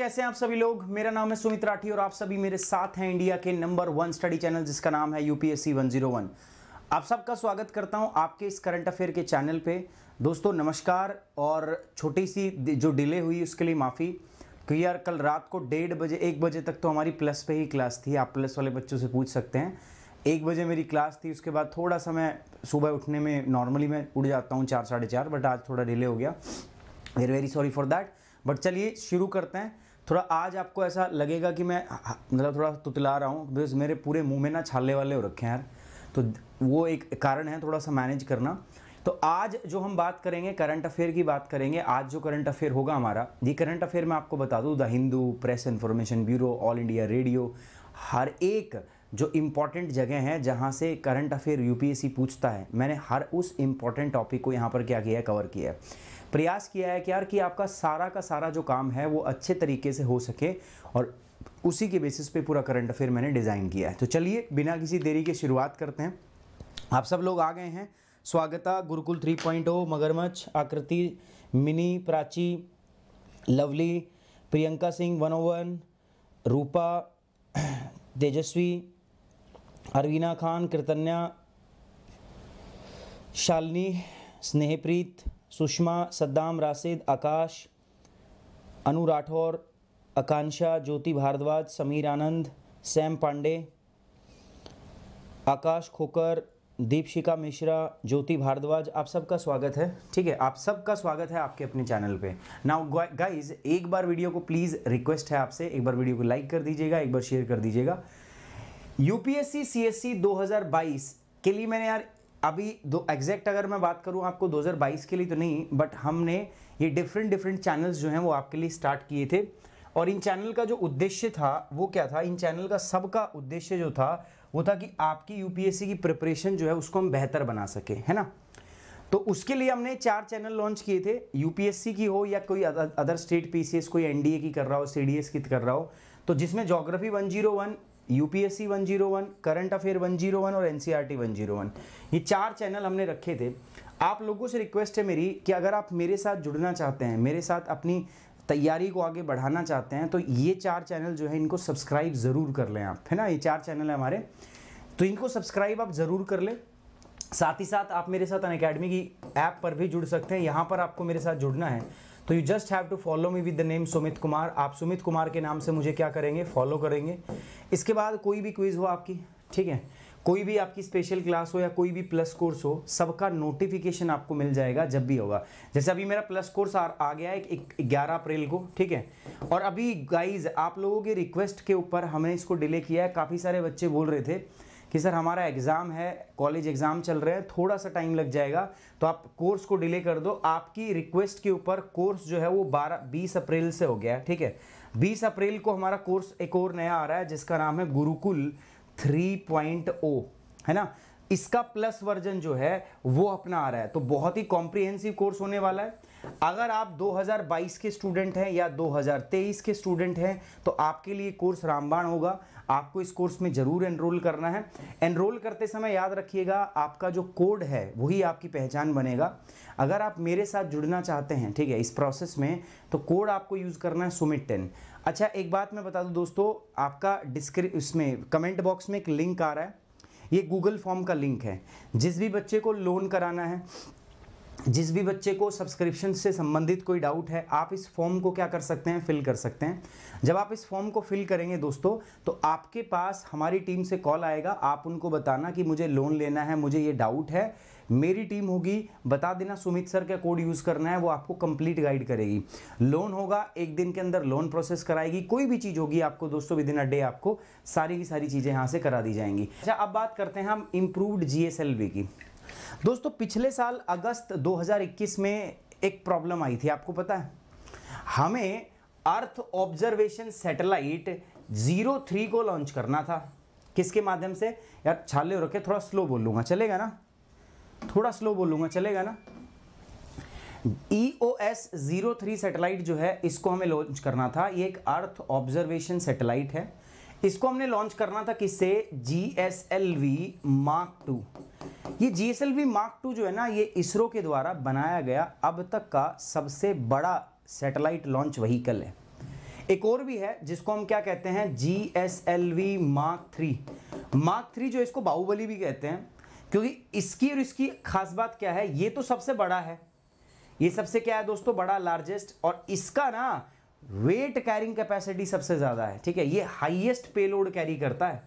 कैसे हैं आप सभी लोग मेरा नाम है सुमित राठी और आप सभी मेरे साथ हैं इंडिया के नंबर वन स्टडी चैनल जिसका नाम है यूपीएससी 101 आप सबका स्वागत करता हूं आपके इस करंट अफेयर के चैनल पे दोस्तों नमस्कार और छोटी सी जो डिले हुई उसके लिए माफ़ी क्योंकि तो यार कल रात को डेढ़ बजे एक बजे तक तो हमारी प्लस पे ही क्लास थी आप प्लस वाले बच्चों से पूछ सकते हैं एक बजे मेरी क्लास थी उसके बाद थोड़ा सा मैं सुबह उठने में नॉर्मली मैं उठ जाता हूँ चार साढ़े चार बट आज थोड़ा डिले हो गया very very sorry for that but चलिए शुरू करते हैं थोड़ा आज आपको ऐसा लगेगा कि मैं मतलब थोड़ा तुतला रहा हूँ बिकॉज मेरे पूरे मुंह में ना छाले वाले हो रखे हैं यार तो वो एक कारण है थोड़ा सा मैनेज करना तो आज जो हम बात करेंगे करंट अफेयर की बात करेंगे आज जो करंट अफेयर होगा हमारा ये करंट अफेयर मैं आपको बता दूँ the Hindu press information bureau all India radio हर एक जो इम्पॉर्टेंट जगह हैं जहाँ से करंट अफेयर यूपीएससी पूछता है मैंने हर उस इम्पॉर्टेंट टॉपिक को यहाँ पर क्या किया है कवर किया है प्रयास किया है कि यार कि आपका सारा का सारा जो काम है वो अच्छे तरीके से हो सके और उसी के बेसिस पे पूरा करंट अफेयर मैंने डिज़ाइन किया है तो चलिए बिना किसी देरी के शुरुआत करते हैं आप सब लोग आ गए हैं स्वागता गुरुकुल 3.0 मगरमच्छ Aakriti Mini Prachi Lovely Priyanka Singh one oh Rupa Tejaswi Arvina Khan Kritanya Shalini Snehpreet Sushma Saddam Rashid Aakash Anu Rathore Akanksha Jyoti Bhardwaj Sameer Anand Sam Pandey Aakash Khokhar Deepshikha Mishra Jyoti Bhardwaj आप सबका स्वागत है ठीक है आप सबका स्वागत है आपके अपने चैनल पे नाउ गाइज एक बार वीडियो को प्लीज़ रिक्वेस्ट है आपसे एक बार वीडियो को लाइक कर दीजिएगा एक बार शेयर कर दीजिएगा यूपीएससी सीएससी 2022 के लिए मैंने यार अभी दो एग्जैक्ट अगर मैं बात करूँ आपको 2022 के लिए तो नहीं बट हमने ये डिफरेंट डिफरेंट चैनल्स जो हैं वो आपके लिए स्टार्ट किए थे और इन चैनल का जो उद्देश्य था वो क्या था इन चैनल का सबका उद्देश्य जो था वो था कि आपकी यूपीएससी की प्रिपरेशन जो है उसको हम बेहतर बना सके है ना तो उसके लिए हमने चार चैनल लॉन्च किए थे यूपीएससी की हो या कोई अदर स्टेट पीसीएस कोई एनडीए की कर रहा हो सीडीएस की कर रहा हो तो जिसमें जोग्राफी 101 यूपीएससी 101 करंट अफेयर 101 और एनसीईआरटी 101 ये चार चैनल हमने रखे थे आप लोगों से रिक्वेस्ट है मेरी कि अगर आप मेरे साथ जुड़ना चाहते हैं मेरे साथ अपनी तैयारी को आगे बढ़ाना चाहते हैं तो ये चार चैनल जो है इनको सब्सक्राइब ज़रूर कर लें आप है ना ये चार चैनल है हमारे तो इनको सब्सक्राइब आप ज़रूर कर लें साथ ही साथ आप मेरे साथ अन की ऐप पर भी जुड़ सकते हैं यहाँ पर आपको मेरे साथ जुड़ना है तो you just have to follow me with the name Sumit Kumar आप सुमित कुमार के नाम से मुझे क्या करेंगे फॉलो करेंगे इसके बाद कोई भी क्विज़ हो आपकी ठीक है कोई भी आपकी स्पेशल क्लास हो या कोई भी प्लस कोर्स हो सबका नोटिफिकेशन आपको मिल जाएगा जब भी होगा जैसे अभी मेरा प्लस कोर्स आ, आ गया है ग्यारह अप्रैल को ठीक है और अभी गाइज आप लोगों के रिक्वेस्ट के ऊपर हमने इसको डिले किया है काफ़ी सारे बच्चे बोल रहे थे कि सर हमारा एग्ज़ाम है कॉलेज एग्ज़ाम चल रहे हैं थोड़ा सा टाइम लग जाएगा तो आप कोर्स को डिले कर दो आपकी रिक्वेस्ट के ऊपर कोर्स जो है वो बारह बीस अप्रैल से हो गया ठीक है बीस अप्रैल को हमारा कोर्स एक और नया आ रहा है जिसका नाम है गुरुकुल थ्री पॉइंट ओ है ना इसका प्लस वर्जन जो है वो अपना आ रहा है तो बहुत ही कॉम्प्रिहेंसिव कोर्स होने वाला है अगर आप 2022 के स्टूडेंट हैं या 2023 के स्टूडेंट हैं तो आपके लिए कोर्स रामबाण होगा आपको इस कोर्स में ज़रूर एनरोल करना है एनरोल करते समय याद रखिएगा आपका जो कोड है वही आपकी पहचान बनेगा अगर आप मेरे साथ जुड़ना चाहते हैं ठीक है इस प्रोसेस में तो कोड आपको यूज़ करना है सुमित टेन अच्छा एक बात मैं बता दूँ दोस्तों आपका डिस्क्रि उसमें कमेंट बॉक्स में एक लिंक आ रहा है ये गूगल फॉर्म का लिंक है जिस भी बच्चे को लोन कराना है जिस भी बच्चे को सब्सक्रिप्शन से संबंधित कोई डाउट है आप इस फॉर्म को क्या कर सकते हैं फिल कर सकते हैं जब आप इस फॉर्म को फिल करेंगे दोस्तों तो आपके पास हमारी टीम से कॉल आएगा आप उनको बताना कि मुझे लोन लेना है मुझे ये डाउट है मेरी टीम होगी बता देना सुमित सर का कोड यूज़ करना है वो आपको कंप्लीट गाइड करेगी लोन होगा एक दिन के अंदर लोन प्रोसेस कराएगी कोई भी चीज़ होगी आपको दोस्तों विद इन अ डे आपको सारी की सारी चीज़ें यहाँ से करा दी जाएंगी अच्छा अब बात करते हैं हम इम्प्रूवड जी की दोस्तों पिछले साल अगस्त 2021 में एक प्रॉब्लम आई थी आपको पता है हमें earth observation satellite zero three को लॉन्च करना था किसके माध्यम से यार छाले रखे थोड़ा स्लो बोलूंगा चलेगा ना थोड़ा स्लो बोलूंगा चलेगा ना E O S zero three satellite जो है इसको हमें लॉन्च करना था ये एक अर्थ ऑब्जर्वेशन सेटेलाइट है इसको हमने लॉन्च करना था किससे G S L V mark two ये G S L V mark two जो है ना ये इसरो के द्वारा बनाया गया अब तक का सबसे बड़ा सैटेलाइट लॉन्च वहीकल है एक और भी है जिसको हम क्या कहते हैं G S L V mark three mark three जो इसको बाहुबली भी कहते हैं क्योंकि इसकी और इसकी खास बात क्या है ये तो सबसे बड़ा है ये सबसे क्या है दोस्तों बड़ा लार्जेस्ट और इसका ना वेट कैरिंग कैपेसिटी सबसे ज़्यादा है ठीक है ये हाईएस्ट पेलोड कैरी करता है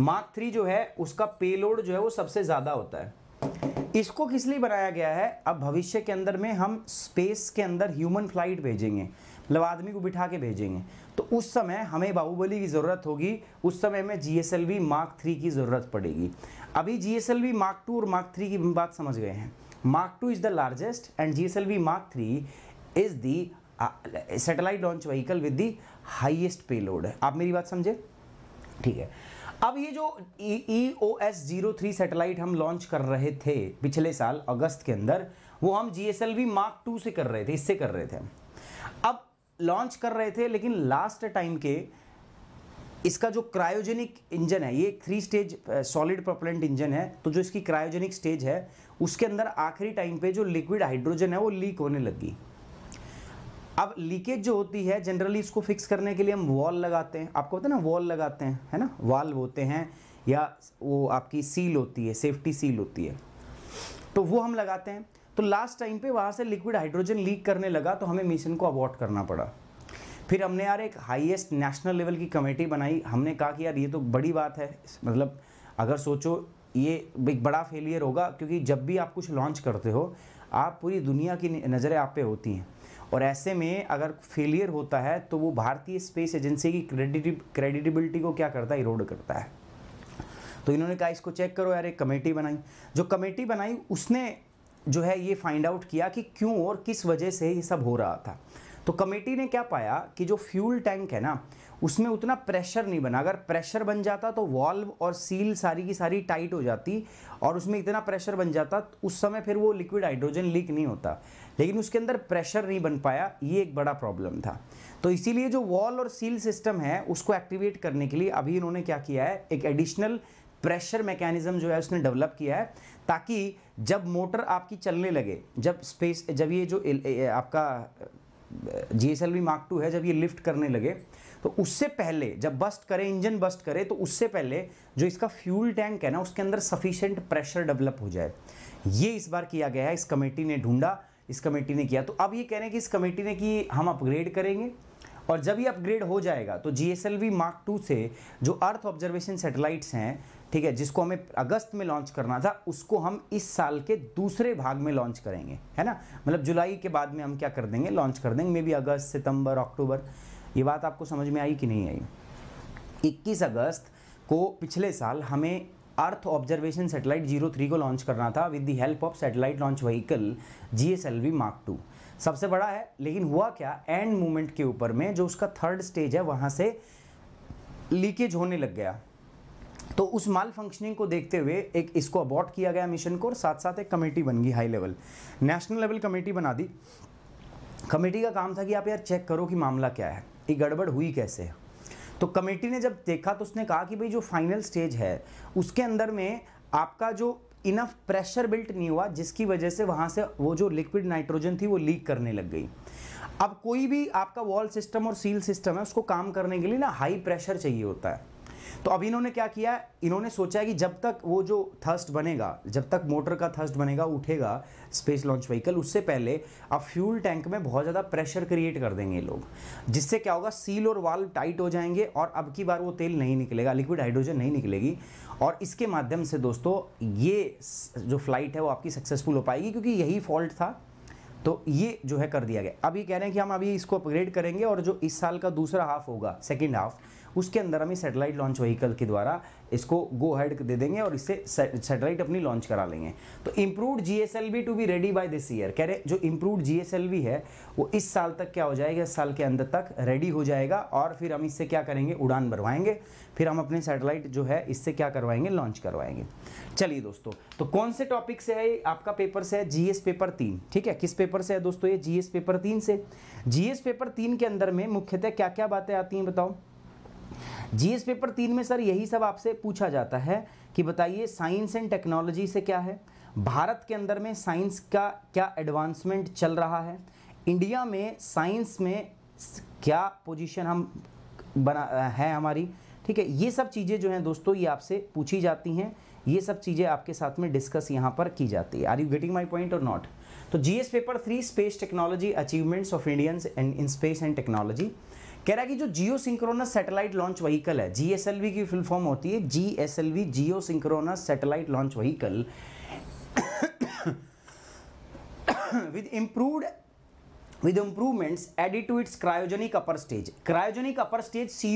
मार्क थ्री जो है उसका पेलोड जो है वो सबसे ज़्यादा होता है इसको किस लिए बनाया गया है अब भविष्य के अंदर में हम स्पेस के अंदर ह्यूमन फ्लाइट भेजेंगे मतलब आदमी को बिठा के भेजेंगे तो उस समय हमें बाहुबली की ज़रूरत होगी उस समय हमें जीएसएलवी मार्क थ्री की ज़रूरत पड़ेगी अभी जीएसएलवी मार्क टू और मार्क थ्री की बात समझ गए हैं mark two is the largest and GSLV mark three is the satellite launch vehicle with the highest payload है आप मेरी बात समझे ठीक है अब ये जो E O S zero three satellite हम लॉन्च कर रहे थे पिछले साल अगस्त के अंदर वो हम G S L V mark two से कर रहे थे इससे कर रहे थे अब लॉन्च कर रहे थे लेकिन लास्ट टाइम के इसका जो क्रायोजेनिक इंजन है ये three stage solid propellant engine है तो जो इसकी क्रायोजेनिक स्टेज है उसके अंदर आखिरी टाइम पे जो लिक्विड हाइड्रोजन है वो लीक होने लगी अब लीकेज जो होती है जनरली इसको फिक्स करने के लिए हम वॉल लगाते हैं आपको पता है ना वॉल लगाते हैं है ना वाल्व होते हैं या वो आपकी सील होती है सेफ्टी सील होती है तो वो हम लगाते हैं तो लास्ट टाइम पे वहाँ से लिक्विड हाइड्रोजन लीक करने लगा तो हमें मिशन को अवॉर्ड करना पड़ा फिर हमने यार एक हाईएस्ट नेशनल लेवल की कमेटी बनाई हमने कहा कि यार ये तो बड़ी बात है मतलब अगर सोचो ये एक बड़ा फेलियर होगा क्योंकि जब भी आप कुछ लॉन्च करते हो आप पूरी दुनिया की नज़रें आप पे होती हैं और ऐसे में अगर फेलियर होता है तो वो भारतीय स्पेस एजेंसी की क्रेडिटिबिलिटी को क्या करता है इरोड करता है तो इन्होंने कहा इसको चेक करो यार एक कमेटी बनाई जो कमेटी बनाई उसने जो है ये फाइंड आउट किया कि क्यों और किस वजह से ये सब हो रहा था तो कमेटी ने क्या पाया कि जो फ्यूल टैंक है ना उसमें उतना प्रेशर नहीं बना अगर प्रेशर बन जाता तो वॉल्व और सील सारी की सारी टाइट हो जाती और उसमें इतना प्रेशर बन जाता उस समय फिर वो लिक्विड हाइड्रोजन लीक नहीं होता लेकिन उसके अंदर प्रेशर नहीं बन पाया ये एक बड़ा प्रॉब्लम था तो इसीलिए जो वॉल और सील सिस्टम है उसको एक्टिवेट करने के लिए अभी इन्होंने क्या किया है एक एडिशनल प्रेशर मैकेनिज्म जो है उसने डेवलप किया है ताकि जब मोटर आपकी चलने लगे जब स्पेस जब ये जो आपका G S L V mark two है जब ये लिफ्ट करने लगे तो उससे पहले जब बस्ट करे इंजन बस्ट करे तो उससे पहले जो इसका फ्यूल टैंक है ना उसके अंदर सफिशेंट प्रेशर डेवलप हो जाए ये इस बार किया गया है इस कमेटी ने ढूंढा इस कमेटी ने किया तो अब ये कह रहे हैं कि इस कमेटी ने कि हम अपग्रेड करेंगे और जब ये अपग्रेड हो जाएगा तो G S L V mark two से जो अर्थ ऑब्जर्वेशन सेटेलाइट्स हैं ठीक है जिसको हमें अगस्त में लॉन्च करना था उसको हम इस साल के दूसरे भाग में लॉन्च करेंगे है ना मतलब जुलाई के बाद में हम क्या कर देंगे लॉन्च कर देंगे मे बी अगस्त सितंबर अक्टूबर ये बात आपको समझ में आई कि नहीं आई 21 अगस्त को पिछले साल हमें earth observation satellite zero three को लॉन्च करना था with the help of satellite launch vehicle G S L V mark two सबसे बड़ा है लेकिन हुआ क्या एंड मूवमेंट के ऊपर में जो उसका थर्ड स्टेज है वहाँ से लीकेज होने लग गया तो उस माल फंक्शनिंग को देखते हुए एक इसको अबॉट किया गया मिशन को और साथ साथ एक कमेटी बन गई high level national level committee बना दी कमेटी का काम था कि आप यार चेक करो कि मामला क्या है ये गड़बड़ हुई कैसे है तो कमेटी ने जब देखा तो उसने कहा कि भाई जो फाइनल स्टेज है उसके अंदर में आपका जो इनफ प्रेशर बिल्ट नहीं हुआ जिसकी वजह से वहां से वो जो लिक्विड नाइट्रोजन थी वो लीक करने लग गई अब कोई भी आपका वॉल सिस्टम और सील सिस्टम है उसको काम करने के लिए ना हाई प्रेशर चाहिए होता है तो अब इन्होंने क्या किया इन्होंने सोचा कि जब तक वो जो थर्स्ट बनेगा जब तक मोटर का थर्स्ट बनेगा उठेगा स्पेस लॉन्च व्हीकल उससे पहले अब फ्यूल टैंक में बहुत ज़्यादा प्रेशर क्रिएट कर देंगे लोग जिससे क्या होगा सील और वाल टाइट हो जाएंगे और अब की बार वो तेल नहीं निकलेगा लिक्विड हाइड्रोजन नहीं निकलेगी और इसके माध्यम से दोस्तों ये जो फ्लाइट है वो आपकी सक्सेसफुल हो पाएगी क्योंकि यही फॉल्ट था तो ये जो है कर दिया गया अब ये कह रहे हैं कि हम अभी इसको अपग्रेड करेंगे और जो इस साल का दूसरा हाफ होगा सेकेंड हाफ उसके अंदर हम सेटेलाइट सैटेलाइट लॉन्च वहीकल के द्वारा इसको गो हेड दे देंगे और इससे सैटेलाइट अपनी लॉन्च करा लेंगे तो improved GSLV to be ready by this year कह रहे जो इम्प्रूवड जीएसएलवी है वो इस साल तक क्या हो जाएगा इस साल के अंदर तक रेडी हो जाएगा और फिर हम इससे क्या करेंगे उड़ान भरवाएंगे फिर हम अपने सेटेलाइट जो है इससे क्या करवाएंगे लॉन्च करवाएंगे चलिए दोस्तों तो कौन से टॉपिक से है आपका पेपर से है जीएस पेपर तीन ठीक है किस पेपर से है दोस्तों ये जीएस पेपर तीन से जीएस पेपर तीन के अंदर में मुख्यतः क्या क्या बातें आती हैं बताओ जीएस पेपर तीन में सर यही सब आपसे पूछा जाता है कि बताइए साइंस एंड टेक्नोलॉजी से क्या है भारत के अंदर में साइंस का क्या एडवांसमेंट चल रहा है इंडिया में साइंस में क्या पोजीशन हम बना है हमारी ठीक है ये सब चीज़ें जो हैं दोस्तों ये आपसे पूछी जाती हैं ये सब चीज़ें आपके साथ में डिस्कस यहाँ पर की जाती है are you getting my point और नॉट तो GS paper three space technology achievements of Indians and in space and technology कह रहा है कि जो geosynchronous satellite launch vehicle है जीएसएलवी की फुल फॉर्म होती है GSLV geosynchronous satellite launch vehicle with improved with improvements added to its cryogenic upper stage cryogenic upper stage सी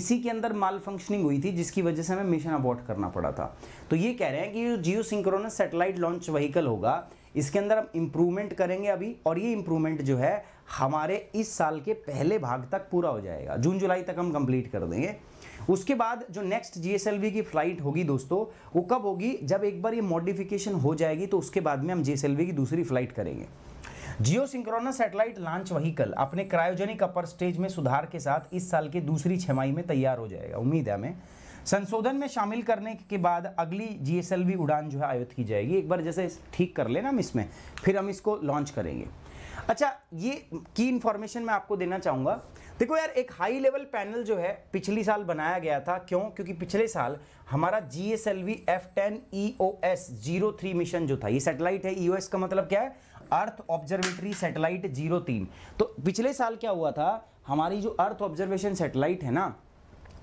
इसी के अंदर माल फंक्शनिंग हुई थी जिसकी वजह से हमें मिशन अबॉर्ट करना पड़ा था तो ये कह रहे हैं कि जो geosynchronous satellite launch vehicle होगा इसके अंदर हम इम्प्रूवमेंट करेंगे अभी और ये इम्प्रूवमेंट जो है हमारे इस साल के पहले भाग तक पूरा हो जाएगा जून जुलाई तक हम कंप्लीट कर देंगे उसके बाद जो नेक्स्ट जी की फ्लाइट होगी दोस्तों वो कब होगी जब एक बार ये मॉडिफिकेशन हो जाएगी तो उसके बाद में हम जे की दूसरी फ्लाइट करेंगे geosynchronous satellite launch vehicle अपने क्रायोजेनिक अपर स्टेज में सुधार के साथ इस साल के दूसरी छमाई में तैयार हो जाएगा उम्मीद है हमें संशोधन में शामिल करने के बाद अगली जीएसएलवी उड़ान जो है आयोजित की जाएगी एक बार जैसे ठीक कर लेना हम इसमें फिर हम इसको लॉन्च करेंगे अच्छा ये की इन्फॉर्मेशन मैं आपको देना चाहूँगा देखो यार एक हाई लेवल पैनल जो है पिछली साल बनाया गया था क्यों क्योंकि पिछले साल हमारा G S L V F ten E O S zero three mission जो था ये सैटेलाइट है ई ओ एस का मतलब क्या है अर्थ ऑब्जर्वेटरी सैटेलाइट जीरो तीन तो पिछले साल क्या हुआ था हमारी जो अर्थ ऑब्जर्वेशन सैटेलाइट है ना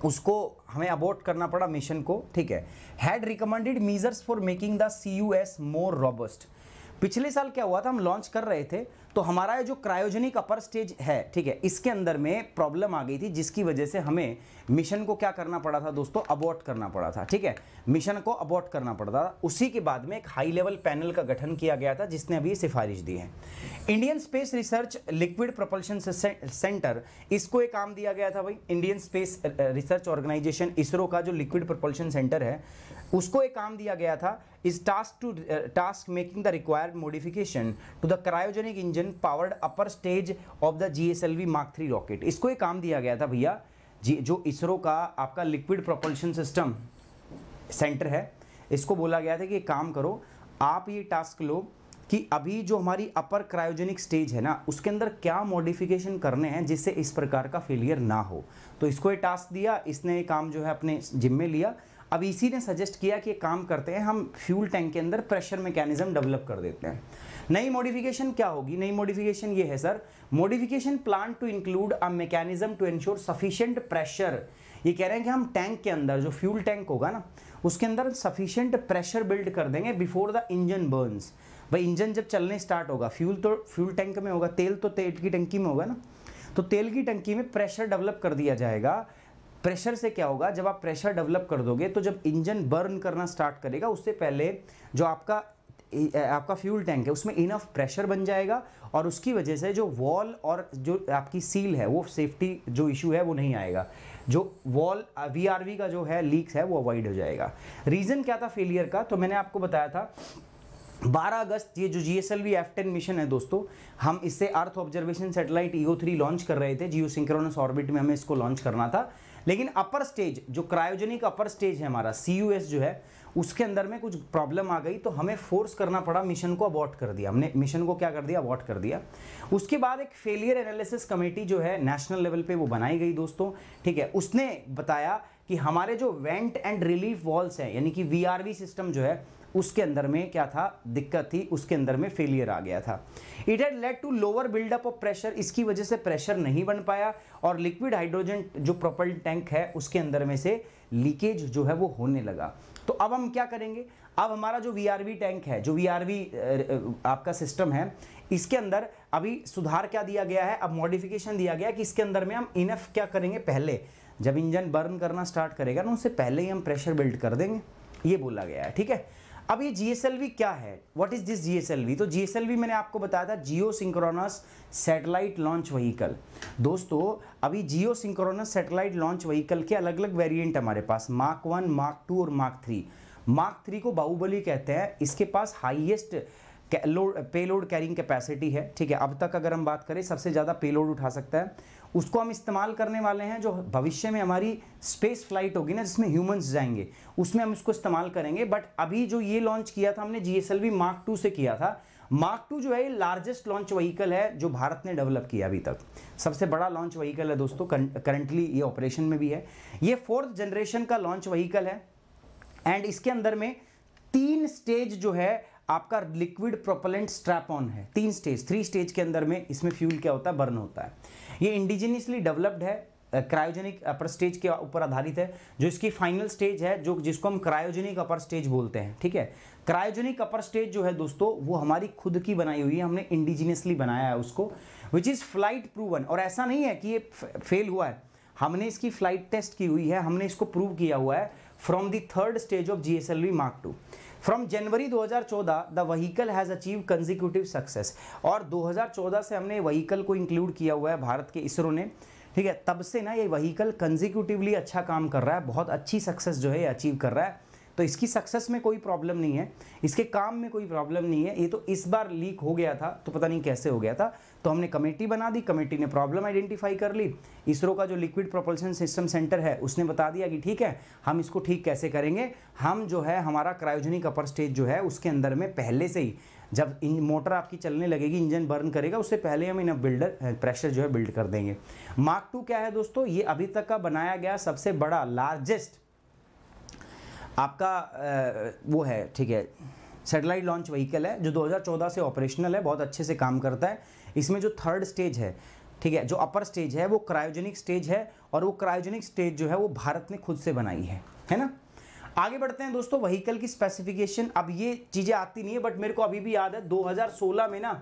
उसको हमें अबोर्ट करना पड़ा मिशन को ठीक है had recommended measures for making the C U S more robust पिछले साल क्या हुआ था हम लॉन्च कर रहे थे तो हमारा ये जो क्रायोजेनिक अपर स्टेज है ठीक है इसके अंदर में प्रॉब्लम आ गई थी जिसकी वजह से हमें मिशन को क्या करना पड़ा था दोस्तों अबॉर्ट करना पड़ा था ठीक है मिशन को अबॉर्ट करना पड़ा था उसी के बाद में एक हाई लेवल पैनल का गठन किया गया था जिसने अभी सिफारिश दी है Indian space research liquid propulsion centre इसको एक काम दिया गया था भाई Indian space research organisation ISRO का जो लिक्विड प्रपल्शन सेंटर है उसको एक काम दिया गया था is task to task making the required modification to the cryogenic engine engine powered upper stage of the G S L V mark three rocket इसको एक काम दिया गया था भैया जी जो इसरो का आपका लिक्विड प्रोपल्शन सिस्टम सेंटर है इसको बोला गया था कि काम करो आप ये टास्क लो कि अभी जो हमारी अपर क्रायोजेनिक स्टेज है ना उसके अंदर क्या मॉडिफिकेशन करने हैं जिससे इस प्रकार का फेलियर ना हो तो इसको ये टास्क दिया इसने ये काम जो है अपने जिम्मे लिया अब इसी ने सजेस्ट किया कि ये काम करते हैं हम फ्यूल टैंक के अंदर प्रेशर मैकेनिज्म डेवलप कर देते हैं नई मॉडिफिकेशन क्या होगी नई मॉडिफिकेशन ये है sir modification plan to include a mechanism to ensure sufficient pressure ये कह रहे हैं कि हम टैंक के अंदर जो फ्यूल टैंक होगा ना उसके अंदर सफिशियंट प्रेशर बिल्ड कर देंगे बिफोर द इंजन बर्न्स भाई इंजन जब चलने स्टार्ट होगा फ्यूल तो फ्यूल टैंक में होगा तेल तो तेल की टंकी में होगा ना तो तेल की टंकी में प्रेशर डेवलप कर दिया जाएगा प्रेशर से क्या होगा जब आप प्रेशर डेवलप कर दोगे तो जब इंजन बर्न करना स्टार्ट करेगा उससे पहले जो आपका आपका फ्यूल टैंक है उसमें इनफ प्रेशर बन जाएगा और उसकी वजह से जो वॉल और जो आपकी सील है वो सेफ्टी जो इशू है वो नहीं आएगा जो वॉल वी का जो है लीक्स है वो अवॉइड हो जाएगा रीज़न क्या था फेलियर का तो मैंने आपको बताया था 12 अगस्त ये जो G S L V F ten mission है दोस्तों हम इससे earth observation satellite EO three launch कर रहे थे जियो सिंक्रोनस ऑर्बिट में हमें इसको लॉन्च करना था लेकिन अपर स्टेज जो क्रायोजेनिक अपर स्टेज है हमारा सी यू एस जो है उसके अंदर में कुछ प्रॉब्लम आ गई तो हमें फोर्स करना पड़ा मिशन को अबॉर्ट कर दिया हमने मिशन को क्या कर दिया अबॉर्ट कर दिया उसके बाद एक फेलियर एनालिसिस कमेटी जो है नेशनल लेवल पे वो बनाई गई दोस्तों ठीक है उसने बताया कि हमारे जो वेंट एंड रिलीफ वॉल्स हैं यानी कि वी सिस्टम जो है उसके अंदर में क्या था दिक्कत थी उसके अंदर में फेलियर आ गया था it had led to lower buildup of pressure इसकी वजह से प्रेशर नहीं बन पाया और लिक्विड हाइड्रोजन जो प्रोपल टैंक है उसके अंदर में से लीकेज जो है वो होने लगा तो अब हम क्या करेंगे अब हमारा जो वी टैंक है जो वी आपका सिस्टम है इसके अंदर अभी सुधार क्या दिया गया है अब मॉडिफिकेशन दिया गया है कि इसके अंदर में हम इनफ क्या करेंगे पहले जब इंजन बर्न करना स्टार्ट करेगा ना उससे पहले ही हम प्रेशर बिल्ड कर देंगे ये बोला गया है ठीक है अब ये जी क्या है व्हाट इज दिस जी तो जी मैंने आपको बताया था geosynchronous satellite launch vehicle दोस्तों अभी geosynchronous satellite launch vehicle के अलग अलग वेरिएंट हमारे पास मार्क वन मार्क टू और मार्क थ्री मार्क थ्री को बाहुबली कहते हैं इसके पास हाईएस्ट पेलोड कैरिंग कैपेसिटी है ठीक है अब तक अगर हम बात करें सबसे ज़्यादा पेलोड उठा सकता है उसको हम इस्तेमाल करने वाले हैं जो भविष्य में हमारी स्पेस फ्लाइट होगी ना जिसमें ह्यूमंस जाएंगे उसमें हम इसको इस्तेमाल करेंगे बट अभी जो ये लॉन्च किया था हमने जीएसएलवी मार्क टू से किया था मार्क टू जो है लार्जेस्ट लॉन्च वहीकल है जो भारत ने डेवलप किया अभी तक सबसे बड़ा लॉन्च वहीकल है दोस्तों करंटली ये ऑपरेशन में भी है ये फोर्थ जनरेशन का लॉन्च वहीकल है एंड इसके अंदर में तीन स्टेज जो है आपका लिक्विड प्रोपलेंट स्ट्रैप ऑन है तीन स्टेज थ्री स्टेज के अंदर में इसमें फ्यूल क्या होता है बर्न होता है ये इंडिजिनियसली डेवलप्ड है क्रायोजेनिक अपर स्टेज के ऊपर आधारित है जो इसकी फाइनल स्टेज है जो जिसको हम क्रायोजेनिक अपर स्टेज बोलते हैं ठीक है क्रायोजेनिक अपर स्टेज जो है दोस्तों वो हमारी खुद की बनाई हुई है हमने इंडिजिनियसली बनाया है उसको विच इज़ फ्लाइट प्रूवन और ऐसा नहीं है कि ये फेल हुआ है हमने इसकी फ्लाइट टेस्ट की हुई है हमने इसको प्रूव किया हुआ है from the third stage of G S L V mark two from January 2014 the vehicle has achieve consecutive success और 2014 से हमने वहीकल को इंक्लूड किया हुआ है भारत के इसरो ने ठीक है तब से ना ये वहीकल कंजिक्यूटिवली अच्छा काम कर रहा है बहुत अच्छी सक्सेस जो है अचीव कर रहा है तो इसकी सक्सेस में कोई प्रॉब्लम नहीं है इसके काम में कोई प्रॉब्लम नहीं है ये तो इस बार लीक हो गया था तो पता नहीं कैसे हो गया था तो हमने कमेटी बना दी कमेटी ने प्रॉब्लम आइडेंटिफाई कर ली इसरो का जो लिक्विड प्रोपल्सन सिस्टम सेंटर है उसने बता दिया कि ठीक है हम इसको ठीक कैसे करेंगे हम जो है हमारा क्रायोजेनिक अपर स्टेज जो है उसके अंदर में पहले से ही जब मोटर आपकी चलने लगेगी इंजन बर्न करेगा उससे पहले हम इन बिल्डर प्रेशर जो है बिल्ड कर देंगे मार्क टू क्या है दोस्तों ये अभी तक का बनाया गया सबसे बड़ा लार्जेस्ट आपका वो है ठीक है सेटेलाइट लॉन्च व्हीकल है जो 2014 से ऑपरेशनल है बहुत अच्छे से काम करता है इसमें जो थर्ड स्टेज है ठीक है जो अपर स्टेज है वो क्रायोजेनिक स्टेज है और वो क्रायोजेनिक स्टेज जो है वो भारत ने खुद से बनाई है है ना आगे बढ़ते हैं दोस्तों वहीकल की स्पेसिफिकेशन अब ये चीज़ें आती नहीं है बट मेरे को अभी भी याद है 2016 में ना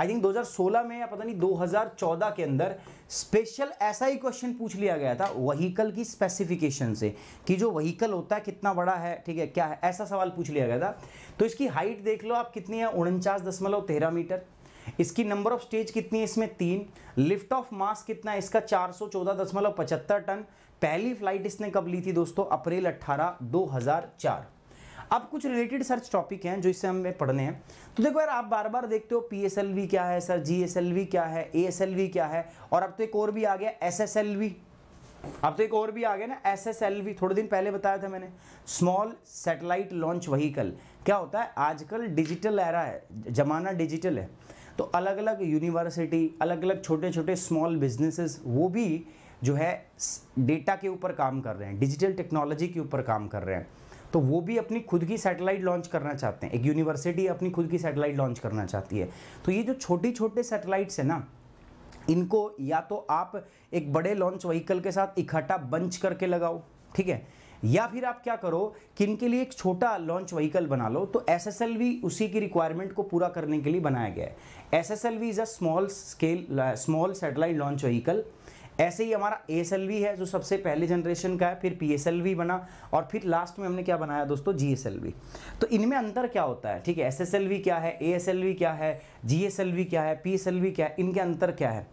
आई थिंक 2016 में या पता नहीं 2014 के अंदर स्पेशल ऐसा ही क्वेश्चन पूछ लिया गया था वहीकल की स्पेसिफिकेशन से कि जो वहीकल होता है कितना बड़ा है ठीक है क्या है ऐसा सवाल पूछ लिया गया था तो इसकी हाइट देख लो आप कितनी है उनचास मीटर इसकी नंबर ऑफ स्टेज कितनी है इसमें तीन लिफ्ट ऑफ मास कितना है इसका चार टन पहली फ्लाइट इसने कब ली थी दोस्तों अप्रैल 18 2004 अब कुछ रिलेटेड सर्च टॉपिक हैं जो इससे हमें पढ़ने हैं तो देखो यार आप बार बार देखते हो पी क्या है सर जी क्या है ए क्या है और अब तो एक और भी आ गया एस अब तो एक और भी आ गया ना एस एस थोड़े दिन पहले बताया था मैंने स्मॉल सेटेलाइट लॉन्च वहीकल क्या होता है आजकल डिजिटल एरा है जमाना डिजिटल है तो अलग अलग यूनिवर्सिटी अलग अलग छोटे छोटे स्मॉल बिजनेसेस वो भी जो है डेटा के ऊपर काम कर रहे हैं डिजिटल टेक्नोलॉजी के ऊपर काम कर रहे हैं तो वो भी अपनी खुद की सैटेलाइट लॉन्च करना चाहते हैं एक यूनिवर्सिटी अपनी खुद की सैटेलाइट लॉन्च करना चाहती है तो ये जो छोटी छोटे सैटेलाइट्स हैं ना इनको या तो आप एक बड़े लॉन्च व्हीकल के साथ इकट्ठा बंच करके लगाओ ठीक है या फिर आप क्या करो कि इनके लिए एक छोटा लॉन्च व्हीकल बना लो तो एस एस उसी की रिक्वायरमेंट को पूरा करने के लिए बनाया गया है S S is a small scale small satellite launch vehicle ऐसे ही हमारा एस है जो सबसे पहले जनरेशन का है फिर पी बना और फिर लास्ट में हमने क्या बनाया दोस्तों जी तो इनमें अंतर क्या होता है ठीक है एस क्या है ए क्या है जी क्या है पी क्या है इनके अंतर क्या है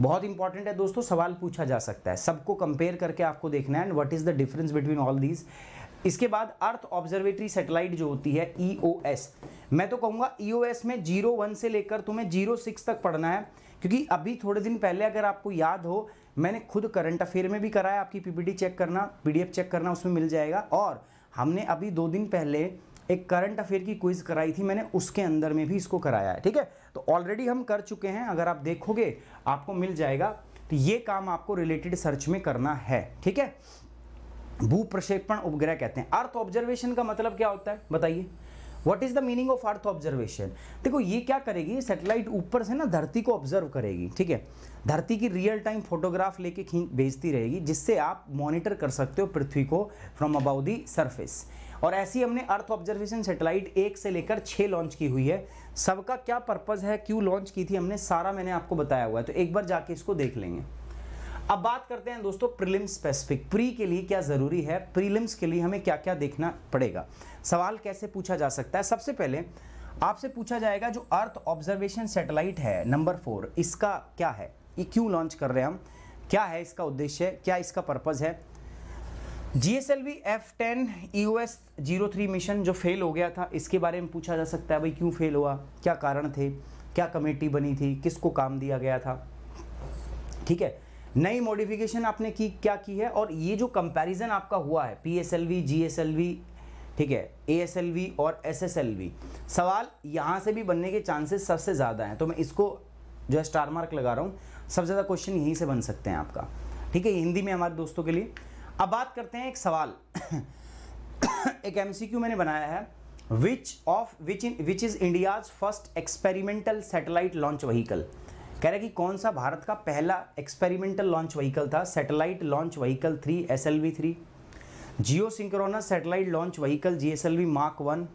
बहुत इंपॉर्टेंट है दोस्तों सवाल पूछा जा सकता है सबको कंपेयर करके आपको देखना है and what is the difference between all these इसके बाद अर्थ ऑब्जर्वेटरी सेटेलाइट जो होती है ई e मैं तो कहूँगा ई e में जीरो वन से लेकर तुम्हें जीरो सिक्स तक पढ़ना है क्योंकि अभी थोड़े दिन पहले अगर आपको याद हो मैंने खुद करंट अफेयर में भी कराया आपकी पीपीटी चेक करना पीडीएफ चेक करना उसमें मिल जाएगा और हमने अभी दो दिन पहले एक करंट अफेयर की क्विज़ कराई थी मैंने उसके अंदर में भी इसको कराया है ठीक है तो ऑलरेडी हम कर चुके हैं अगर आप देखोगे आपको मिल जाएगा तो ये काम आपको रिलेटेड सर्च में करना है ठीक है भू प्रक्षेपण उपग्रह कहते हैं अर्थ ऑब्जर्वेशन का मतलब क्या होता है बताइए what is the meaning of earth observation देखो ये क्या करेगी सेटेलाइट ऊपर से ना धरती को ऑब्जर्व करेगी ठीक है धरती की रियल टाइम फोटोग्राफ लेके खींच भेजती रहेगी जिससे आप मॉनिटर कर सकते हो पृथ्वी को फ्रॉम अबाउ दी सर्फेस और ऐसी हमने अर्थ ऑब्जर्वेशन सेटेलाइट एक से लेकर छः लॉन्च की हुई है सबका क्या पर्पज़ है क्यों लॉन्च की थी हमने सारा मैंने आपको बताया हुआ है तो एक बार जाके इसको देख लेंगे अब बात करते हैं दोस्तों प्रीलिम स्पेसिफिक प्री के लिए क्या ज़रूरी है प्रीलिम्स के लिए हमें क्या क्या देखना पड़ेगा सवाल कैसे पूछा जा सकता है सबसे पहले आपसे पूछा जाएगा जो अर्थ ऑब्जर्वेशन सैटेलाइट है नंबर फोर इसका क्या है ये क्यों लॉन्च कर रहे हैं हम क्या है इसका उद्देश्य क्या इसका पर्पज़ है G S L V F ten E O S zero three mission जो फेल हो गया था इसके बारे में पूछा जा सकता है भाई क्यों फेल हुआ क्या कारण थे क्या कमेटी बनी थी किसको काम दिया गया था ठीक है नई मॉडिफिकेशन आपने की क्या की है और ये जो कंपैरिजन आपका हुआ है P S L V G S L V ठीक है ए एस एल वी और एस एस एल वी सवाल यहाँ से भी बनने के चांसेस सबसे ज़्यादा हैं तो मैं इसको जो है स्टार मार्क लगा रहा हूँ सबसे ज़्यादा क्वेश्चन यहीं से बन सकते हैं आपका ठीक है हिंदी में हमारे दोस्तों के लिए अब बात करते हैं एक सवाल एक एमसीक्यू मैंने बनाया है which of which in which is India's first experimental satellite launch vehicle कह रहे कि कौन सा भारत का पहला एक्सपेरिमेंटल लॉन्च वहीकल था satellite launch vehicle three S L V three geosynchronous satellite launch vehicle G S L V mark one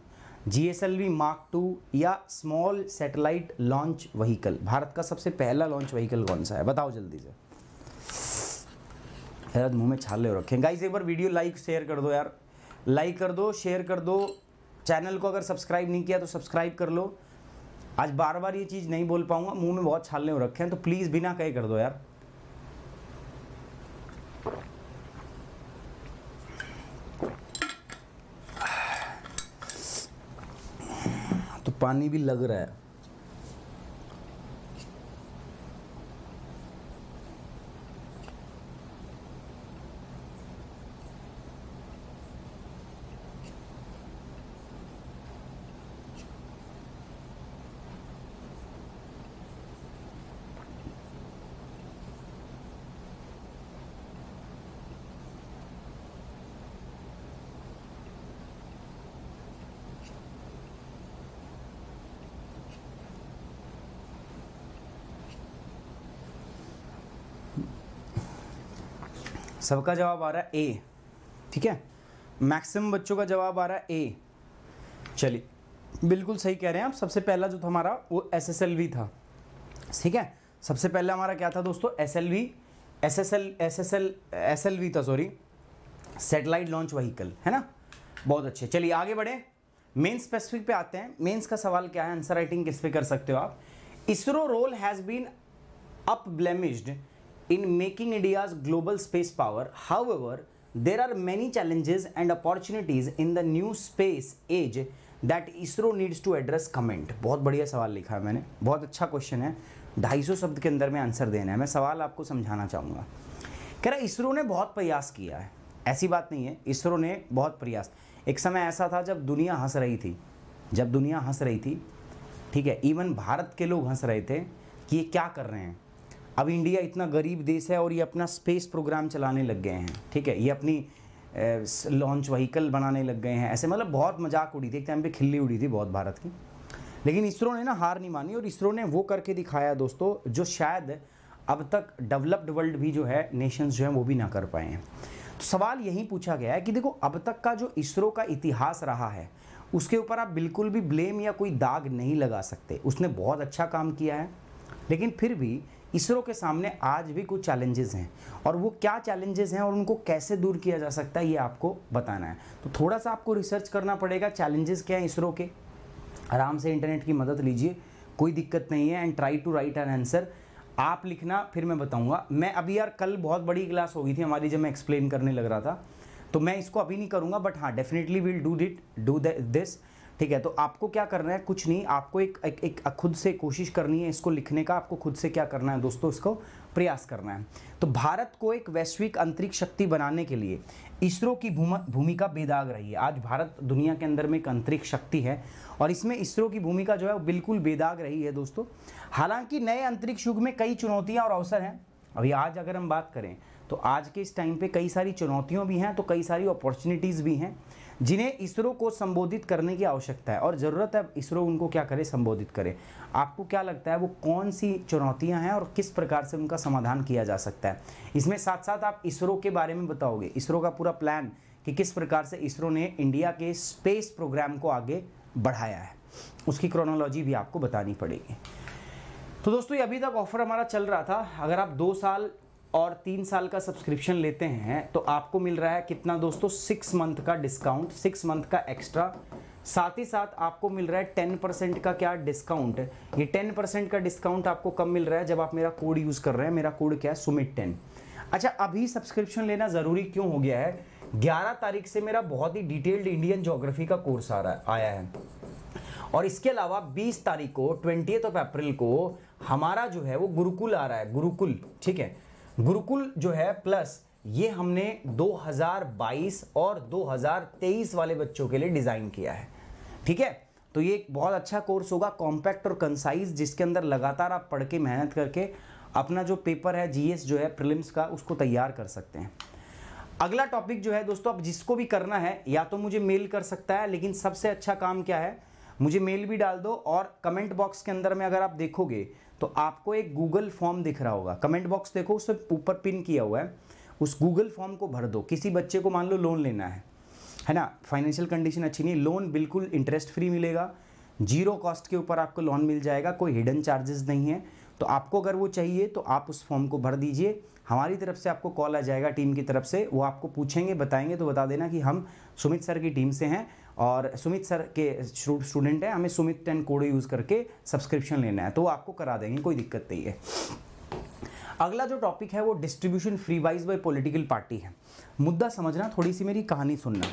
G S L V mark two या स्मॉल सेटेलाइट लॉन्च वहीकल भारत का सबसे पहला launch vehicle कौन सा है बताओ जल्दी से यार मुंह में छाले रखे गाइस एक बार वीडियो लाइक शेयर कर दो यार लाइक कर दो शेयर कर दो चैनल को अगर सब्सक्राइब नहीं किया तो सब्सक्राइब कर लो आज बार बार ये चीज़ नहीं बोल पाऊंगा मुंह में बहुत छालने हो रखे हैं तो प्लीज़ बिना कहे कर दो यार तो पानी भी लग रहा है सबका जवाब आ रहा है ए ठीक है मैक्सिमम बच्चों का जवाब आ रहा है ए चलिए बिल्कुल सही कह रहे हैं आप सबसे पहला जो था हमारा वो एस था ठीक है सबसे पहले हमारा क्या था दोस्तों S L V S S L S S L S L V था सॉरी सेटेलाइट लॉन्च वहीकल है ना बहुत अच्छे चलिए आगे बढ़े मेन स्पेसिफिक पे आते हैं मेन्स का सवाल क्या है आंसर राइटिंग किस पे कर सकते हो आप ISRO role has been up blemished in making India's global space power. However, there are many challenges and opportunities in the new space age that ISRO needs to address comment बहुत बढ़िया सवाल लिखा है मैंने बहुत अच्छा क्वेश्चन है 250 शब्द के अंदर में आंसर देना है मैं सवाल आपको समझाना चाहूँगा कह रहा इसरो ने बहुत प्रयास किया है ऐसी बात नहीं है इसरो ने बहुत प्रयास एक समय ऐसा था जब दुनिया हंस रही थी जब दुनिया हंस रही थी ठीक है इवन भारत के लोग हंस रहे थे कि ये क्या कर रहे हैं अब इंडिया इतना गरीब देश है और ये अपना स्पेस प्रोग्राम चलाने लग गए हैं ठीक है ये अपनी लॉन्च व्हीकल बनाने लग गए हैं ऐसे मतलब बहुत मजाक उड़ी थी एक टाइम पे खिल्ली उड़ी थी बहुत भारत की लेकिन इसरो ने ना हार नहीं मानी और इसरो ने वो करके दिखाया दोस्तों जो शायद अब तक डेवलप्ड वर्ल्ड भी जो है नेशंस जो हैं वो भी ना कर पाए हैं तो सवाल यही पूछा गया है कि देखो अब तक का जो इसरो का इतिहास रहा है उसके ऊपर आप बिल्कुल भी ब्लेम या कोई दाग नहीं लगा सकते उसने बहुत अच्छा काम किया है लेकिन फिर भी इसरो के सामने आज भी कुछ चैलेंजेस हैं और वो क्या चैलेंजेस हैं और उनको कैसे दूर किया जा सकता है ये आपको बताना है तो थोड़ा सा आपको रिसर्च करना पड़ेगा चैलेंजेस क्या हैं इसरो के आराम से इंटरनेट की मदद लीजिए कोई दिक्कत नहीं है and try to write an answer आप लिखना फिर मैं बताऊंगा मैं अभी यार कल बहुत बड़ी क्लास हो गई थी हमारी जब मैं एक्सप्लेन करने लग रहा था तो मैं इसको अभी नहीं करूंगा बट हाँ definitely will do it do this ठीक है तो आपको क्या करना है कुछ नहीं आपको एक एक, एक खुद से कोशिश करनी है इसको लिखने का आपको खुद से क्या करना है दोस्तों इसको प्रयास करना है तो भारत को एक वैश्विक अंतरिक्ष शक्ति बनाने के लिए इसरो की भूमिका बेदाग रही है आज भारत दुनिया के अंदर में एक अंतरिक्ष शक्ति है और इसमें इसरो की भूमिका जो है वो बिल्कुल बेदाग रही है दोस्तों हालांकि नए अंतरिक्ष युग में कई चुनौतियाँ और अवसर हैं अभी आज अगर हम बात करें तो आज के इस टाइम पे कई सारी चुनौतियों भी हैं तो कई सारी अपॉर्चुनिटीज़ भी हैं जिन्हें इसरो को संबोधित करने की आवश्यकता है और ज़रूरत है इसरो उनको क्या करे संबोधित करे आपको क्या लगता है वो कौन सी चुनौतियां हैं और किस प्रकार से उनका समाधान किया जा सकता है इसमें साथ साथ आप इसरो के बारे में बताओगे इसरो का पूरा प्लान कि किस प्रकार से इसरो ने इंडिया के स्पेस प्रोग्राम को आगे बढ़ाया है उसकी क्रोनोलॉजी भी आपको बतानी पड़ेगी तो दोस्तों ये अभी तक ऑफर हमारा चल रहा था अगर आप दो साल और तीन साल का सब्सक्रिप्शन लेते हैं तो आपको मिल रहा है कितना दोस्तों सिक्स मंथ का डिस्काउंट सिक्स मंथ का एक्स्ट्रा साथ ही साथ आपको मिल रहा है टेन परसेंट का क्या डिस्काउंट ये टेन परसेंट का डिस्काउंट आपको कब मिल रहा है जब आप मेरा कोड यूज़ कर रहे हैं मेरा कोड क्या है सुमित टेन अच्छा अभी सब्सक्रिप्शन लेना ज़रूरी क्यों हो गया है 11 तारीख से मेरा बहुत ही डिटेल्ड इंडियन ज्योग्राफी का कोर्स आ रहा है आया है और इसके अलावा 20 तारीख को ट्वेंटी ऑफ अप्रैल को हमारा जो है वो गुरुकुल आ रहा है गुरुकुल ठीक है गुरुकुल जो है प्लस ये हमने 2022 और 2023 वाले बच्चों के लिए डिज़ाइन किया है ठीक है तो ये एक बहुत अच्छा कोर्स होगा कॉम्पैक्ट और कंसाइज जिसके अंदर लगातार आप पढ़ के मेहनत करके अपना जो पेपर है जीएस जो है प्रिलिम्स का उसको तैयार कर सकते हैं अगला टॉपिक जो है दोस्तों आप जिसको भी करना है या तो मुझे मेल कर सकता है लेकिन सबसे अच्छा काम क्या है मुझे मेल भी डाल दो और कमेंट बॉक्स के अंदर में अगर आप देखोगे तो आपको एक गूगल फॉर्म दिख रहा होगा कमेंट बॉक्स देखो उससे ऊपर पिन किया हुआ है उस गूगल फॉर्म को भर दो किसी बच्चे को मान लो लोन लेना है है ना फाइनेंशियल कंडीशन अच्छी नहीं लोन बिल्कुल इंटरेस्ट फ्री मिलेगा जीरो कॉस्ट के ऊपर आपको लोन मिल जाएगा कोई हिडन चार्जेस नहीं है तो आपको अगर वो चाहिए तो आप उस फॉर्म को भर दीजिए हमारी तरफ से आपको कॉल आ जाएगा टीम की तरफ से वो आपको पूछेंगे बताएंगे तो बता देना कि हम सुमित सर की टीम से हैं और सुमित सर के स्टूडेंट हैं हमें सुमित टेन कोड यूज़ करके सब्सक्रिप्शन लेना है तो वो आपको करा देंगे कोई दिक्कत नहीं है अगला जो टॉपिक है वो distribution freebies by political party है मुद्दा समझना थोड़ी सी मेरी कहानी सुनना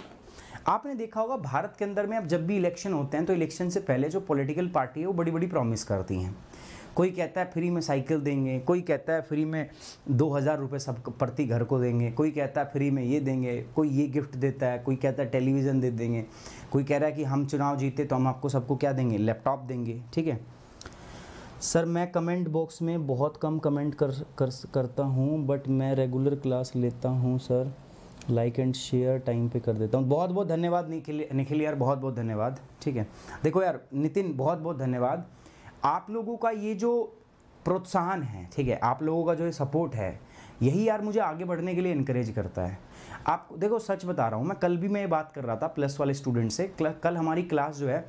आपने देखा होगा भारत के अंदर में अब जब भी इलेक्शन होते हैं तो इलेक्शन से पहले जो पॉलिटिकल पार्टी है वो बड़ी बड़ी प्रॉमिस करती हैं कोई कहता है फ्री में साइकिल देंगे कोई कहता है फ्री में दो हज़ार रुपये सब प्रति घर को देंगे कोई कहता है फ्री में ये देंगे कोई ये गिफ्ट देता है कोई कहता है टेलीविज़न दे देंगे कोई कह रहा है कि हम चुनाव जीते तो हम आपको सबको क्या देंगे लैपटॉप देंगे ठीक है सर मैं कमेंट बॉक्स में बहुत कम कमेंट कर, कर करता हूँ बट मैं रेगुलर क्लास लेता हूँ sir like and share time पे कर देता हूँ बहुत बहुत धन्यवाद निखिल निखिल यार बहुत बहुत धन्यवाद ठीक है देखो यार नितिन बहुत बहुत धन्यवाद आप लोगों का ये जो प्रोत्साहन है ठीक है आप लोगों का जो ये सपोर्ट है यही यार मुझे आगे बढ़ने के लिए इनक्रेज करता है आप देखो सच बता रहा हूँ मैं कल भी मैं ये बात कर रहा था प्लस वाले स्टूडेंट से कल हमारी क्लास जो है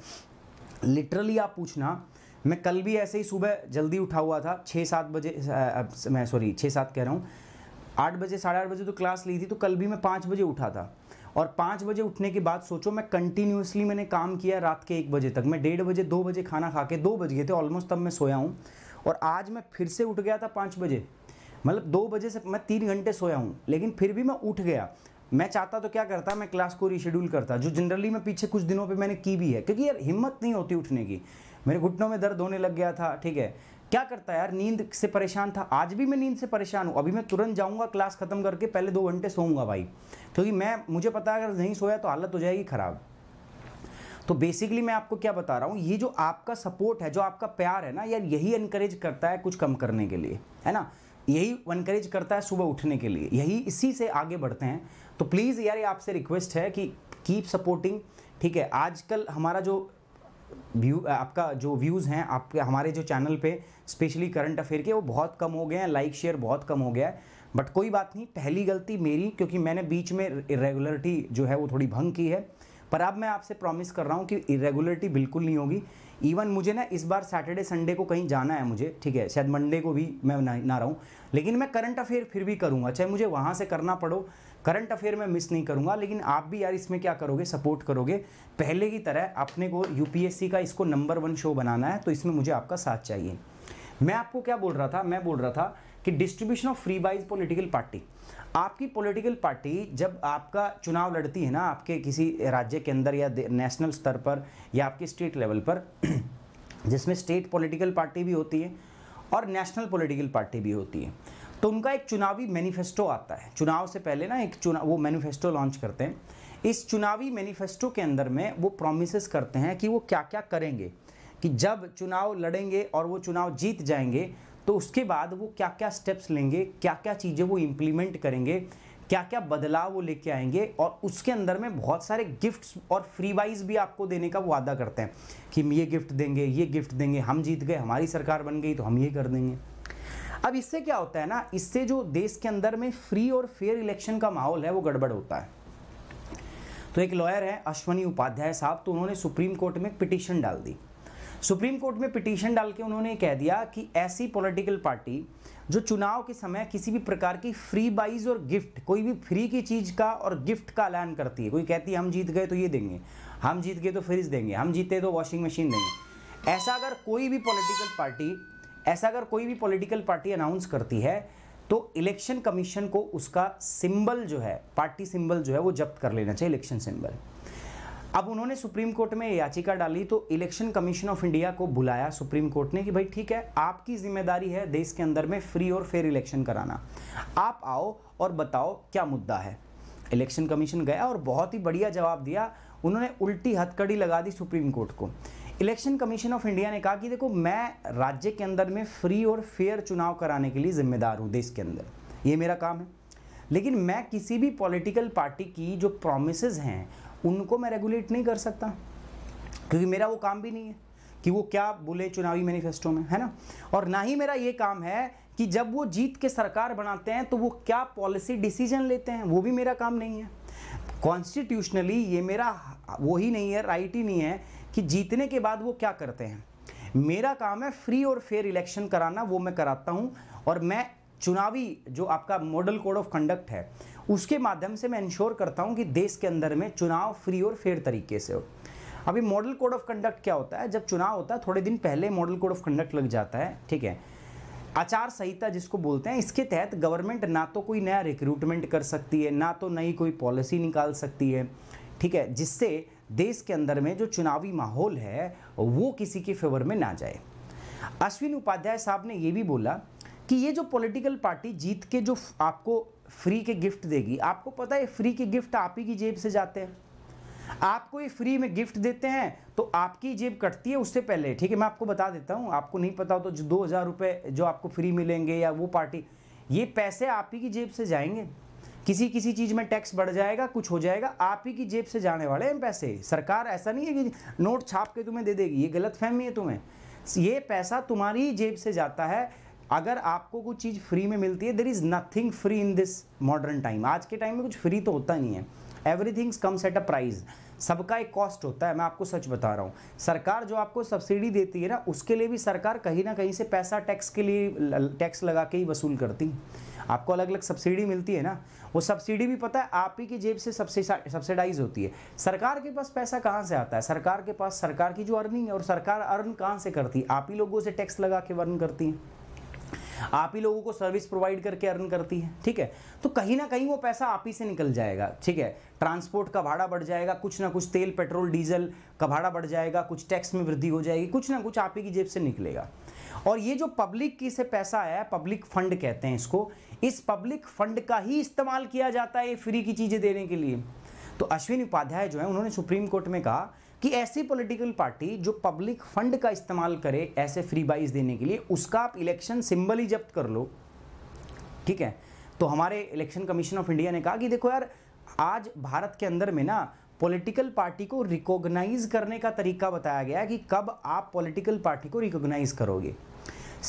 लिटरली आप पूछना मैं कल भी ऐसे ही सुबह जल्दी उठा हुआ था छः सात बजे मैं सॉरी छः सात कह रहा हूँ आठ बजे साढ़े आठ बजे तो क्लास ली थी तो कल भी मैं पाँच बजे उठा था और पाँच बजे उठने के बाद सोचो मैं कंटिन्यूसली मैंने काम किया रात के एक बजे तक मैं डेढ़ बजे दो बजे खाना खा के दो बज गए थे ऑलमोस्ट तब मैं सोया हूँ और आज मैं फिर से उठ गया था पाँच बजे मतलब दो बजे से मैं तीन घंटे सोया हूँ लेकिन फिर भी मैं उठ गया मैं चाहता तो क्या करता मैं क्लास को रिशेड्यूल करता जो जनरली मैं पीछे कुछ दिनों पर मैंने की भी है क्योंकि यार हिम्मत नहीं होती उठने की मेरे घुटनों में दर्द होने लग गया था ठीक है क्या करता है यार नींद से परेशान था आज भी मैं नींद से परेशान हूँ अभी मैं तुरंत जाऊँगा क्लास ख़त्म करके पहले दो घंटे सोऊंगा भाई क्योंकि मैं मुझे पता है अगर नहीं सोया तो हालत हो जाएगी ख़राब तो बेसिकली मैं आपको क्या बता रहा हूँ ये जो आपका सपोर्ट है जो आपका प्यार है ना यार यही इनकरेज करता है कुछ कम करने के लिए है ना यही इनकरेज करता है सुबह उठने के लिए यही इसी से आगे बढ़ते हैं तो प्लीज़ यार ये आपसे रिक्वेस्ट है कि कीप सपोर्टिंग ठीक है आजकल हमारा जो व्यू आपका जो व्यूज़ हैं आपके हमारे जो चैनल पे स्पेशली करंट अफेयर के वो बहुत कम हो गए हैं लाइक शेयर बहुत कम हो गया है बट कोई बात नहीं पहली गलती मेरी क्योंकि मैंने बीच में इरेगुलरिटी जो है वो थोड़ी भंग की है पर अब मैं आपसे प्रॉमिस कर रहा हूँ कि इरेगुलरिटी बिल्कुल नहीं होगी इवन मुझे ना इस बार सैटरडे संडे को कहीं जाना है मुझे ठीक है शायद मंडे को भी मैं ना, ना रहूँ लेकिन मैं करंट अफेयर फिर भी करूँगा चाहे मुझे वहाँ से करना पड़ो करंट अफेयर में मिस नहीं करूँगा लेकिन आप भी यार इसमें क्या करोगे सपोर्ट करोगे पहले की तरह अपने को यूपीएससी का इसको नंबर वन शो बनाना है तो इसमें मुझे आपका साथ चाहिए मैं आपको क्या बोल रहा था मैं बोल रहा था कि distribution of freebies political party आपकी पॉलिटिकल पार्टी जब आपका चुनाव लड़ती है ना आपके किसी राज्य के अंदर या नेशनल स्तर पर या आपके स्टेट लेवल पर जिसमें स्टेट पॉलिटिकल पार्टी भी होती है और नेशनल पॉलिटिकल पार्टी भी होती है तो उनका एक चुनावी मैनिफेस्टो आता है चुनाव से पहले ना एक चुनाव वो मैनिफेस्टो लॉन्च करते हैं इस चुनावी मैनिफेस्टो के अंदर में वो प्रोमिस करते हैं कि वो क्या क्या करेंगे कि जब चुनाव लड़ेंगे और वो चुनाव जीत जाएंगे तो उसके बाद वो क्या क्या स्टेप्स लेंगे क्या क्या चीज़ें वो इम्प्लीमेंट करेंगे क्या क्या बदलाव वो लेके आएंगे और उसके अंदर में बहुत सारे गिफ्ट्स और फ्री वाइज भी आपको देने का वादा करते हैं कि हम ये गिफ्ट देंगे ये गिफ्ट देंगे हम जीत गए हमारी सरकार बन गई तो हम ये कर देंगे अब इससे क्या होता है ना इससे जो देश के अंदर में फ्री और फेयर इलेक्शन का माहौल है वो गड़बड़ होता है तो एक लॉयर है अश्वनी उपाध्याय साहब तो उन्होंने सुप्रीम कोर्ट में पिटीशन डाल दी सुप्रीम कोर्ट में पिटीशन डाल के उन्होंने कह दिया कि ऐसी पॉलिटिकल पार्टी जो चुनाव के समय किसी भी प्रकार की फ्री बाइज और गिफ्ट कोई भी फ्री की चीज़ का और गिफ्ट का ऐलान करती है कोई कहती है हम जीत गए तो ये देंगे हम जीत गए तो फ्रिज देंगे हम जीते तो वॉशिंग मशीन देंगे ऐसा अगर कोई भी पॉलिटिकल पार्टी ऐसा अगर कोई भी पॉलिटिकल पार्टी अनाउंस करती है तो इलेक्शन कमीशन को उसका सिंबल जो है पार्टी सिंबल जो है वो जब्त कर लेना चाहिए इलेक्शन सिंबल अब उन्होंने सुप्रीम कोर्ट में याचिका डाली तो इलेक्शन कमीशन ऑफ इंडिया को बुलाया सुप्रीम कोर्ट ने कि भाई ठीक है आपकी जिम्मेदारी है देश के अंदर में फ्री और फेयर इलेक्शन कराना आप आओ और बताओ क्या मुद्दा है इलेक्शन कमीशन गया और बहुत ही बढ़िया जवाब दिया उन्होंने उल्टी हथकड़ी लगा दी सुप्रीम कोर्ट को इलेक्शन कमीशन ऑफ इंडिया ने कहा कि देखो मैं राज्य के अंदर में फ्री और फेयर चुनाव कराने के लिए जिम्मेदार हूँ देश के अंदर ये मेरा काम है लेकिन मैं किसी भी पॉलिटिकल पार्टी की जो प्रोमिसज हैं उनको मैं रेगुलेट नहीं कर सकता क्योंकि मेरा वो काम भी नहीं है कि वो क्या बोले चुनावी मैनिफेस्टो में है ना और ना ही मेरा ये काम है कि जब वो जीत के सरकार बनाते हैं तो वो क्या पॉलिसी डिसीजन लेते हैं वो भी मेरा काम नहीं है कॉन्स्टिट्यूशनली ये मेरा वो ही नहीं है राइट ही नहीं है कि जीतने के बाद वो क्या करते हैं मेरा काम है फ्री और फेयर इलेक्शन कराना वो मैं कराता हूँ और मैं चुनावी जो आपका मॉडल कोड ऑफ कंडक्ट है उसके माध्यम से मैं इंश्योर करता हूँ कि देश के अंदर में चुनाव फ्री और फेयर तरीके से हो अभी मॉडल कोड ऑफ कंडक्ट क्या होता है जब चुनाव होता है थोड़े दिन पहले मॉडल कोड ऑफ कंडक्ट लग जाता है ठीक है आचार संहिता जिसको बोलते हैं इसके तहत गवर्नमेंट ना तो कोई नया रिक्रूटमेंट कर सकती है ना तो नई कोई पॉलिसी निकाल सकती है ठीक है जिससे देश के अंदर में जो चुनावी माहौल है वो किसी के फेवर में ना जाए अश्विन उपाध्याय साहब ने ये भी बोला कि ये जो पॉलिटिकल पार्टी जीत के जो आपको फ्री के गिफ्ट देगी आपको पता है फ्री के गिफ्ट आप ही की जेब से जाते हैं आपको ये फ्री में गिफ्ट देते हैं तो आपकी जेब कटती है उससे पहले ठीक है मैं आपको बता देता हूँ आपको नहीं पता हो तो जो दो हज़ार रुपये जो आपको फ्री मिलेंगे या वो पार्टी ये पैसे आप ही की जेब से जाएंगे किसी किसी चीज़ में टैक्स बढ़ जाएगा कुछ हो जाएगा आप ही की जेब से जाने वाले हैं पैसे सरकार ऐसा नहीं है कि नोट छाप के तुम्हें दे देगी ये गलत फहमी है तुम्हें ये पैसा तुम्हारी ही जेब से जाता है अगर आपको कुछ चीज़ फ्री में मिलती है there is nothing free in this modern time आज के टाइम में कुछ फ्री तो होता नहीं है thing comes at a price सबका एक कॉस्ट होता है मैं आपको सच बता रहा हूँ सरकार जो आपको सब्सिडी देती है ना उसके लिए भी सरकार कहीं ना कहीं से पैसा टैक्स के लिए टैक्स लगा के ही वसूल करती आपको अलग अलग सब्सिडी मिलती है ना वो सब्सिडी भी पता है आप ही की जेब से सब्सिडाइज होती है सरकार के पास पैसा कहाँ से आता है सरकार के पास सरकार की जो अर्निंग है और सरकार अर्न कहाँ से करती है आप ही लोगों से टैक्स लगा के अर्न करती है आप ही लोगों को सर्विस प्रोवाइड करके अर्न करती है ठीक है तो कहीं ना कहीं वो पैसा आप ही से निकल जाएगा ठीक है ट्रांसपोर्ट का भाड़ा बढ़ जाएगा कुछ ना कुछ तेल पेट्रोल डीजल का भाड़ा बढ़ जाएगा कुछ टैक्स में वृद्धि हो जाएगी कुछ ना कुछ आप ही की जेब से निकलेगा और ये जो पब्लिक की से पैसा आया है पब्लिक फंड कहते हैं इसको इस पब्लिक फंड का ही इस्तेमाल किया जाता है ये फ्री की चीज़ें देने के लिए तो अश्विन उपाध्याय जो है उन्होंने सुप्रीम कोर्ट में कहा कि ऐसी पॉलिटिकल पार्टी जो पब्लिक फंड का इस्तेमाल करे ऐसे फ्री बाइज देने के लिए उसका आप इलेक्शन सिंबल ही जब्त कर लो ठीक है तो हमारे इलेक्शन कमीशन ऑफ इंडिया ने कहा कि देखो यार आज भारत के अंदर में ना पॉलिटिकल पार्टी को रिकॉग्नाइज करने का तरीका बताया गया है कि कब आप पॉलिटिकल पार्टी को रिकॉग्नाइज करोगे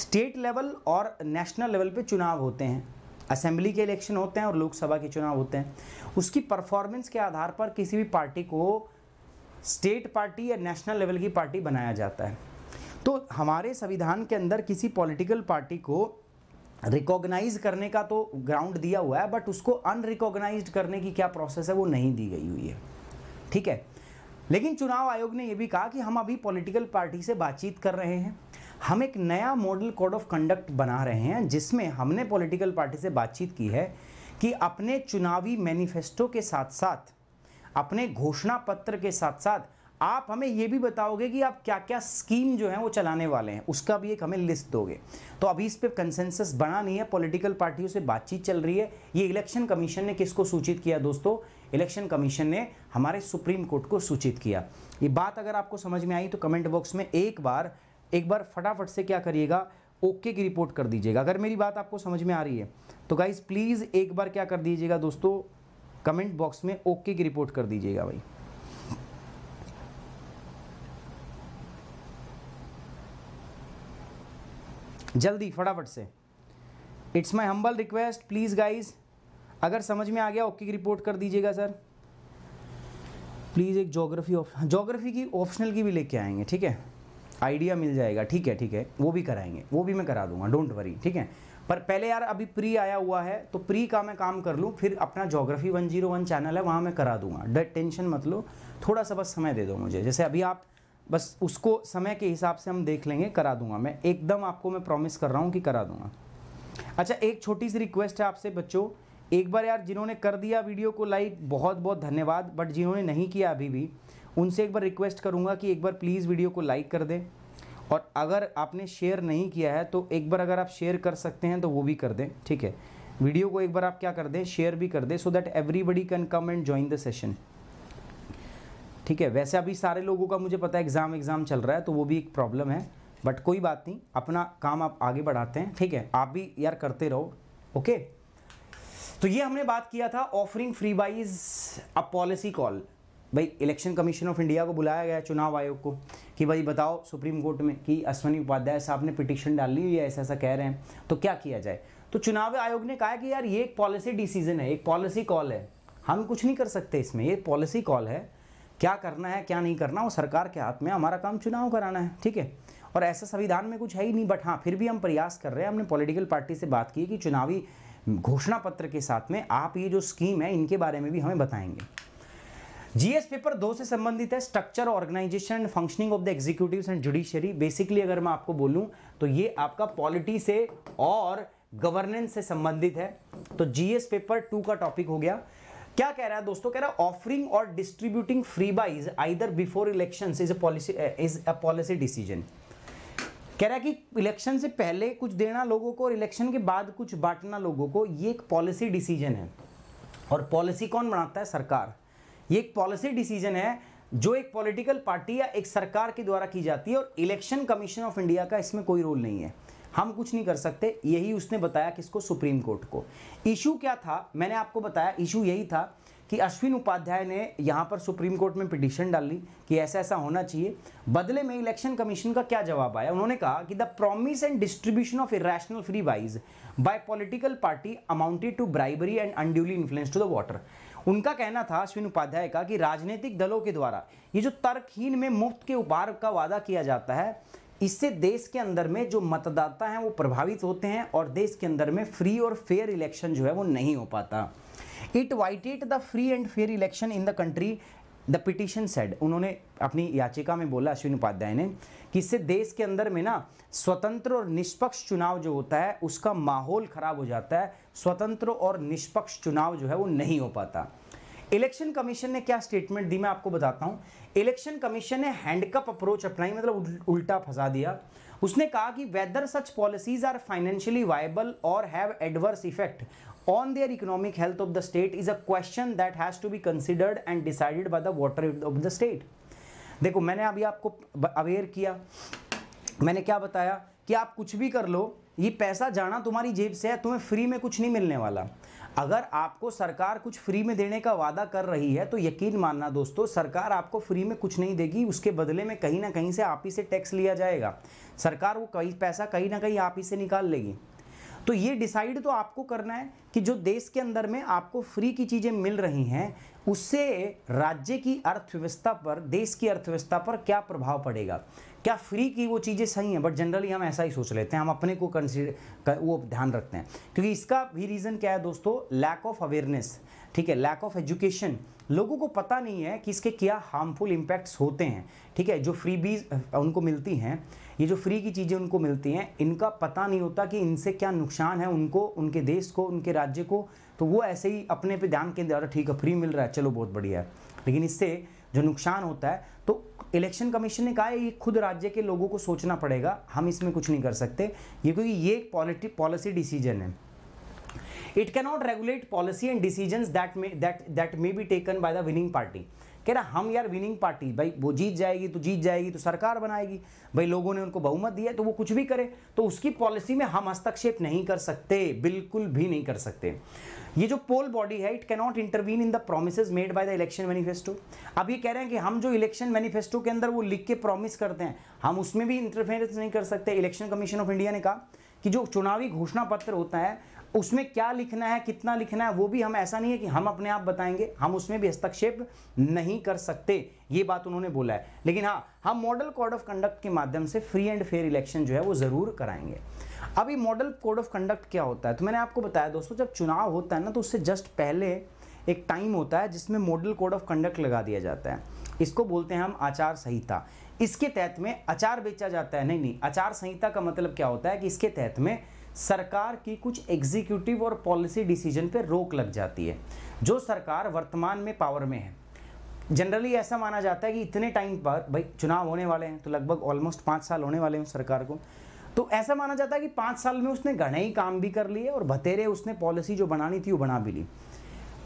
स्टेट लेवल और नेशनल लेवल पे चुनाव होते हैं असेंबली के इलेक्शन होते हैं और लोकसभा के चुनाव होते हैं उसकी परफॉर्मेंस के आधार पर किसी भी पार्टी को स्टेट पार्टी या नेशनल लेवल की पार्टी बनाया जाता है तो हमारे संविधान के अंदर किसी पॉलिटिकल पार्टी को रिकॉग्नाइज करने का तो ग्राउंड दिया हुआ है बट उसको अनरिकॉग्नाइज करने की क्या प्रोसेस है वो नहीं दी गई हुई है ठीक है लेकिन चुनाव आयोग ने यह भी कहा कि हम अभी पॉलिटिकल पार्टी से बातचीत कर रहे हैं हम एक नया मॉडल कोड ऑफ कंडक्ट बना रहे हैं जिसमें हमने पॉलिटिकल पार्टी से बातचीत की है कि अपने चुनावी मैनिफेस्टो के साथ साथ अपने घोषणा पत्र के साथ साथ आप हमें यह भी बताओगे कि आप क्या क्या स्कीम जो है वो चलाने वाले हैं उसका भी एक हमें लिस्ट दोगे तो अभी इस पर कंसेंसस बना नहीं है पॉलिटिकल पार्टियों से बातचीत चल रही है ये इलेक्शन कमीशन ने किसको सूचित किया दोस्तों इलेक्शन कमीशन ने हमारे सुप्रीम कोर्ट को सूचित किया ये बात अगर आपको समझ में आई तो कमेंट बॉक्स में एक बार एक बार फटाफट से क्या करिएगा ओके की रिपोर्ट कर दीजिएगा अगर मेरी बात आपको समझ में आ रही है तो गाइज़ प्लीज़ एक बार क्या कर दीजिएगा दोस्तों कमेंट बॉक्स में ओके की रिपोर्ट कर दीजिएगा भाई जल्दी फटाफट से it's my humble request please guys अगर समझ में आ गया ओके की रिपोर्ट कर दीजिएगा सर प्लीज़ एक जोग्राफी जोग्राफी की ऑप्शनल की भी लेके आएंगे ठीक है आइडिया मिल जाएगा ठीक है ठीक है वो भी कराएंगे वो भी मैं करा दूंगा डोंट वरी ठीक है पर पहले यार अभी प्री आया हुआ है तो प्री का मैं काम कर लूँ फिर अपना जोग्राफी 101 चैनल है वहाँ मैं करा दूंगा टेंशन मत लो थोड़ा सा बस समय दे दो मुझे जैसे अभी आप बस उसको समय के हिसाब से हम देख लेंगे करा दूंगा मैं एकदम आपको मैं प्रॉमिस कर रहा हूँ कि करा दूंगा अच्छा एक छोटी सी रिक्वेस्ट है आपसे बच्चों एक बार यार जिन्होंने कर दिया वीडियो को लाइक बहुत बहुत धन्यवाद बट जिन्होंने नहीं किया अभी भी उनसे एक बार रिक्वेस्ट करूँगा कि एक बार प्लीज़ वीडियो को लाइक कर दें और अगर आपने शेयर नहीं किया है तो एक बार अगर आप शेयर कर सकते हैं तो वो भी कर दें ठीक है वीडियो को एक बार आप क्या कर दें शेयर भी कर दें so that everybody can come and join the session ठीक है वैसे अभी सारे लोगों का मुझे पता है एग्ज़ाम एग्ज़ाम चल रहा है तो वो भी एक प्रॉब्लम है बट कोई बात नहीं अपना काम आप आगे बढ़ाते हैं ठीक है आप भी यार करते रहो ओके तो ये हमने बात किया था offering freebies a policy call भाई इलेक्शन कमीशन ऑफ इंडिया को बुलाया गया चुनाव आयोग को कि भाई बताओ सुप्रीम कोर्ट में कि अश्वनी उपाध्याय साहब ने पिटिशन डाल ली है ऐसा ऐसा कह रहे हैं तो क्या किया जाए तो चुनाव आयोग ने कहा कि यार ये एक पॉलिसी डिसीजन है एक पॉलिसी कॉल है हम कुछ नहीं कर सकते इसमें ये पॉलिसी कॉल है क्या करना है क्या नहीं करना वो सरकार के हाथ में हमारा काम चुनाव कराना है ठीक है और ऐसा संविधान में कुछ है ही नहीं बट हाँ फिर भी हम प्रयास कर रहे हैं हमने पॉलिटिकल पार्टी से बात की कि चुनावी घोषणा पत्र के साथ में आप ये जो स्कीम है इनके बारे में भी हमें बताएंगे जीएस पेपर दो से संबंधित है structure organisation and functioning of the executive and judiciary basically अगर मैं आपको बोलूं तो ये आपका पॉलिटी से और गवर्नेंस से संबंधित है तो जीएस पेपर टू का टॉपिक हो गया क्या कह रहा है दोस्तों कह रहा है ऑफरिंग और distributing freebies either before election is a policy is a policy decision कह रहा है कि इलेक्शन से पहले कुछ देना लोगों को और इलेक्शन के बाद कुछ बांटना लोगों को ये एक पॉलिसी डिसीजन है और पॉलिसी कौन बनाता है सरकार ये एक पॉलिसी डिसीजन है जो एक पॉलिटिकल पार्टी या एक सरकार के द्वारा की जाती है और इलेक्शन कमीशन ऑफ इंडिया का इसमें कोई रोल नहीं है हम कुछ नहीं कर सकते यही उसने बताया किसको सुप्रीम कोर्ट को इशू क्या था मैंने आपको बताया इशू यही था कि अश्विन उपाध्याय ने यहाँ पर सुप्रीम कोर्ट में पिटिशन डाली कि ऐसा ऐसा होना चाहिए बदले में इलेक्शन कमीशन का क्या जवाब आया उन्होंने कहा कि the promise and distribution of irrational freebies by political party amounted to bribery and unduly influence to the voter उनका कहना था अश्विन उपाध्याय का कि राजनीतिक दलों के द्वारा ये जो तर्कहीन में मुफ्त के उपहार का वादा किया जाता है इससे देश के अंदर में जो मतदाता हैं वो प्रभावित होते हैं और देश के अंदर में फ्री और फेयर इलेक्शन जो है वो नहीं हो पाता it vitiated the free and fair election in the country the petition said उन्होंने अपनी याचिका में बोला अश्विन उपाध्याय ने कि इससे देश के अंदर में ना स्वतंत्र और निष्पक्ष चुनाव जो होता है उसका माहौल खराब हो जाता है स्वतंत्र और निष्पक्ष चुनाव जो है वो नहीं हो पाता इलेक्शन कमीशन ने क्या स्टेटमेंट दी मैं आपको बताता हूं इलेक्शन कमीशन ने हैंडकप अप्रोच अपनाई मतलब उल्टा फंसा दिया उसने कहा कि whether such policies are financially viable और have adverse effect on their economic health of the state is a question that has to be considered and decided by the water of the state देखो मैंने अभी आपको aware किया मैंने क्या बताया कि आप कुछ भी कर लो ये पैसा जाना तुम्हारी जेब से है तुम्हें फ्री में कुछ नहीं मिलने वाला अगर आपको सरकार कुछ फ्री में देने का वादा कर रही है तो यकीन मानना दोस्तों सरकार आपको फ्री में कुछ नहीं देगी उसके बदले में कहीं ना कहीं से आप ही से टैक्स लिया जाएगा सरकार वो कहीं पैसा कहीं ना कहीं आप ही से निकाल लेगी तो ये डिसाइड तो आपको करना है कि जो देश के अंदर में आपको फ्री की चीज़ें मिल रही हैं उससे राज्य की अर्थव्यवस्था पर देश की अर्थव्यवस्था पर क्या प्रभाव पड़ेगा क्या फ्री की वो चीज़ें सही हैं बट जनरली हम ऐसा ही सोच लेते हैं हम अपने को कंसिडर वो ध्यान रखते हैं क्योंकि इसका भी रीज़न क्या है दोस्तों लैक ऑफ अवेयरनेस ठीक है लैक ऑफ एजुकेशन लोगों को पता नहीं है कि इसके क्या हार्मफुल इम्पैक्ट्स होते हैं ठीक है जो फ्री बीज उनको मिलती हैं ये जो फ्री की चीज़ें उनको मिलती हैं इनका पता नहीं होता कि इनसे क्या नुकसान है उनको उनके देश को उनके राज्य को तो वो ऐसे ही अपने पे ध्यान केंद्र अरे ठीक है फ्री मिल रहा है चलो बहुत बढ़िया है लेकिन इससे जो नुकसान होता है तो इलेक्शन कमीशन ने कहा है ये खुद राज्य के लोगों को सोचना पड़ेगा हम इसमें कुछ नहीं कर सकते ये क्योंकि ये एक पॉलिसी डिसीजन है it cannot regulate policy and decision that may that that may be taken by the winning party कह रहा हम यार विनिंग पार्टी भाई वो जीत जाएगी तो जीत जाएगी तो सरकार बनाएगी भाई लोगों ने उनको बहुमत दिया तो वो कुछ भी करे तो उसकी पॉलिसी में हम हस्तक्षेप नहीं कर सकते बिल्कुल भी नहीं कर सकते ये जो पोल बॉडी है it cannot intervene in the promise made by the election manifesto अब ये कह रहे हैं कि हम जो इलेक्शन मैनिफेस्टो के अंदर वो लिख के प्रॉमिस करते हैं हम उसमें भी इंटरफेरेंस नहीं कर सकते इलेक्शन कमीशन ऑफ इंडिया ने कहा कि जो चुनावी घोषणा पत्र होता है उसमें क्या लिखना है कितना लिखना है वो भी हम ऐसा नहीं है कि हम अपने आप बताएंगे हम उसमें भी हस्तक्षेप नहीं कर सकते ये बात उन्होंने बोला है लेकिन हाँ हम मॉडल कोड ऑफ कंडक्ट के माध्यम से फ्री एंड फेयर इलेक्शन जो है वो ज़रूर कराएंगे अभी मॉडल कोड ऑफ कंडक्ट क्या होता है तो मैंने आपको बताया दोस्तों जब चुनाव होता है ना तो उससे जस्ट पहले एक टाइम होता है जिसमें मॉडल कोड ऑफ कंडक्ट लगा दिया जाता है इसको बोलते हैं हम आचार संहिता इसके तहत में आचार बेचा जाता है नहीं नहीं आचार संहिता का मतलब क्या होता है कि इसके तहत में सरकार की कुछ एग्जीक्यूटिव और पॉलिसी डिसीजन पर रोक लग जाती है जो सरकार वर्तमान में पावर में है जनरली ऐसा माना जाता है कि इतने टाइम पर भाई चुनाव होने वाले हैं तो लगभग ऑलमोस्ट पाँच साल होने वाले हैं सरकार को तो ऐसा माना जाता है कि पाँच साल में उसने घने ही काम भी कर लिए और बतेरे उसने पॉलिसी जो बनानी थी वो बना भी ली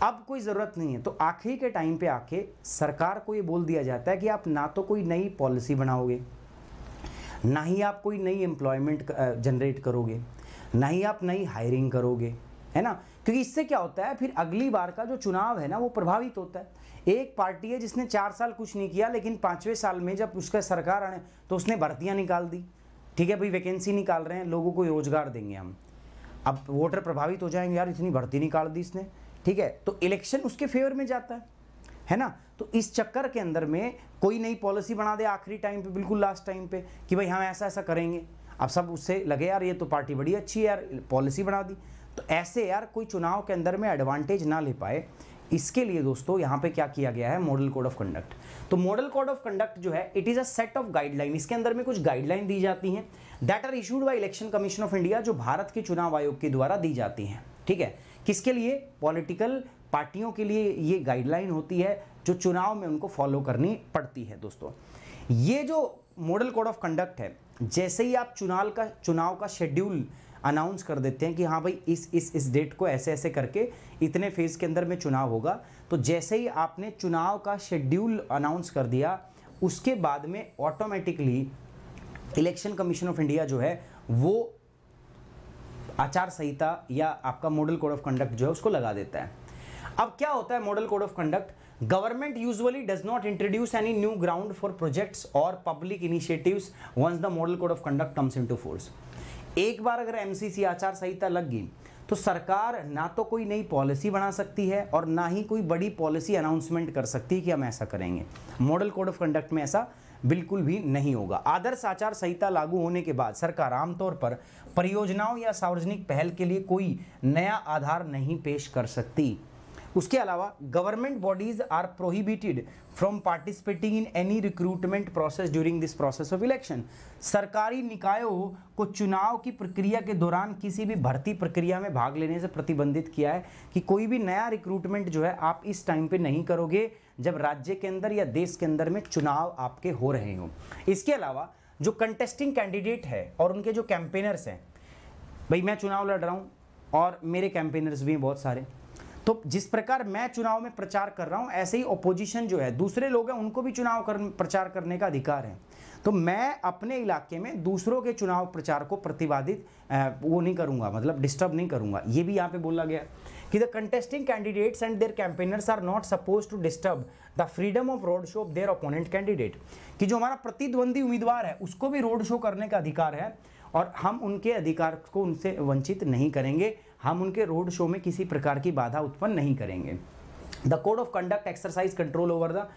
अब कोई ज़रूरत नहीं है तो आखिरी के टाइम पे आके सरकार को ये बोल दिया जाता है कि आप ना तो कोई नई पॉलिसी बनाओगे ना ही आप कोई नई एम्प्लॉयमेंट जनरेट करोगे ना ही आप नई हायरिंग करोगे है ना क्योंकि इससे क्या होता है फिर अगली बार का जो चुनाव है ना वो प्रभावित होता है एक पार्टी है जिसने चार साल कुछ नहीं किया लेकिन पाँचवें साल में जब उसका सरकार आने तो उसने भर्तियाँ निकाल दी ठीक है भाई वैकेंसी निकाल रहे हैं लोगों को रोजगार देंगे हम अब वोटर प्रभावित हो जाएंगे यार इतनी भर्ती निकाल दी इसने ठीक है तो इलेक्शन उसके फेवर में जाता है है ना तो इस चक्कर के अंदर में कोई नई पॉलिसी बना दे आखिरी टाइम पे बिल्कुल लास्ट टाइम पे कि भाई हम ऐसा ऐसा करेंगे अब सब उससे लगे यार ये तो पार्टी बड़ी अच्छी है यार पॉलिसी बना दी तो ऐसे यार कोई चुनाव के अंदर में एडवांटेज ना ले पाए इसके लिए दोस्तों यहाँ पे क्या किया गया है मॉडल कोड ऑफ कंडक्ट तो मॉडल कोड ऑफ कंडक्ट जो है it is a set of guideline इसके अंदर में कुछ गाइडलाइन दी जाती हैं that are issued by election commission of India जो भारत के चुनाव आयोग के द्वारा दी जाती हैं ठीक है किसके लिए पॉलिटिकल पार्टियों के लिए ये गाइडलाइन होती है जो चुनाव में उनको फॉलो करनी पड़ती है दोस्तों ये जो मॉडल कोड ऑफ कंडक्ट है जैसे ही आप चुनाव का चुनाव का शेड्यूल अनाउंस कर देते हैं कि हाँ भाई इस इस इस डेट को ऐसे ऐसे करके इतने फेज़ के अंदर में चुनाव होगा तो जैसे ही आपने चुनाव का शेड्यूल अनाउंस कर दिया उसके बाद में automatically election commission of India जो है वो आचार संहिता या आपका मॉडल कोड ऑफ कंडक्ट जो है उसको लगा देता है अब क्या होता है model code of conduct Government usually does not introduce any new ground for projects or public initiatives once the model code of conduct comes into force. एक बार अगर एम सी सी आचार संहिता लग गई तो सरकार ना तो कोई नई पॉलिसी बना सकती है और ना ही कोई बड़ी पॉलिसी अनाउंसमेंट कर सकती है कि हम ऐसा करेंगे मॉडल कोड ऑफ कंडक्ट में ऐसा बिल्कुल भी नहीं होगा आदर्श आचार संहिता लागू होने के बाद सरकार आमतौर पर परियोजनाओं या सार्वजनिक पहल के लिए कोई नया आधार नहीं पेश कर सकती उसके अलावा government bodies are prohibited from participating in any recruitment process during this process of election सरकारी निकायों को चुनाव की प्रक्रिया के दौरान किसी भी भर्ती प्रक्रिया में भाग लेने से प्रतिबंधित किया है कि कोई भी नया रिक्रूटमेंट जो है आप इस टाइम पे नहीं करोगे जब राज्य के अंदर या देश के अंदर में चुनाव आपके हो रहे हों इसके अलावा जो कंटेस्टिंग कैंडिडेट है और उनके जो कैंपेनर्स हैं भाई मैं चुनाव लड़ रहा हूँ और मेरे कैंपेनर्स भी हैं बहुत सारे तो जिस प्रकार मैं चुनाव में प्रचार कर रहा हूं ऐसे ही ओपोजिशन जो है दूसरे लोग हैं उनको भी चुनाव कर प्रचार करने का अधिकार है तो मैं अपने इलाके में दूसरों के चुनाव प्रचार को प्रतिवादित वो नहीं करूंगा मतलब डिस्टर्ब नहीं करूंगा ये भी यहाँ पे बोला गया कि the contesting candidates and their campaigners are not suppose to disturb the freedom of road show of their opponent candidate कि जो हमारा प्रतिद्वंदी उम्मीदवार है उसको भी रोड शो करने का अधिकार है और हम उनके अधिकार को उनसे वंचित नहीं करेंगे हम उनके रोड शो में किसी प्रकार की बाधा उत्पन्न नहीं करेंगे the code of conduct exercise control over the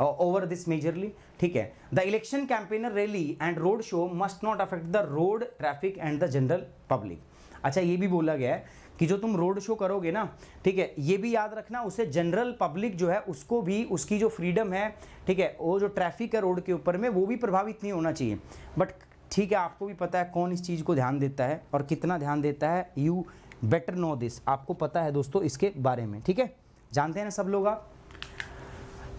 over this majorly ठीक है the election campaigner rally and road show must not affect the road traffic and the general public अच्छा ये भी बोला गया है कि जो तुम रोड शो करोगे ना ठीक है ये भी याद रखना उसे जनरल पब्लिक जो है उसको भी उसकी जो फ्रीडम है ठीक है वो जो ट्रैफिक है रोड के ऊपर में वो भी प्रभावित नहीं होना चाहिए बट ठीक है आपको भी पता है कौन इस चीज़ को ध्यान देता है और कितना ध्यान देता है यू बेटर नो दिस आपको पता है दोस्तों इसके बारे में ठीक है जानते हैं ना सब लोग आप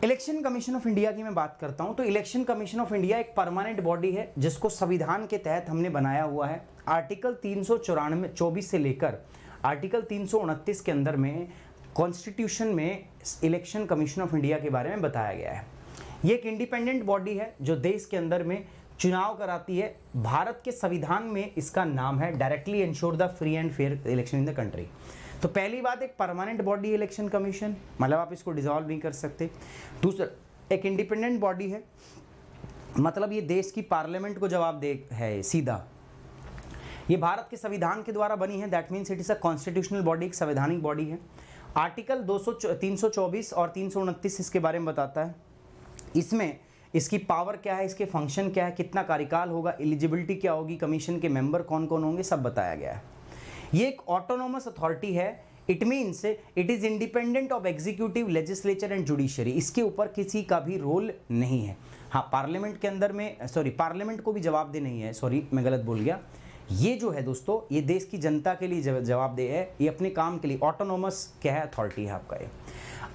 इलेक्शन कमीशन ऑफ इंडिया की मैं बात करता हूं तो इलेक्शन कमीशन ऑफ इंडिया एक परमानेंट बॉडी है जिसको संविधान के तहत हमने बनाया हुआ है आर्टिकल तीन सौ चौरानवे चौबीस से लेकर आर्टिकल तीन सौ उनतीस के अंदर में कॉन्स्टिट्यूशन में इलेक्शन कमीशन ऑफ इंडिया के बारे में बताया गया है ये एक इंडिपेंडेंट बॉडी है जो देश के अंदर में चुनाव कराती है भारत के संविधान में इसका नाम है directly ensure the free and fair election in the country तो पहली बात एक परमानेंट बॉडी इलेक्शन कमीशन मतलब आप इसको डिजॉल्व नहीं कर सकते दूसरा एक इंडिपेंडेंट बॉडी है मतलब ये देश की पार्लियामेंट को जवाब दे है सीधा ये भारत के संविधान के द्वारा बनी है that means it is a constitutional body एक संवैधानिक बॉडी है आर्टिकल दो 324 और तीन इसके बारे में बताता है इसमें इसकी पावर क्या है इसके फंक्शन क्या है कितना कार्यकाल होगा एलिजिबिलिटी क्या होगी कमीशन के मेंबर कौन कौन होंगे सब बताया गया है ये एक ऑटोनोमस अथॉरिटी है it means it is independent of executive legislature and judiciary इसके ऊपर किसी का भी रोल नहीं है हाँ पार्लियामेंट के अंदर में सॉरी पार्लियामेंट को भी जवाबदेह नहीं है सॉरी मैं गलत बोल गया ये जो है दोस्तों ये देश की जनता के लिए जवाबदेह है ये अपने काम के लिए ऑटोनोमस क्या है अथॉरिटी है आपका ये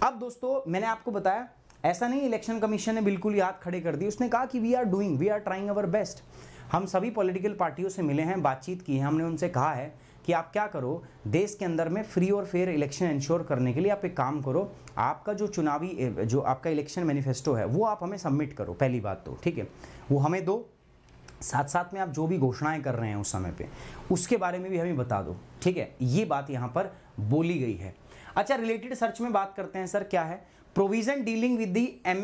अब दोस्तों मैंने आपको बताया ऐसा नहीं इलेक्शन कमीशन ने बिल्कुल ही हाथ खड़े कर दिए उसने कहा कि we are doing we are trying our best हम सभी पॉलिटिकल पार्टियों से मिले हैं बातचीत की है हमने उनसे कहा है कि आप क्या करो देश के अंदर में फ्री और फेयर इलेक्शन इंश्योर करने के लिए आप एक काम करो आपका जो चुनावी जो आपका इलेक्शन मैनिफेस्टो है वो आप हमें सबमिट करो पहली बात तो ठीक है वो हमें दो साथ साथ में आप जो भी घोषणाएं कर रहे हैं उस समय पे उसके बारे में भी हमें बता दो ठीक है ये बात यहाँ पर बोली गई है अच्छा रिलेटेड सर्च में बात करते हैं सर क्या है provision dealing with the M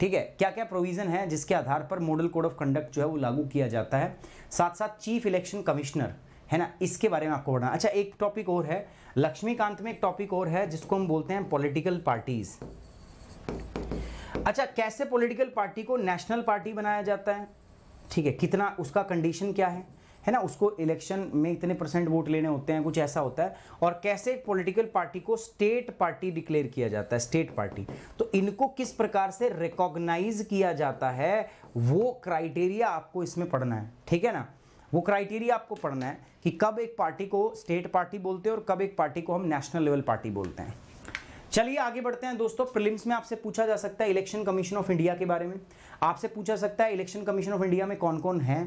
ठीक है क्या क्या प्रोविजन है जिसके आधार पर मॉडल कोड ऑफ कंडक्ट जो है वो लागू किया जाता है साथ साथ चीफ इलेक्शन कमिश्नर है ना इसके बारे में आपको पढ़ना अच्छा एक टॉपिक और है लक्ष्मीकांत में एक टॉपिक और है जिसको हम बोलते हैं पॉलिटिकल पार्टीज अच्छा कैसे पॉलिटिकल पार्टी को नेशनल पार्टी बनाया जाता है ठीक है कितना उसका कंडीशन क्या है है ना उसको इलेक्शन में इतने परसेंट वोट लेने होते हैं कुछ ऐसा होता है और कैसे एक पॉलिटिकल पार्टी को स्टेट पार्टी डिक्लेयर किया जाता है स्टेट पार्टी तो इनको किस प्रकार से रिकॉग्नाइज किया जाता है वो क्राइटेरिया आपको इसमें पढ़ना है ठीक है ना वो क्राइटेरिया आपको पढ़ना है कि कब एक पार्टी को स्टेट पार्टी बोलते हैं और कब एक पार्टी को हम नेशनल लेवल पार्टी बोलते हैं चलिए आगे बढ़ते हैं दोस्तों प्रिलिम्स में आपसे पूछा जा सकता है इलेक्शन कमीशन ऑफ इंडिया के बारे में आपसे पूछा सकता है इलेक्शन कमीशन ऑफ इंडिया में कौन कौन है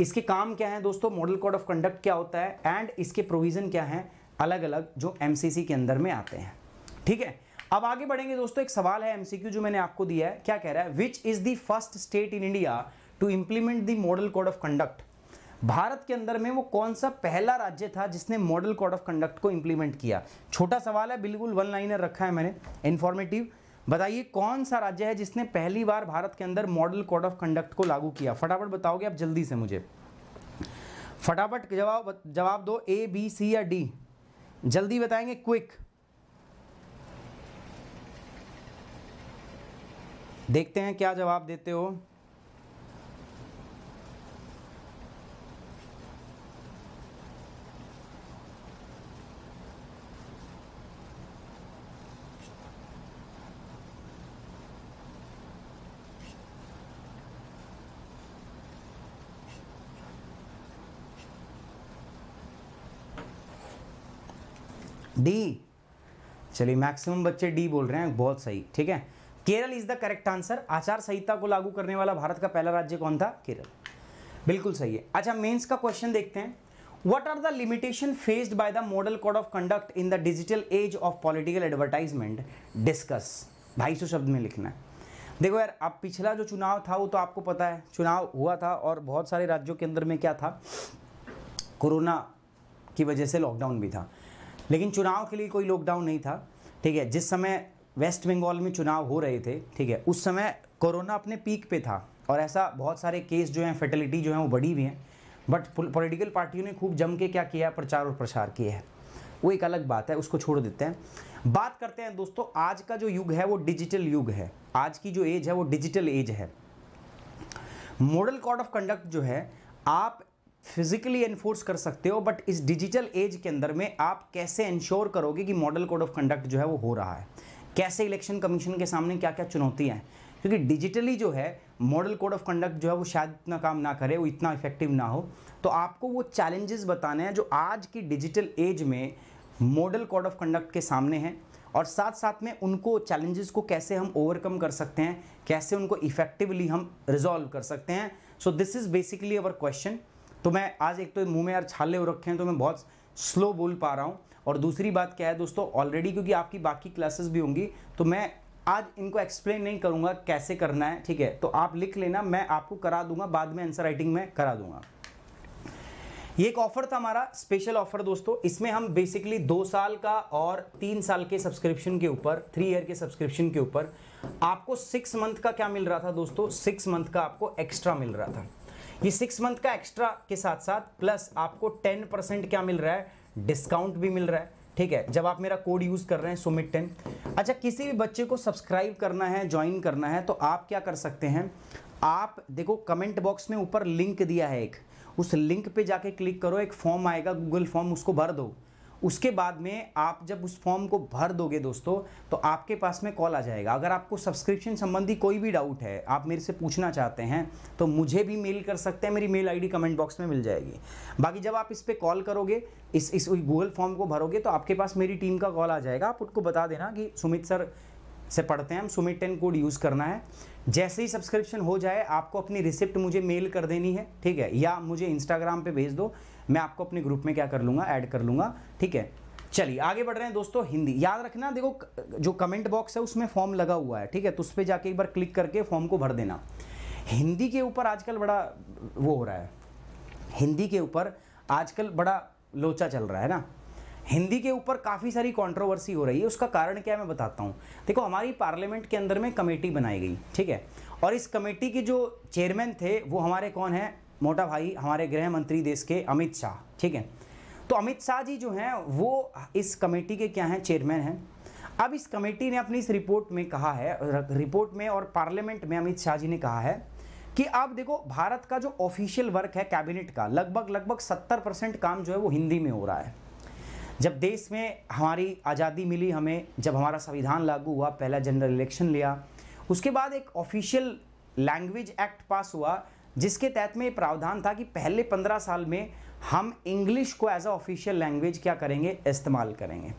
इसके काम क्या है दोस्तों मॉडल कोड ऑफ कंडक्ट क्या होता है एंड इसके प्रोविज़न क्या है अलग अलग जो एम के अंदर में आते हैं ठीक है अब आगे बढ़ेंगे दोस्तों एक सवाल है एमसीक्यू जो मैंने आपको दिया है क्या कह रहा है which is the first state in India to implement the model code of conduct Bharat के अंदर में वो कौन सा पहला राज्य था जिसने मॉडल कोड ऑफ कंडक्ट को इंप्लीमेंट किया छोटा सवाल है बिल्कुल वन लाइनर रखा है मैंने इन्फॉर्मेटिव बताइए कौन सा राज्य है जिसने पहली बार भारत के अंदर मॉडल कोड ऑफ कंडक्ट को लागू किया फटाफट बताओगे आप जल्दी से मुझे फटाफट जवाब जवाब दो ए बी सी या डी जल्दी बताएंगे क्विक देखते हैं क्या जवाब देते हो डी चलिए मैक्सिमम बच्चे डी बोल रहे हैं बहुत सही ठीक है Kerala is the correct answer आचार संहिता को लागू करने वाला भारत का पहला राज्य कौन था केरल बिल्कुल सही है अच्छा मेंस का क्वेश्चन देखते हैं what are the limitation faced by the model code of conduct in the digital age of political advertisement discuss 250 शब्द में लिखना है देखो यार अब पिछला जो चुनाव था वो तो आपको पता है चुनाव हुआ था और बहुत सारे राज्यों के अंदर में क्या था कोरोना की वजह से लॉकडाउन भी था लेकिन चुनाव के लिए कोई लॉकडाउन नहीं था ठीक है जिस समय वेस्ट बंगाल में चुनाव हो रहे थे ठीक है उस समय कोरोना अपने पीक पे था और ऐसा बहुत सारे केस जो हैं फर्टिलिटी जो हैं वो बढ़ी हुई हैं बट पॉलिटिकल पार्टियों ने खूब जम के क्या किया प्रचार और प्रसार किया है वो एक अलग बात है उसको छोड़ देते हैं बात करते हैं दोस्तों आज का जो युग है वो डिजिटल युग है आज की जो एज है वो डिजिटल एज है मॉडल कोड ऑफ कंडक्ट जो है आप फिजिकली एनफोर्स कर सकते हो बट इस डिजिटल एज के अंदर में आप कैसे इंश्योर करोगे कि मॉडल कोड ऑफ कंडक्ट जो है वो हो रहा है कैसे इलेक्शन कमीशन के सामने क्या क्या चुनौतियाँ हैं क्योंकि डिजिटली जो है मॉडल कोड ऑफ कंडक्ट जो है वो शायद इतना काम ना करे वो इतना इफेक्टिव ना हो तो आपको वो चैलेंजेस बताने हैं जो आज की डिजिटल एज में मॉडल कोड ऑफ कंडक्ट के सामने हैं और साथ साथ में उनको चैलेंजेस को कैसे हम ओवरकम कर सकते हैं कैसे उनको इफेक्टिवली हम रिजॉल्व कर सकते हैं so this is basically our question तो मैं आज एक तो मुंह में यार छाले हो रखे हैं तो मैं बहुत स्लो बोल पा रहा हूँ और दूसरी बात क्या है दोस्तों ऑलरेडी क्योंकि आपकी बाकी क्लासेस भी होंगी तो मैं आज इनको एक्सप्लेन नहीं करूँगा कैसे करना है ठीक है तो आप लिख लेना मैं आपको करा दूंगा बाद में आंसर राइटिंग में करा दूंगा ये एक ऑफर था हमारा स्पेशल ऑफर दोस्तों इसमें हम बेसिकली दो साल का और तीन साल के सब्सक्रिप्शन के ऊपर थ्री ईयर के सब्सक्रिप्शन के ऊपर आपको सिक्स मंथ का क्या मिल रहा था दोस्तों सिक्स मंथ का आपको एक्स्ट्रा मिल रहा था ये सिक्स मंथ का एक्स्ट्रा के साथ साथ प्लस आपको टेन परसेंट क्या मिल रहा है डिस्काउंट भी मिल रहा है ठीक है जब आप मेरा कोड यूज़ कर रहे हैं सुमित टेन अच्छा किसी भी बच्चे को सब्सक्राइब करना है ज्वाइन करना है तो आप क्या कर सकते हैं आप देखो कमेंट बॉक्स में ऊपर लिंक दिया है एक उस लिंक पे जाके क्लिक करो एक फॉर्म आएगा गूगल फॉर्म उसको भर दो उसके बाद में आप जब उस फॉर्म को भर दोगे दोस्तों तो आपके पास में कॉल आ जाएगा अगर आपको सब्सक्रिप्शन संबंधी कोई भी डाउट है आप मेरे से पूछना चाहते हैं तो मुझे भी मेल कर सकते हैं मेरी मेल आईडी कमेंट बॉक्स में मिल जाएगी बाकी जब आप इस पर कॉल करोगे इस इस गूगल फॉर्म को भरोगे तो आपके पास मेरी टीम का कॉल आ जाएगा आप उनको बता देना कि सुमित सर से पढ़ते हैं हम सुमित टेन कोड यूज़ करना है जैसे ही सब्सक्रिप्शन हो जाए आपको अपनी रिसिप्ट मुझे मेल कर देनी है ठीक है या मुझे इंस्टाग्राम पे भेज दो मैं आपको अपने ग्रुप में क्या कर लूँगा ऐड कर लूँगा ठीक है चलिए आगे बढ़ रहे हैं दोस्तों हिंदी याद रखना देखो जो कमेंट बॉक्स है उसमें फॉर्म लगा हुआ है ठीक है तो उस पर जाके एक बार क्लिक करके फॉर्म को भर देना हिंदी के ऊपर आजकल बड़ा वो हो रहा है हिंदी के ऊपर आजकल बड़ा लोचा चल रहा है ना हिंदी के ऊपर काफ़ी सारी कंट्रोवर्सी हो रही है उसका कारण क्या है मैं बताता हूँ देखो हमारी पार्लियामेंट के अंदर में कमेटी बनाई गई ठीक है और इस कमेटी के जो चेयरमैन थे वो हमारे कौन हैं मोटा भाई हमारे गृह मंत्री देश के अमित शाह ठीक है तो अमित शाह जी जो हैं वो इस कमेटी के क्या हैं चेयरमैन हैं अब इस कमेटी ने अपनी इस रिपोर्ट में कहा है रिपोर्ट में और पार्लियामेंट में अमित शाह जी ने कहा है कि आप देखो भारत का जो ऑफिशियल वर्क है कैबिनेट का लगभग लगभग सत्तर परसेंट काम जो है वो हिंदी में हो रहा है जब देश में हमारी आज़ादी मिली हमें जब हमारा संविधान लागू हुआ पहला जनरल इलेक्शन लिया उसके बाद एक ऑफिशियल लैंग्वेज एक्ट पास हुआ जिसके तहत में प्रावधान था कि पहले पंद्रह साल में हम इंग्लिश को एज अ ऑफिशियल लैंग्वेज क्या करेंगे इस्तेमाल करेंगे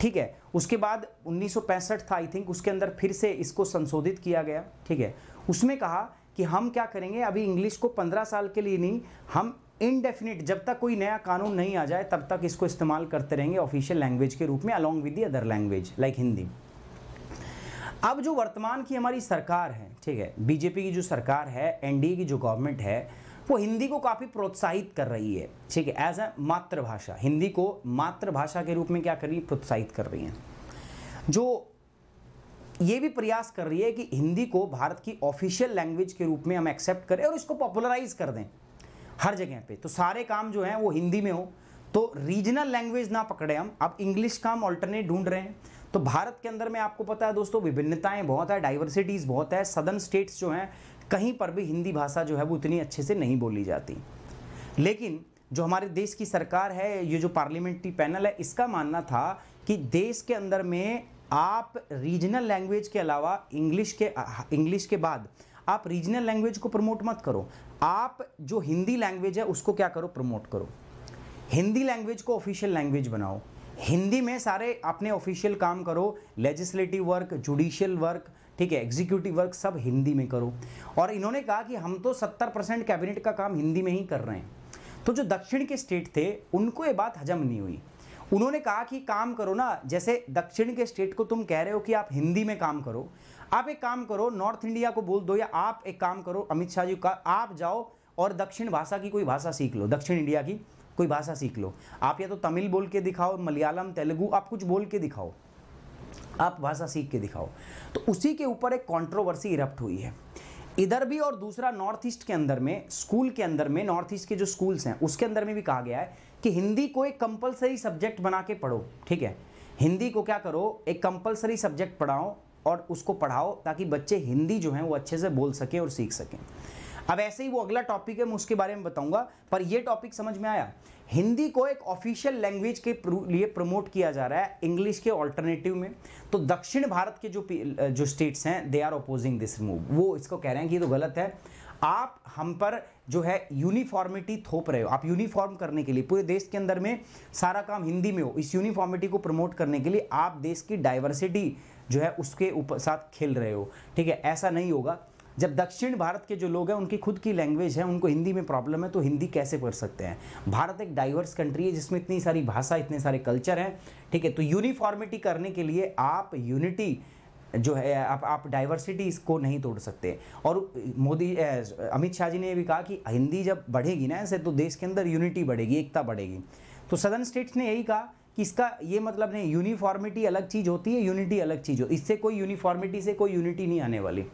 ठीक है उसके बाद 1965 था आई थिंक उसके अंदर फिर से इसको संशोधित किया गया ठीक है उसमें कहा कि हम क्या करेंगे अभी इंग्लिश को 15 साल के लिए नहीं हम इनडेफिनिट जब तक कोई नया कानून नहीं आ जाए तब तक इसको इस्तेमाल करते रहेंगे ऑफिशियल लैंग्वेज के रूप में along with the other language like Hindi अब जो वर्तमान की हमारी सरकार है ठीक है बीजेपी की जो सरकार है एनडीए की जो गवर्नमेंट है वो हिंदी को काफ़ी प्रोत्साहित कर रही है ठीक है एज अ मातृभाषा हिंदी को मातृभाषा के रूप में क्या कर रही है प्रोत्साहित कर रही है जो ये भी प्रयास कर रही है कि हिंदी को भारत की ऑफिशियल लैंग्वेज के रूप में हम एक्सेप्ट करें और इसको पॉपुलराइज कर दें हर जगह पे तो सारे काम जो हैं वो हिंदी में हो तो रीजनल लैंग्वेज ना पकड़े हम अब इंग्लिश का हम ऑल्टरनेट ढूंढ रहे हैं तो भारत के अंदर में आपको पता है दोस्तों विभिन्नताएं बहुत है डाइवर्सिटीज़ बहुत है सदन स्टेट्स जो हैं कहीं पर भी हिंदी भाषा जो है वो उतनी अच्छे से नहीं बोली जाती लेकिन जो हमारे देश की सरकार है ये जो पार्लियामेंट्री पैनल है इसका मानना था कि देश के अंदर में आप रीजनल लैंग्वेज के अलावा इंग्लिश के इंग्लिश के बाद आप रीजनल लैंग्वेज को प्रमोट मत करो आप जो हिंदी लैंग्वेज है उसको क्या करो प्रमोट करो हिंदी लैंग्वेज को ऑफिशियल लैंग्वेज बनाओ हिंदी में सारे अपने ऑफिशियल काम करो लेजिस्लेटिव वर्क जुडिशियल वर्क ठीक है एग्जीक्यूटिव वर्क सब हिंदी में करो और इन्होंने कहा कि हम तो 70 परसेंट कैबिनेट का काम हिंदी में ही कर रहे हैं तो जो दक्षिण के स्टेट थे उनको ये बात हजम नहीं हुई उन्होंने कहा कि काम करो ना जैसे दक्षिण के स्टेट को तुम कह रहे हो कि आप हिंदी में काम करो आप एक काम करो नॉर्थ इंडिया को बोल दो या आप एक काम करो अमित शाह जी का आप जाओ और दक्षिण भाषा की कोई भाषा सीख लो दक्षिण इंडिया की कोई भाषा सीख लो आप या तो तमिल बोल के दिखाओ मलयालम तेलुगू आप कुछ बोल के दिखाओ आप भाषा सीख के दिखाओ तो उसी के ऊपर एक कॉन्ट्रोवर्सी इरप्ट हुई है इधर भी और दूसरा नॉर्थ ईस्ट के अंदर में स्कूल के अंदर में नॉर्थ ईस्ट के जो स्कूल्स हैं उसके अंदर में भी कहा गया है कि हिंदी को एक कंपलसरी सब्जेक्ट बना के पढ़ो ठीक है हिंदी को क्या करो एक कंपलसरी सब्जेक्ट पढ़ाओ और उसको पढ़ाओ ताकि बच्चे हिंदी जो हैं वो अच्छे से बोल सकें और सीख सकें अब ऐसे ही वो अगला टॉपिक है मैं उसके बारे में बताऊंगा पर ये टॉपिक समझ में आया हिंदी को एक ऑफिशियल लैंग्वेज के लिए प्रमोट किया जा रहा है इंग्लिश के ऑल्टरनेटिव में तो दक्षिण भारत के जो जो स्टेट्स हैं they are opposing this move वो इसको कह रहे हैं कि ये तो गलत है आप हम पर जो है यूनिफॉर्मिटी थोप रहे हो आप यूनिफॉर्म करने के लिए पूरे देश के अंदर में सारा काम हिंदी में हो इस यूनिफॉर्मिटी को प्रमोट करने के लिए आप देश की डाइवर्सिटी जो है उसके ऊपर साथ खेल रहे हो ठीक है ऐसा नहीं होगा जब दक्षिण भारत के जो लोग हैं उनकी खुद की लैंग्वेज है उनको हिंदी में प्रॉब्लम है तो हिंदी कैसे पढ़ सकते हैं भारत एक डाइवर्स कंट्री है जिसमें इतनी सारी भाषा इतने सारे कल्चर हैं ठीक है तो यूनिफॉर्मिटी करने के लिए आप यूनिटी जो है आप आप डाइवर्सिटी इसको नहीं तोड़ सकते और मोदी अमित शाह जी ने भी कहा कि हिंदी जब बढ़ेगी ना ऐसे तो देश के अंदर यूनिटी बढ़ेगी एकता बढ़ेगी तो सदन स्टेट्स ने यही कहा कि इसका ये मतलब नहीं यूनिफॉर्मिटी अलग चीज़ होती है यूनिटी अलग चीज़ हो इससे कोई यूनिफॉर्मिटी से कोई यूनिटी नहीं आने वाली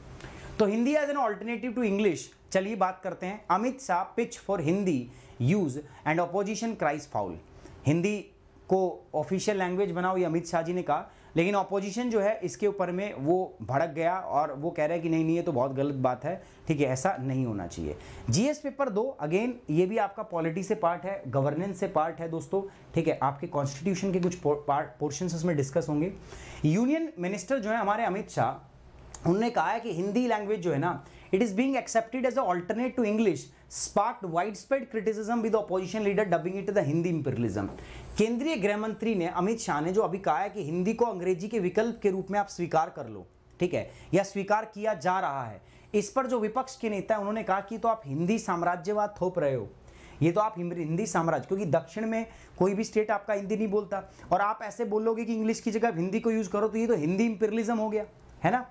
तो Hindi as an alternative to English चलिए बात करते हैं Amit Shah pitch for Hindi use and opposition cries foul Hindi को ऑफिशियल लैंग्वेज बनाओ ये अमित शाह जी ने कहा लेकिन ऑपोजिशन जो है इसके ऊपर में वो भड़क गया और वो कह रहा है कि नहीं नहीं ये तो बहुत गलत बात है ठीक है ऐसा नहीं होना चाहिए जीएस पेपर दो अगेन ये भी आपका पॉलिटी से पार्ट है गवर्नेंस से पार्ट है दोस्तों ठीक है आपके कॉन्स्टिट्यूशन के कुछ पोर्शन उसमें डिस्कस होंगे यूनियन मिनिस्टर जो है हमारे अमित शाह उन्होंने कहा है कि हिंदी लैंग्वेज जो है ना it is being accepted as a to English sparked wide spread criticism with opposition leader dubbing it the Hindi imperialism केंद्रीय गृह मंत्री ने अमित शाह ने जो अभी कहा है कि हिंदी को अंग्रेजी के विकल्प के रूप में आप स्वीकार कर लो ठीक है या स्वीकार किया जा रहा है इस पर जो विपक्ष के नेता है उन्होंने कहा कि तो आप हिंदी साम्राज्यवाद थोप रहे हो ये तो आप हिंदी साम्राज्य क्योंकि दक्षिण में कोई भी स्टेट आपका हिंदी नहीं बोलता और आप ऐसे बोलोगे कि इंग्लिश की जगह हिंदी को यूज़ करो तो ये तो हिंदी इंपीरियलिज्म हो गया है ना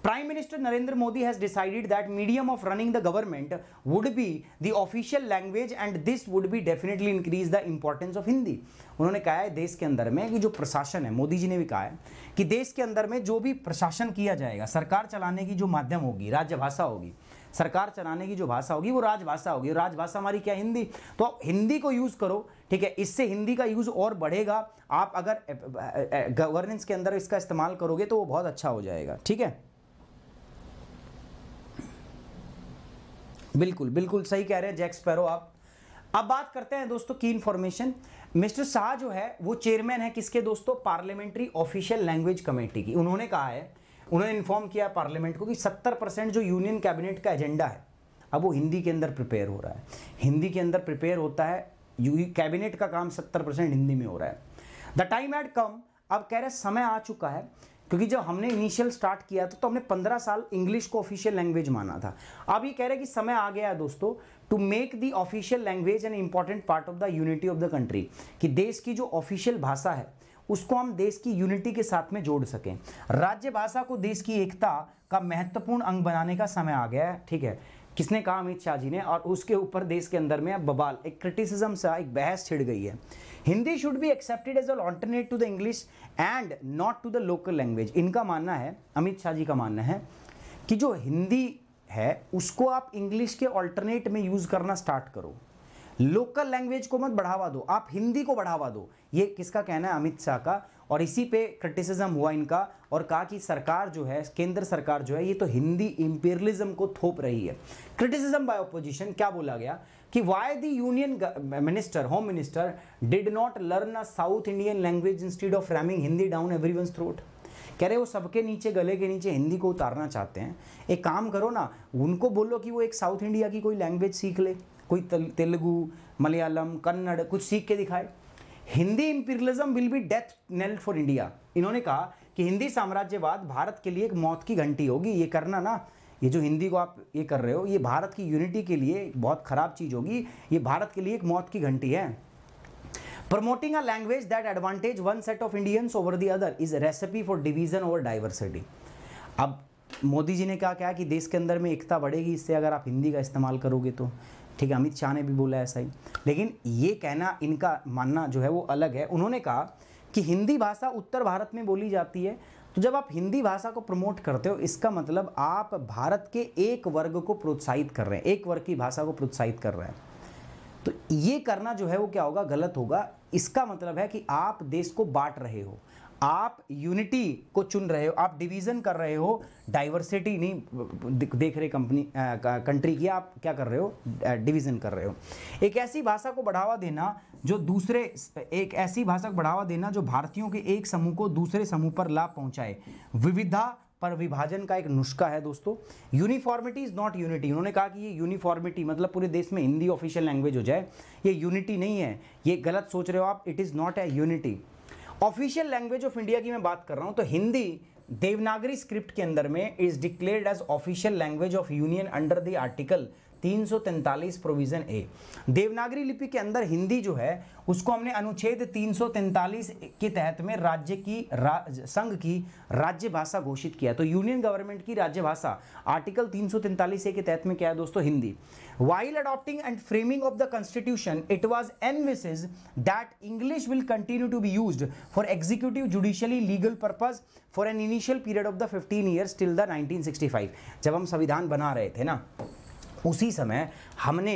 Prime Minister Narendra Modi has decided that medium of running the government would be the official language and this would be definitely increase the importance of Hindi. उन्होंने कहा है देश के अंदर में कि जो प्रशासन है मोदी जी ने भी कहा है कि देश के अंदर में जो भी प्रशासन किया जाएगा सरकार चलाने की जो माध्यम होगी राज्यभाषा होगी सरकार चलाने की जो भाषा होगी वो राजभाषा होगी राजभाषा हमारी क्या हिंदी तो आप हिंदी को यूज़ करो ठीक है इससे हिंदी का यूज़ और बढ़ेगा आप अगर गवर्नेंस के अंदर इसका इस्तेमाल करोगे तो वो बहुत अच्छा हो जाएगा ठीक है बिल्कुल बिल्कुल सही कह रहे हैं जैक स्पैरो आप अब बात करते हैं दोस्तों की इन्फॉर्मेशन मिस्टर शाह जो है वो चेयरमैन है किसके दोस्तों पार्लियामेंट्री ऑफिशियल लैंग्वेज कमेटी की उन्होंने कहा है उन्होंने इन्फॉर्म किया पार्लियामेंट को कि 70 परसेंट जो यूनियन कैबिनेट का एजेंडा है अब वो हिंदी के अंदर प्रिपेयर हो रहा है हिंदी के अंदर प्रिपेयर होता है यू कैबिनेट का काम सत्तर हिंदी में हो रहा है द टाइम एड कम अब कह रहे समय आ चुका है क्योंकि जब हमने इनिशियल स्टार्ट किया था तो हमने 15 साल इंग्लिश को ऑफिशियल लैंग्वेज माना था अब ये कह रहे हैं कि समय आ गया है दोस्तों to make the official language an important part of the unity of the country कि देश की जो ऑफिशियल भाषा है उसको हम देश की यूनिटी के साथ में जोड़ सकें राज्य भाषा को देश की एकता का महत्वपूर्ण अंग बनाने का समय आ गया है ठीक है किसने कहा अमित शाह जी ने और उसके ऊपर देश के अंदर में अब बबाल एक क्रिटिसिज्म सा एक बहस छिड़ गई है Hindi should be accepted as alternate to the English and not to the local language इनका मानना है अमित शाह जी का मानना है कि जो हिंदी है उसको आप इंग्लिश के ऑल्टरनेट में यूज़ करना स्टार्ट करो लोकल लैंग्वेज को मत बढ़ावा दो आप हिंदी को बढ़ावा दो ये किसका कहना है अमित शाह का और इसी पे क्रिटिसिज्म हुआ इनका और कहा कि सरकार जो है केंद्र सरकार जो है ये तो हिंदी इंपेरियलिज्म को थोप रही है क्रिटिसिज्म बाय ऑपोजिशन क्या बोला गया कि why the union minister home minister did not learn a South Indian language instead of ramming Hindi down every one throat कह रहे वो सबके नीचे गले के नीचे हिंदी को उतारना चाहते हैं एक काम करो ना उनको बोलो कि वो एक साउथ इंडिया की कोई लैंग्वेज सीख ले कोई तेलुगु मलयालम कन्नड़ कुछ सीख के दिखाए Hindi imperialism will be death knell for India इन्होंने कहा कि हिंदी साम्राज्यवाद भारत के लिए एक मौत की घंटी होगी ये करना ना ये जो हिंदी को आप ये कर रहे हो ये भारत की यूनिटी के लिए बहुत ख़राब चीज़ होगी ये भारत के लिए एक मौत की घंटी है promoting a language that advantage one set of Indians over the other is recipe for division और डाइवर्सिटी अब मोदी जी ने कहा क्या कि देश के अंदर में एकता बढ़ेगी इससे अगर आप हिंदी का इस्तेमाल करोगे तो ठीक है अमित शाह ने भी बोला ऐसा ही लेकिन ये कहना इनका मानना जो है वो अलग है उन्होंने कहा कि हिंदी भाषा उत्तर भारत में बोली जाती है तो जब आप हिंदी भाषा को प्रमोट करते हो इसका मतलब आप भारत के एक वर्ग को प्रोत्साहित कर रहे हैं एक वर्ग की भाषा को प्रोत्साहित कर रहे हैं तो ये करना जो है वो क्या होगा गलत होगा इसका मतलब है कि आप देश को बांट रहे हो आप यूनिटी को चुन रहे हो आप डिवीज़न कर रहे हो डाइवर्सिटी नहीं देख रहे कंपनी कंट्री की आप क्या कर रहे हो डिवीज़न कर रहे हो एक ऐसी भाषा को बढ़ावा देना जो दूसरे एक ऐसी भाषा को बढ़ावा देना जो भारतीयों के एक समूह को दूसरे समूह पर लाभ पहुंचाए विविधा पर विभाजन का एक नुस्खा है दोस्तों यूनिफॉर्मिटी इज़ नॉट यूनिटी उन्होंने कहा कि ये यूनिफॉर्मिटी मतलब पूरे देश में हिंदी ऑफिशियल लैंग्वेज हो जाए ये यूनिटी नहीं है ये गलत सोच रहे हो आप it is not a unity official language of India की मैं बात कर रहा हूँ तो हिंदी देवनागरी स्क्रिप्ट के अंदर में is declared as official language of union under the article 343 provision a Devanagari लिपि के अंदर हिंदी जो है उसको हमने अनुच्छेद 343 के तहत में राज्य की राज, संघ की राज्य भाषा घोषित किया तो यूनियन गवर्नमेंट की राज्य भाषा आर्टिकल 343 ए के तहत में क्या है दोस्तों Hindi While adopting and framing of the constitution, it was envisaged that English will continue to be used for executive, judicially, legal purpose for an initial period of the 15 years till the 1965. jab hum samvidhan bana rahe the na usi samay humne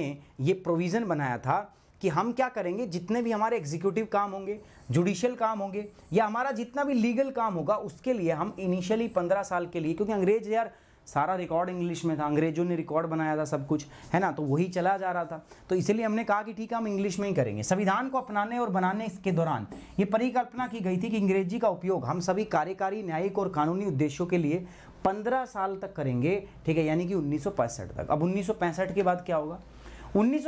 ye provision banaya tha कि हम क्या करेंगे जितने भी हमारे executive काम होंगे judicial काम होंगे या हमारा जितना भी लीगल काम होगा उसके लिए हम इनिशियली पंद्रह साल के लिए क्योंकि अंग्रेज यार सारा रिकॉर्ड इंग्लिश में था अंग्रेजों ने रिकॉर्ड बनाया था सब कुछ है ना तो वही चला जा रहा था तो इसलिए हमने कहा कि ठीक है हम इंग्लिश में ही करेंगे संविधान को अपनाने और बनाने के दौरान ये परिकल्पना की गई थी कि अंग्रेजी का उपयोग हम सभी कार्यकारी न्यायिक और कानूनी उद्देश्यों के लिए पंद्रह साल तक करेंगे ठीक है यानी कि उन्नीस तक अब उन्नीस के बाद क्या होगा उन्नीस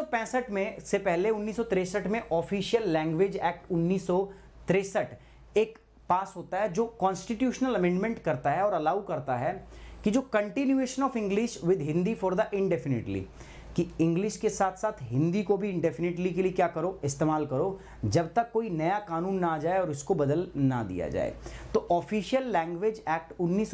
में से पहले उन्नीस में ऑफिशियल लैंग्वेज एक्ट उन्नीस एक पास होता है जो कॉन्स्टिट्यूशनल अमेंडमेंट करता है और अलाउ करता है कि जो continuation of English with Hindi for the indefinitely कि इंग्लिश के साथ साथ हिंदी को भी इंडेफिनेटली के लिए क्या करो इस्तेमाल करो जब तक कोई नया कानून ना आ जाए और इसको बदल ना दिया जाए तो ऑफिशियल लैंग्वेज एक्ट उन्नीस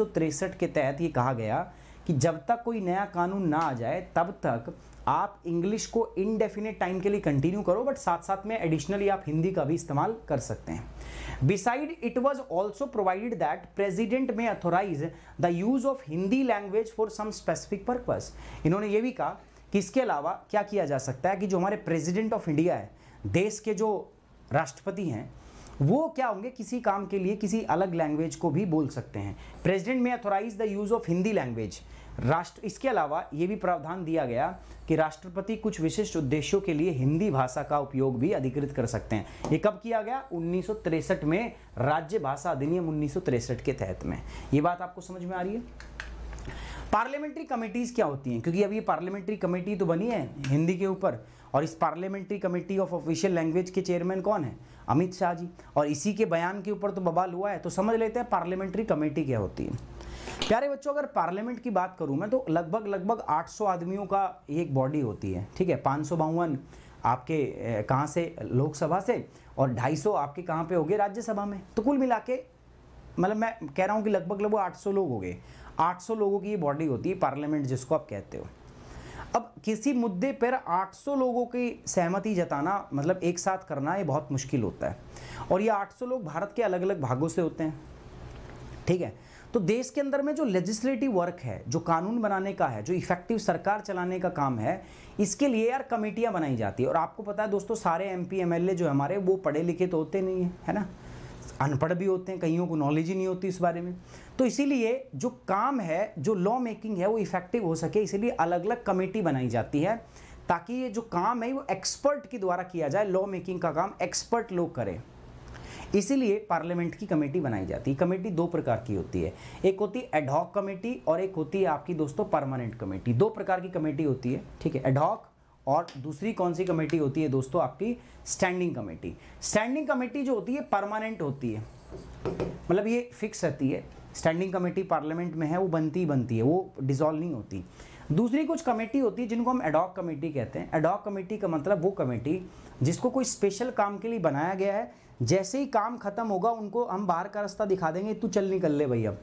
के तहत ये कहा गया कि जब तक कोई नया कानून ना आ जाए तब तक आप इंग्लिश को इनडेफिनेट टाइम के लिए कंटिन्यू करो बट साथ साथ में एडिशनली आप हिंदी का भी इस्तेमाल कर सकते हैं beside it was also provided that president may authorize the use of Hindi language for some specific purpose इन्होंने ये भी कहा कि इसके अलावा क्या किया जा सकता है कि जो हमारे प्रेजिडेंट ऑफ इंडिया है देश के जो राष्ट्रपति हैं वो क्या होंगे किसी काम के लिए किसी अलग लैंग्वेज को भी बोल सकते हैं president may authorize the use of Hindi language राष्ट्र इसके अलावा ये भी प्रावधान दिया गया कि राष्ट्रपति कुछ विशिष्ट उद्देश्यों के लिए हिंदी भाषा का उपयोग भी अधिकृत कर सकते हैं ये कब किया गया उन्नीस में राज्य भाषा अधिनियम उन्नीस के तहत में ये बात आपको समझ में आ रही है पार्लियामेंट्री कमेटीज़ क्या होती हैं क्योंकि अब ये पार्लियामेंट्री कमेटी तो बनी है हिंदी के ऊपर और इस parliamentary committee of official language के चेयरमैन कौन है अमित शाह जी और इसी के बयान के ऊपर तो बवाल हुआ है तो समझ लेते हैं पार्लियामेंट्री कमेटी क्या होती है प्यारे बच्चों अगर पार्लियामेंट की बात करूं मैं तो लगभग लगभग 800 आदमियों का एक बॉडी होती है ठीक है पाँच आपके कहाँ से लोकसभा से और 250 आपके कहाँ पे हो गए राज्यसभा में तो कुल मिला के मतलब मैं कह रहा हूँ कि लगभग लगभग 800 लोग हो गए 800 लोगों की ये बॉडी होती है पार्लियामेंट जिसको आप कहते हो अब किसी मुद्दे पर 800 लोगों की सहमति जताना मतलब एक साथ करना ये बहुत मुश्किल होता है और ये 800 लोग भारत के अलग अलग भागों से होते हैं ठीक है तो देश के अंदर में जो लेजिस्लेटिव वर्क है जो कानून बनाने का है जो इफेक्टिव सरकार चलाने का काम है इसके लिए यार कमेटियाँ बनाई जाती है और आपको पता है दोस्तों सारे एम पी जो हमारे वो पढ़े लिखे तो होते नहीं हैं है ना अनपढ़ भी होते हैं कईयों को नॉलेज ही नहीं होती इस बारे में तो इसीलिए जो काम है जो लॉ मेकिंग है वो इफेक्टिव हो सके इसीलिए अलग अलग कमेटी बनाई जाती है ताकि ये जो काम है वो एक्सपर्ट के द्वारा किया जाए लॉ मेकिंग का काम एक्सपर्ट लोग करें इसीलिए पार्लियामेंट की कमेटी बनाई जाती है कमेटी दो प्रकार की होती है एक होती है एडहॉक कमेटी और एक होती है आपकी दोस्तों परमानेंट कमेटी दो प्रकार की कमेटी होती है ठीक है एडहॉक और दूसरी कौन सी कमेटी होती है दोस्तों आपकी स्टैंडिंग कमेटी स्टैंडिंग कमेटी जो होती है परमानेंट होती है मतलब ये फिक्स रहती है स्टैंडिंग कमेटी पार्लियामेंट में है वो बनती ही बनती है वो डिजोल्व नहीं होती दूसरी कुछ कमेटी होती है जिनको हम एडॉक कमेटी कहते हैं एडॉक कमेटी का मतलब वो कमेटी जिसको कोई स्पेशल काम के लिए बनाया गया है जैसे ही काम खत्म होगा उनको हम बाहर का रास्ता दिखा देंगे तू चल निकल ले भाई अब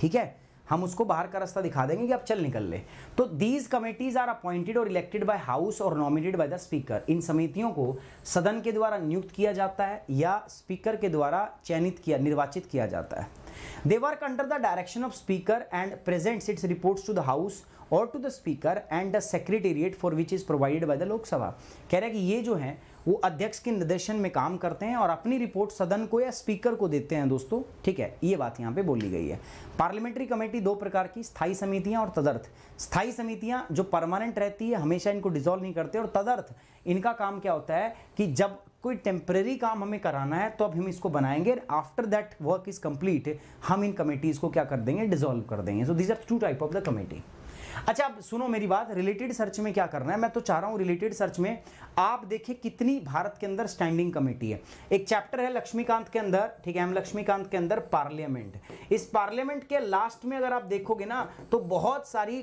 ठीक है हम उसको बाहर का रास्ता दिखा देंगे कि अब चल निकल ले तो दीज कमेटीज आर अपॉइंटेड और इलेक्टेड बाय हाउस और नॉमिनेटेड बाय द स्पीकर इन समितियों को सदन के द्वारा नियुक्त किया जाता है या स्पीकर के द्वारा चयनित किया निर्वाचित किया जाता है they work under the direction of speaker and present its report to the house और to the speaker and the secretariat for which is provided by the Lok Sabha कह रहे हैं कि ये जो है वो अध्यक्ष के निर्देशन में काम करते हैं और अपनी रिपोर्ट सदन को या स्पीकर को देते हैं दोस्तों ठीक है ये बात यहाँ पे बोली गई है पार्लियामेंट्री कमेटी दो प्रकार की स्थायी समितियाँ और तदर्थ स्थायी समितियाँ जो परमानेंट रहती है हमेशा इनको डिजोल्व नहीं करते और तदर्थ इनका काम क्या होता है कि जब कोई टेम्प्रेरी काम हमें कराना है तो अब हम इसको बनाएंगे after that work is complete हम इन कमेटीज़ को क्या कर देंगे डिजोल्व कर देंगे so these are two type of the committee अच्छा अब सुनो मेरी बात रिलेटेड सर्च में क्या करना है मैं तो चाह रहा हूँ रिलेटेड सर्च में आप देखें कितनी भारत के अंदर स्टैंडिंग कमेटी है एक चैप्टर है लक्ष्मीकांत के अंदर ठीक है एम लक्ष्मीकांत के अंदर पार्लियामेंट इस पार्लियामेंट के लास्ट में अगर आप देखोगे ना तो बहुत सारी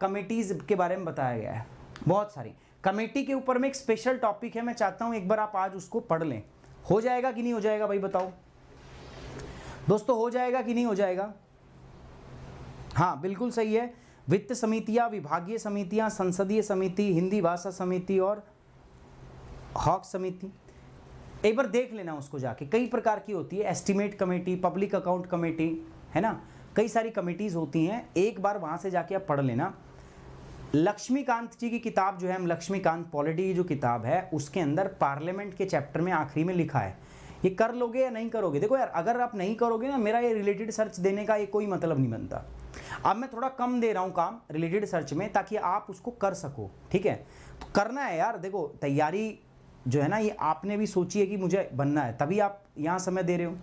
कमेटीज के बारे में बताया गया है बहुत सारी कमेटी के ऊपर में एक स्पेशल टॉपिक है मैं चाहता हूँ एक बार आप आज उसको पढ़ लें हो जाएगा कि नहीं हो जाएगा भाई बताओ दोस्तों हो जाएगा कि नहीं हो जाएगा हाँ बिल्कुल सही है वित्त समितियां विभागीय समितियां संसदीय समिति हिंदी भाषा समिति और हॉक समिति एक बार देख लेना उसको जाके कई प्रकार की होती है estimate committee public account committee है ना कई सारी कमेटीज़ होती हैं एक बार वहां से जाके आप पढ़ लेना लक्ष्मीकांत जी की किताब जो है हम लक्ष्मीकांत पॉलिटी की जो किताब है उसके अंदर पार्लियामेंट के चैप्टर में आखिरी में लिखा है ये कर लोगे या नहीं करोगे देखो यार अगर आप नहीं करोगे ना मेरा ये रिलेटेड सर्च देने का ये कोई मतलब नहीं बनता अब मैं थोड़ा कम दे रहा हूँ काम रिलेटेड सर्च में ताकि आप उसको कर सको ठीक है तो करना है यार देखो तैयारी जो है ना ये आपने भी सोची है कि मुझे बनना है तभी आप यहाँ समय दे रहे हो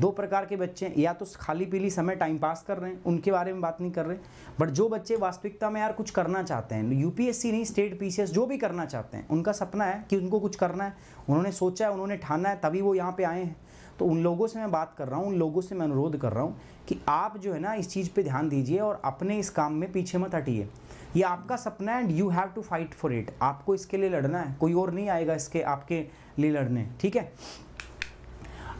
दो प्रकार के बच्चे हैं या तो खाली पीली समय टाइम पास कर रहे हैं उनके बारे में बात नहीं कर रहे बट जो बच्चे वास्तविकता में यार कुछ करना चाहते हैं यूपीएससी नहीं स्टेट पीसीएस जो भी करना चाहते हैं उनका सपना है कि उनको कुछ करना है उन्होंने सोचा है उन्होंने ठाना है तभी वो यहाँ पर आए हैं तो उन लोगों से मैं बात कर रहा हूँ उन लोगों से मैं अनुरोध कर रहा हूँ कि आप जो है ना इस चीज़ पे ध्यान दीजिए और अपने इस काम में पीछे मत हटिए ये आपका सपना है and you have to fight for it आपको इसके लिए लड़ना है कोई और नहीं आएगा इसके आपके लिए लड़ने ठीक है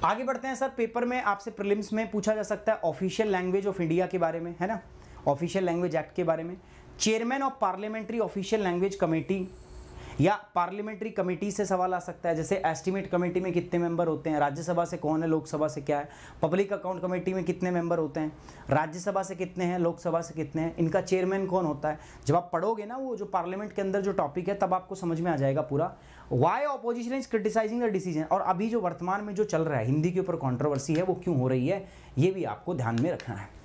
आगे बढ़ते हैं सर पेपर में आपसे प्रिलिम्स में पूछा जा सकता है ऑफिशियल लैंग्वेज ऑफ इंडिया के बारे में है ना ऑफिशियल लैंग्वेज एक्ट के बारे में chairman of parliamentary official language committee या पार्लियामेंट्री कमेटी से सवाल आ सकता है जैसे एस्टिमेट कमेटी में कितने मेंबर होते हैं राज्यसभा से कौन है लोकसभा से क्या है पब्लिक अकाउंट कमेटी में कितने मेंबर होते हैं राज्यसभा से कितने हैं लोकसभा से कितने हैं इनका चेयरमैन कौन होता है जब आप पढ़ोगे ना वो जो पार्लियामेंट के अंदर जो टॉपिक है तब आपको समझ में आ जाएगा पूरा why opposition is criticising the decision और अभी जो वर्तमान में जो चल रहा है हिंदी के ऊपर कॉन्ट्रोवर्सी है वो क्यों हो रही है ये भी आपको ध्यान में रखना है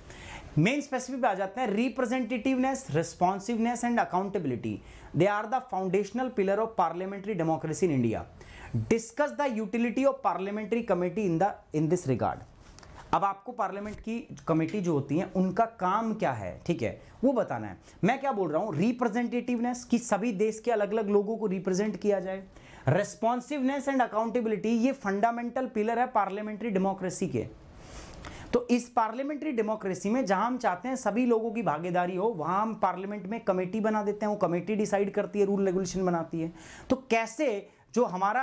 मेन स्पेसिफिक पे आ जाते हैं representativeness responsiveness and accountability they are the foundational pillar of parliamentary democracy in India discuss the utility of parliamentary committee in the in this regard अब आपको पार्लियामेंट की कमेटी जो होती है उनका काम क्या है ठीक है वो बताना है मैं क्या बोल रहा हूं रिप्रेजेंटेटिवनेस कि सभी देश के अलग अलग लोगों को रिप्रेजेंट किया जाए रेस्पॉन्सिवनेस एंड अकाउंटेबिलिटी ये फंडामेंटल पिलर है पार्लियामेंट्री डेमोक्रेसी के तो इस पार्लियामेंट्री डेमोक्रेसी में जहां हम चाहते हैं सभी लोगों की भागीदारी हो वहां हम पार्लियामेंट में कमेटी बना देते हैं वो कमेटी डिसाइड करती है रूल रेगुलेशन बनाती है तो कैसे जो हमारा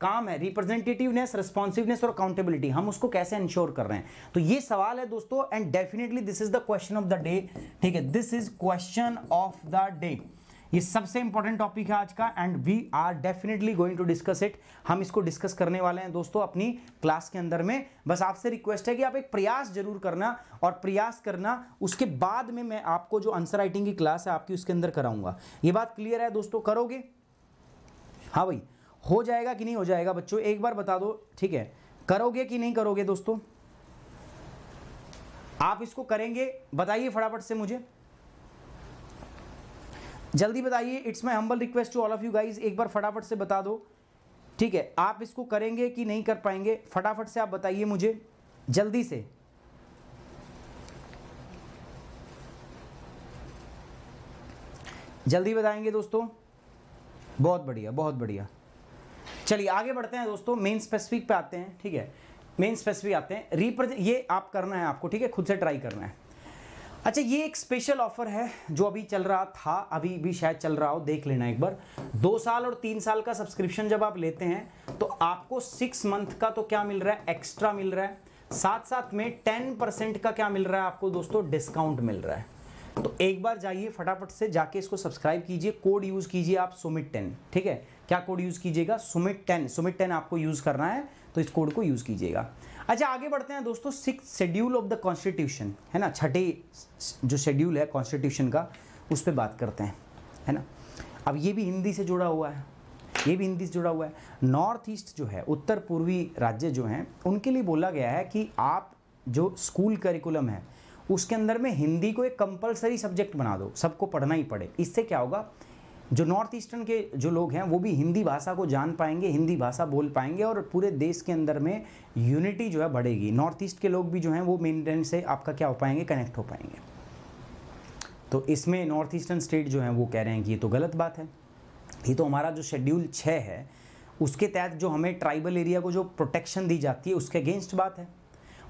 काम है रिप्रेजेंटेटिवनेस रिस्पॉन्सिवनेस और अकाउंटेबिलिटी हम उसको कैसे इंश्योर कर रहे हैं तो ये सवाल है दोस्तों and definitely this is the question of the day ठीक है this is question of the day ये सबसे इंपॉर्टेंट टॉपिक है आज का and we are definitely going to discuss it हम इसको डिस्कस करने वाले हैं दोस्तों अपनी क्लास के अंदर में बस आपसे रिक्वेस्ट है कि आप एक प्रयास जरूर करना और प्रयास करना उसके बाद में मैं आपको जो आंसर राइटिंग की क्लास है आपकी उसके अंदर कराऊंगा ये बात क्लियर है दोस्तों करोगे हाँ भाई हो जाएगा कि नहीं हो जाएगा बच्चों एक बार बता दो ठीक है करोगे कि नहीं करोगे दोस्तों आप इसको करेंगे बताइए फटाफट से मुझे जल्दी बताइए it's my humble request to all of you guys एक बार फटाफट से बता दो ठीक है आप इसको करेंगे कि नहीं कर पाएंगे फटाफट से आप बताइए मुझे जल्दी से जल्दी बताएंगे दोस्तों बहुत बढ़िया बहुत बढ़िया चलिए आगे बढ़ते हैं दोस्तों मेन स्पेसिफिक पे आते हैं ठीक है मेन स्पेसिफिक आते हैं रिप्रेजेंट ये आप करना है आपको ठीक है खुद से ट्राई करना है अच्छा ये एक स्पेशल ऑफर है जो अभी चल रहा था अभी भी शायद चल रहा हो देख लेना एक बार दो साल और तीन साल का सब्सक्रिप्शन जब आप लेते हैं तो आपको सिक्स मंथ का तो क्या मिल रहा है एक्स्ट्रा मिल रहा है साथ साथ में टेन परसेंट का क्या मिल रहा है आपको दोस्तों डिस्काउंट मिल रहा है तो एक बार जाइए फटाफट से जाके इसको सब्सक्राइब कीजिए कोड यूज़ कीजिए आप सुमित टेन ठीक है क्या कोड यूज़ कीजिएगा सुमित टेन सुमिट टेन आपको यूज़ करना है तो इस कोड को यूज़ कीजिएगा अच्छा आगे बढ़ते हैं दोस्तों six schedule of the constitution है ना छठे जो शेड्यूल है कॉन्स्टिट्यूशन का उस पर बात करते हैं है ना अब ये भी हिंदी से जुड़ा हुआ है ये भी हिंदी से जुड़ा हुआ है नॉर्थ ईस्ट जो है उत्तर पूर्वी राज्य जो हैं उनके लिए बोला गया है कि आप जो स्कूल करिकुलम है उसके अंदर में हिंदी को एक कंपलसरी सब्जेक्ट बना दो सबको पढ़ना ही पड़े इससे क्या होगा जो नॉर्थ ईस्टर्न के जो लोग हैं वो भी हिंदी भाषा को जान पाएंगे हिंदी भाषा बोल पाएंगे और पूरे देश के अंदर में यूनिटी जो है बढ़ेगी नॉर्थ ईस्ट के लोग भी जो हैं वो मेनलैंड से आपका क्या हो पाएंगे कनेक्ट हो पाएंगे तो इसमें नॉर्थ ईस्टर्न स्टेट जो हैं वो कह रहे हैं कि ये तो गलत बात है ये तो हमारा जो शेड्यूल छः है उसके तहत जो हमें ट्राइबल एरिया को जो प्रोटेक्शन दी जाती है उसके अगेंस्ट बात है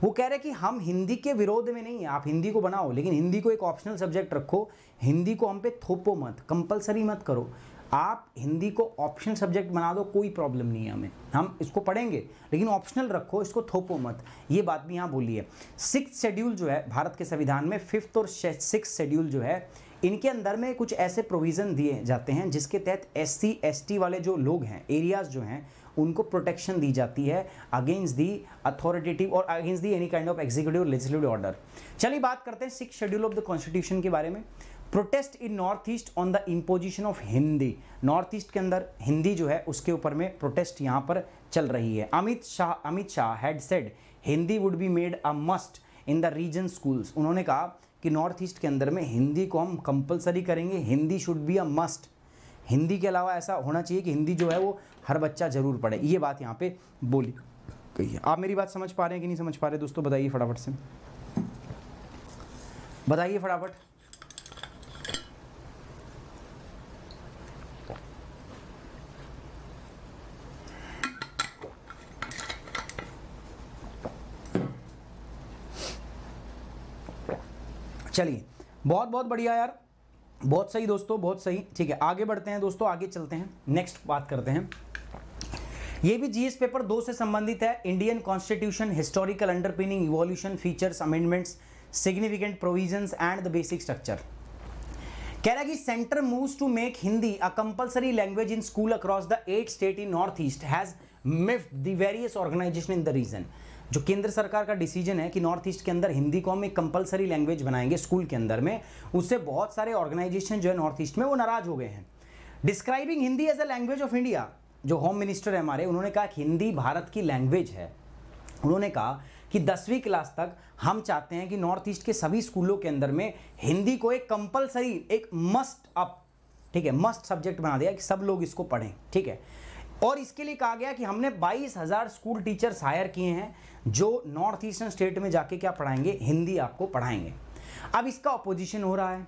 वो कह रहे हैं कि हम हिंदी के विरोध में नहीं है आप हिंदी को बनाओ लेकिन हिंदी को एक ऑप्शनल सब्जेक्ट रखो हिंदी को हम पे थोपो मत कंपलसरी मत करो आप हिंदी को ऑप्शनल सब्जेक्ट बना दो कोई प्रॉब्लम नहीं है हमें हम इसको पढ़ेंगे लेकिन ऑप्शनल रखो इसको थोपो मत ये बात भी यहाँ बोली है सिक्स शेड्यूल जो है भारत के संविधान में फिफ्थ और सिक्स शेड्यूल जो है इनके अंदर में कुछ ऐसे प्रोविज़न दिए जाते हैं जिसके तहत एस सी वाले जो लोग हैं एरियाज़ जो हैं उनको प्रोटेक्शन दी जाती है अगेंस्ट दी अथॉरिटेटिव और against the any kind of executive legislative order चलिए बात करते हैं six schedule of the constitution के बारे में protest in north east on the imposition of Hindi north east के अंदर हिंदी जो है उसके ऊपर में प्रोटेस्ट यहाँ पर चल रही है Amit Shah Amit Shah had said Hindi would be made a must in the region schools उन्होंने कहा कि नॉर्थ ईस्ट के अंदर में हिंदी को हम कंपलसरी करेंगे Hindi should be a must Hindi के अलावा ऐसा होना चाहिए कि हिंदी जो है वो हर बच्चा ज़रूर पढ़े ये बात यहाँ पे बोली गई है आप मेरी बात समझ पा रहे हैं कि नहीं समझ पा रहे दोस्तों बताइए फटाफट से बताइए फटाफट चलिए बहुत बहुत बढ़िया यार बहुत सही दोस्तों बहुत सही ठीक है आगे बढ़ते हैं दोस्तों आगे चलते हैं नेक्स्ट बात करते हैं ये भी जीएस पेपर दो से संबंधित है Indian constitution historical underpinning evolution features amendments significant provisions and the basic structure कह रहा है कि centre moves to make Hindi a compulsory language in school across the eight state in north east has miffed the various organisation in the region जो केंद्र सरकार का decision है कि नॉर्थ ईस्ट के अंदर हिंदी को हम एक कंपलसरी लैंग्वेज बनाएंगे स्कूल के अंदर में उससे बहुत सारे ऑर्गेनाइजेशन जो है नॉर्थ ईस्ट में वो नाराज हो गए हैं describing Hindi as a language of India जो होम मिनिस्टर है हमारे उन्होंने कहा कि हिंदी भारत की लैंग्वेज है उन्होंने कहा कि दसवीं क्लास तक हम चाहते हैं कि नॉर्थ ईस्ट के सभी स्कूलों के अंदर में हिंदी को एक कंपलसरी एक मस्ट अप ठीक है मस्ट सब्जेक्ट बना दिया कि सब लोग इसको पढ़ें ठीक है और इसके लिए कहा गया कि हमने बाईस हज़ार स्कूल टीचर्स हायर किए हैं जो नॉर्थ ईस्टर्न स्टेट में जाके क्या पढ़ाएंगे हिंदी आपको पढ़ाएंगे अब इसका अपोजिशन हो रहा है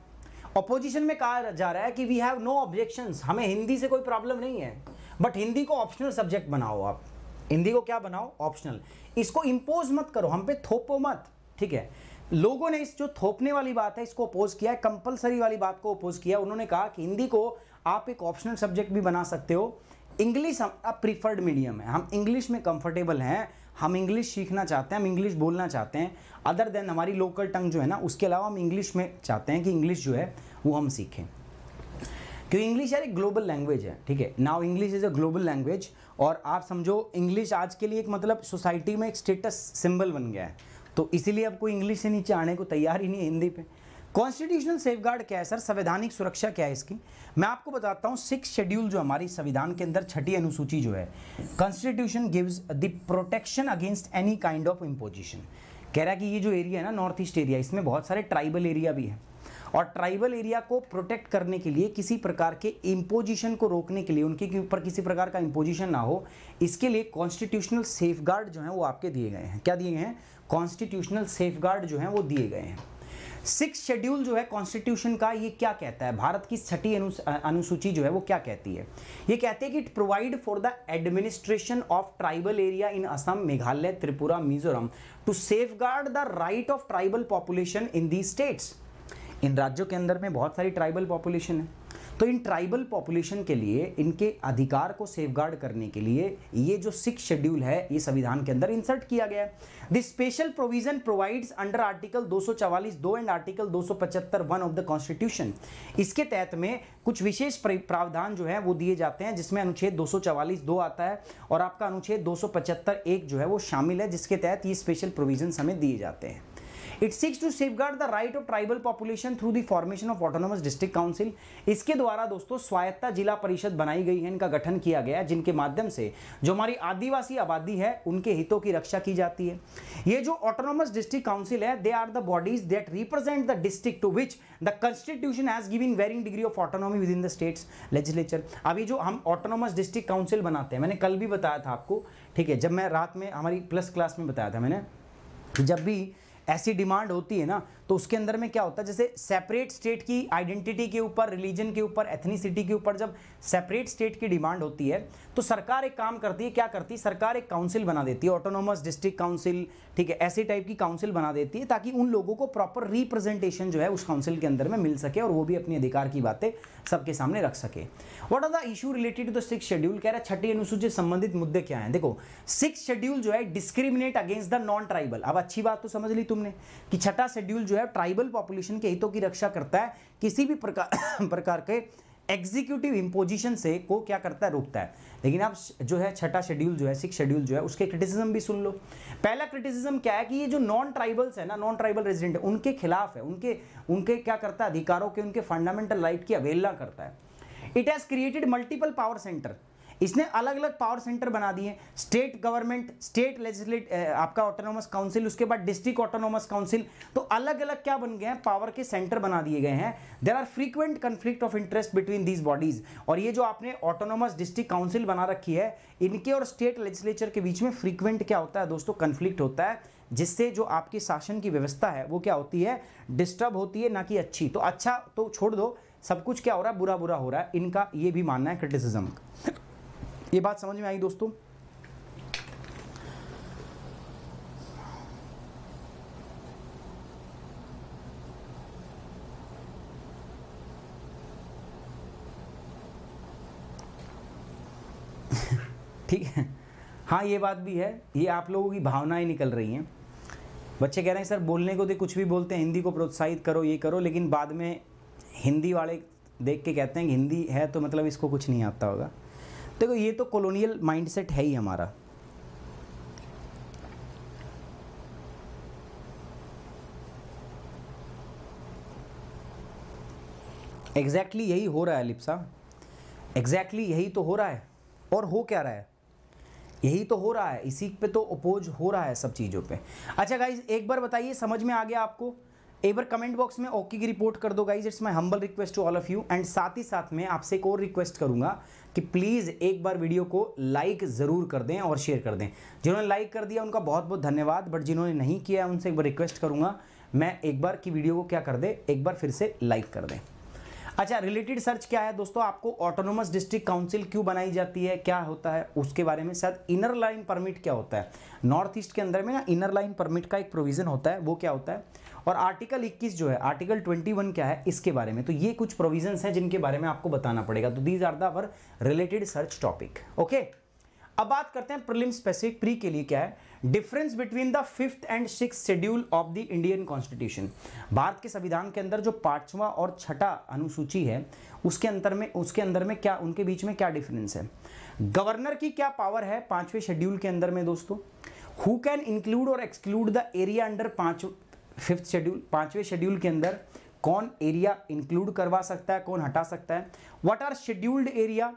अपोजिशन में कहा जा रहा है कि वी हैव नो ऑब्जेक्शन हमें हिंदी से कोई प्रॉब्लम नहीं है बट हिंदी को ऑप्शनल सब्जेक्ट बनाओ आप हिंदी को क्या बनाओ ऑप्शनल इसको इम्पोज मत करो हम पे थोपो मत ठीक है लोगों ने इस जो थोपने वाली बात है इसको अपोज किया है कंपलसरी वाली बात को अपोज किया उन्होंने कहा कि हिंदी को आप एक ऑप्शनल सब्जेक्ट भी बना सकते हो इंग्लिश अब प्रीफर्ड मीडियम है हम इंग्लिश में कंफर्टेबल हैं हम इंग्लिश सीखना चाहते हैं हम इंग्लिश बोलना चाहते हैं अदर देन हमारी लोकल टंग जो है ना उसके अलावा हम इंग्लिश में चाहते हैं कि इंग्लिश जो है वो हम सीखें क्योंकि इंग्लिश यार एक ग्लोबल लैंग्वेज है ठीक है now English is a global language और आप समझो इंग्लिश आज के लिए एक मतलब सोसाइटी में एक स्टेटस सिंबल बन गया है तो इसीलिए कोई इंग्लिश से नीचे आने को तैयार ही नहीं है हिंदी पे कॉन्स्टिट्यूशनल सेफगार्ड क्या है सर संवैधानिक सुरक्षा क्या है इसकी मैं आपको बताता हूँ सिक्स शेड्यूल जो हमारी संविधान के अंदर छठी अनुसूची जो है constitution gives the protection against any kind of imposition कह रहा है कि ये जो एरिया है ना नॉर्थ ईस्ट एरिया इसमें बहुत सारे ट्राइबल एरिया भी है और ट्राइबल एरिया को प्रोटेक्ट करने के लिए किसी प्रकार के इम्पोजिशन को रोकने के लिए उनके ऊपर किसी प्रकार का इम्पोजिशन ना हो इसके लिए कॉन्स्टिट्यूशनल सेफगार्ड जो है वो आपके दिए गए हैं क्या दिए गए हैं कॉन्स्टिट्यूशनल सेफगार्ड जो है वो दिए गए हैं सिक्स शेड्यूल जो है कॉन्स्टिट्यूशन का ये क्या कहता है भारत की छठी अनुसूची जो है वो क्या कहती है ये कहते हैं कि it provide for the administration of tribal area in Assam Meghalaya Tripura Mizoram to safe the right of tribal population in the states इन राज्यों के अंदर में बहुत सारी ट्राइबल पॉपुलेशन है तो इन ट्राइबल पॉपुलेशन के लिए इनके अधिकार को सेफगार्ड करने के लिए ये जो सिक्स शेड्यूल है ये संविधान के अंदर इंसर्ट किया गया है this special provision provides under article दो दो एंड आर्टिकल दो वन ऑफ द कॉन्स्टिट्यूशन इसके तहत में कुछ विशेष प्रावधान जो है वो दिए जाते हैं जिसमें अनुच्छेद दो दो आता है और आपका अनुच्छेद दो एक जो है वो शामिल है जिसके तहत ये स्पेशल प्रोविजन हमें दिए जाते हैं it six to safeguard the right of tribal population through the formation of autonomous district council इसके द्वारा दोस्तों स्वायत्ता जिला परिषद बनाई गई है इनका गठन किया गया है जिनके माध्यम से जो हमारी आदिवासी आबादी है उनके हितों की रक्षा की जाती है ये जो ऑटोनोमस डिस्ट्रिक्ट काउंसिल है they are the bodies that represent the district to which the constitution has given varying degree of autonomy within the states legislature अभी जो हम ऑटोनोमस डिस्ट्रिक्ट काउंसिल बनाते हैं मैंने कल भी बताया था आपको ठीक है जब मैं रात में हमारी प्लस क्लास में बताया था मैंने जब भी ऐसी डिमांड होती है ना तो उसके अंदर में क्या होता है जैसे सेपरेट स्टेट की आइडेंटिटी के ऊपर रिलीजन के ऊपर एथनिसिटी के ऊपर जब सेपरेट स्टेट की डिमांड होती है तो सरकार एक काम करती है क्या करती है सरकार एक काउंसिल बना देती है ऑटोनोमस डिस्ट्रिक्ट काउंसिल ठीक है ऐसे टाइप की काउंसिल बना देती है ताकि उन लोगों को प्रॉपर रिप्रेजेंटेशन जो है उस काउंसिल के अंदर में मिल सके और वो भी अपने अधिकार की बातें सबके सामने रख सके what are the issue related to the six schedule कह रहा है छठी अनुसूचित संबंधित मुद्दे क्या है देखो सिक्स शेड्यूल जो है discriminate against the non tribal अब अच्छी बात तो समझ ली तुमने कि छठा शेड्यूल जो है ट्राइबल पॉपुलेशन के हितों की रक्षा करता है किसी भी प्रकार प्रकार के एग्जीक्यूटिव इम्पोजिशन से को क्या करता है रोकता है लेकिन आप जो है छठा शेड्यूल जो है सिक्स शेड्यूल जो है उसके क्रिटिसिज्म भी सुन लो पहला क्रिटिसिज्म क्या है कि ये जो नॉन ट्राइबल्स है ना नॉन ट्राइबल रेजिडेंट उनके खिलाफ है उनके उनके क्या करता है अधिकारों के उनके फंडामेंटल राइट की अवेलना करता है it has created multiple power centre इसने अलग अलग पावर सेंटर बना दिए स्टेट गवर्नमेंट स्टेट लेजिस्लेट आपका ऑटोनोमस काउंसिल उसके बाद डिस्ट्रिक्ट ऑटोनोमस काउंसिल तो अलग अलग क्या बन गए हैं पावर के सेंटर बना दिए गए हैं there are frequent conflict of interest between these bodies और ये जो आपने ऑटोनोमस डिस्ट्रिक्ट काउंसिल बना रखी है इनके और स्टेट लेजिस्लेचर के बीच में फ्रीक्वेंट क्या होता है दोस्तों कन्फ्लिक्ट होता है जिससे जो आपकी शासन की व्यवस्था है वो क्या होती है डिस्टर्ब होती है ना कि अच्छी तो अच्छा तो छोड़ दो सब कुछ क्या हो रहा है बुरा बुरा हो रहा है इनका ये भी मानना है क्रिटिसिज्म ये बात समझ में आई दोस्तों ठीक है हाँ ये बात भी है ये आप लोगों की भावनाएं निकल रही हैं बच्चे कह रहे हैं सर बोलने को तो कुछ भी बोलते हैं हिंदी को प्रोत्साहित करो ये करो लेकिन बाद में हिंदी वाले देख के कहते हैं कि हिंदी है तो मतलब इसको कुछ नहीं आता होगा देखो ये तो कॉलोनियल माइंडसेट है ही हमारा एग्जैक्टली exactly यही हो रहा है लिप्सा एग्जैक्टली exactly यही तो हो रहा है और हो क्या रहा है यही तो हो रहा है इसी पे तो अपोज हो रहा है सब चीज़ों पे अच्छा गाइज एक बार बताइए समझ में आ गया आपको एक बार कमेंट बॉक्स में ओके की रिपोर्ट कर दो guys it's my humble request to all of you and साथ ही साथ में आपसे एक और रिक्वेस्ट करूंगा कि प्लीज़ एक बार वीडियो को लाइक ज़रूर कर दें और शेयर कर दें जिन्होंने लाइक कर दिया उनका बहुत बहुत धन्यवाद बट जिन्होंने नहीं किया है उनसे एक बार रिक्वेस्ट करूँगा मैं एक बार की वीडियो को क्या कर दें एक बार फिर से लाइक कर दें अच्छा रिलेटेड सर्च क्या है दोस्तों आपको ऑटोनोमस डिस्ट्रिक्ट काउंसिल क्यों बनाई जाती है क्या होता है उसके बारे में शायद इनर लाइन परमिट क्या होता है नॉर्थ ईस्ट के अंदर में ना इनर लाइन परमिट का एक प्रोविज़न होता है वो क्या होता है और आर्टिकल 21 जो है आर्टिकल 21 क्या है इसके बारे में तो ये कुछ प्रोविजंस हैं जिनके बारे में आपको बताना पड़ेगा तो these are their related search topic okay अब बात करते हैं प्रिलिम स्पेसिफिक प्री के लिए क्या है difference between the fifth and six schedule of the Indian constitution Bharat के संविधान के अंदर जो पांचवा और छठा अनुसूची है उसके अंदर में उसके अंदर में क्या उनके बीच में क्या डिफरेंस है गवर्नर की क्या पावर है पांचवें शेड्यूल के अंदर में दोस्तों हु कैन इंक्लूड और एक्सक्लूड द एरिया अंडर पांच फिफ्थ शेड्यूल पांचवें शेड्यूल के अंदर कौन एरिया इंक्लूड करवा सकता है कौन हटा सकता है what are scheduled area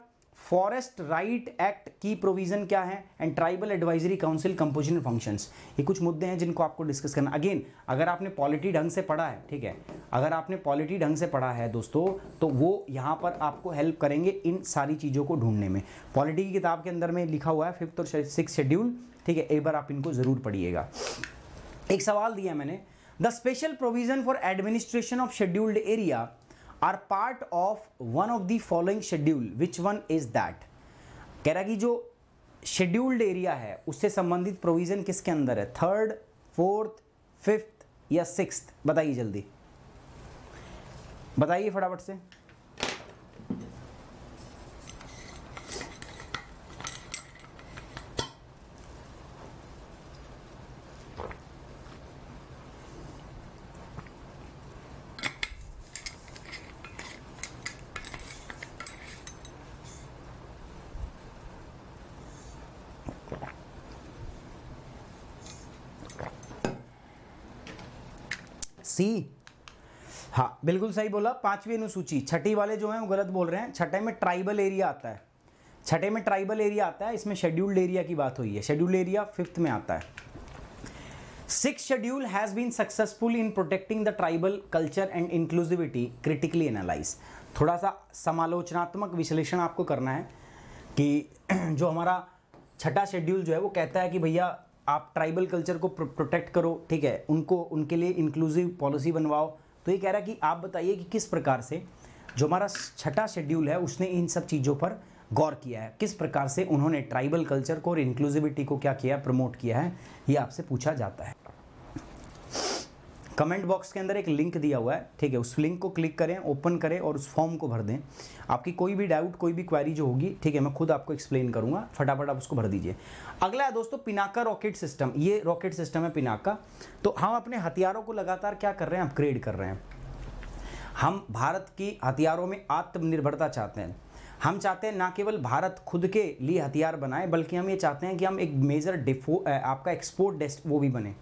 forest right act की प्रोविजन क्या है and tribal advisory council composition functions ये कुछ मुद्दे हैं जिनको आपको डिस्कस करना अगेन अगर आपने पॉलिटी ढंग से पढ़ा है ठीक है अगर आपने पॉलिटी ढंग से पढ़ा है दोस्तों तो वो यहाँ पर आपको हेल्प करेंगे इन सारी चीज़ों को ढूंढने में पॉलिटी की किताब के अंदर में लिखा हुआ है फिफ्थ और सिक्स शेड्यूल ठीक है एक बार आप इनको ज़रूर पढ़िएगा एक सवाल दिया मैंने the special provision for administration of scheduled area are part of one of the following schedule which one is that कह रहा कि जो शेड्यूल्ड एरिया है उससे संबंधित प्रोविजन किसके अंदर है थर्ड फोर्थ फिफ्थ या सिक्स बताइए जल्दी बताइए फटाफट से सी हाँ बिल्कुल सही बोला पांचवी अनुसूची छठी वाले जो हैं वो गलत बोल रहे हैं छठे में ट्राइबल एरिया आता है छठे में ट्राइबल एरिया आता है इसमें शेड्यूल्ड एरिया की बात हुई है शेड्यूल्ड एरिया फिफ्थ में आता है six schedule has been successful in protecting the tribal culture and inclusivity critically analyse थोड़ा सा समालोचनात्मक विश्लेषण आपको करना है कि जो हमारा छठा शेड्यूल जो है वो कहता है कि भैया आप ट्राइबल कल्चर को प्रोटेक्ट करो ठीक है उनको उनके लिए इंक्लूसिव पॉलिसी बनवाओ तो ये कह रहा है कि आप बताइए कि किस प्रकार से जो हमारा छठा शेड्यूल है उसने इन सब चीज़ों पर गौर किया है किस प्रकार से उन्होंने ट्राइबल कल्चर को और इंक्लूसिविटी को क्या किया प्रमोट किया है ये आपसे पूछा जाता है कमेंट बॉक्स के अंदर एक लिंक दिया हुआ है ठीक है उस लिंक को क्लिक करें ओपन करें और उस फॉर्म को भर दें आपकी कोई भी डाउट कोई भी क्वारी जो होगी ठीक है मैं खुद आपको एक्सप्लेन करूंगा फटाफट आप उसको भर दीजिए अगला है दोस्तों पिनाका रॉकेट सिस्टम ये रॉकेट सिस्टम है पिनाका तो हम अपने हथियारों को लगातार क्या कर रहे हैं अपग्रेड कर रहे हैं हम भारत की हथियारों में आत्मनिर्भरता चाहते हैं हम चाहते हैं ना केवल भारत खुद के लिए हथियार बनाए बल्कि हम ये चाहते हैं कि हम एक मेजर डिफो आपका एक्सपोर्ट डेस्ट वो भी बने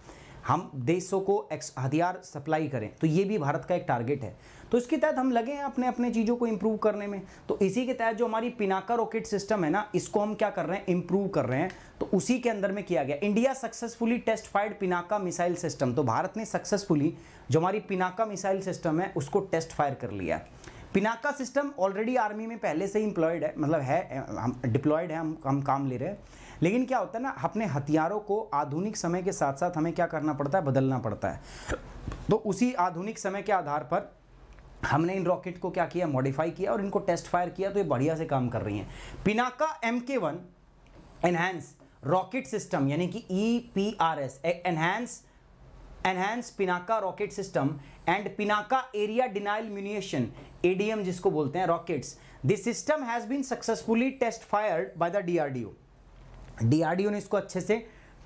हम देशों को एक्स हथियार सप्लाई करें तो ये भी भारत का एक टारगेट है तो इसके तहत हम लगे हैं अपने अपने चीज़ों को इम्प्रूव करने में तो इसी के तहत जो हमारी पिनाका रॉकेट सिस्टम है ना इसको हम क्या कर रहे हैं इम्प्रूव कर रहे हैं तो उसी के अंदर में किया गया India successfully test fired Pinaka missile system तो भारत ने सक्सेसफुली जो हमारी पिनाका मिसाइल सिस्टम है उसको टेस्ट फायर कर लिया पिनाका सिस्टम ऑलरेडी आर्मी में पहले से ही इम्प्लॉयड है मतलब है हम डिप्लॉयड है हम हम काम ले रहे हैं लेकिन क्या होता है ना अपने हथियारों को आधुनिक समय के साथ साथ हमें क्या करना पड़ता है बदलना पड़ता है तो उसी आधुनिक समय के आधार पर हमने इन रॉकेट को क्या किया मॉडिफाई किया और इनको टेस्ट फायर किया तो ये बढ़िया से काम कर रही हैं Pinaka M K one enhance rocket system यानी कि E P R S enhance enhance Pinaka rocket system and Pinaka area denial munition ADM जिसको बोलते हैं rockets this system has been successfully test fired by the DRDO DRDO ने इसको अच्छे से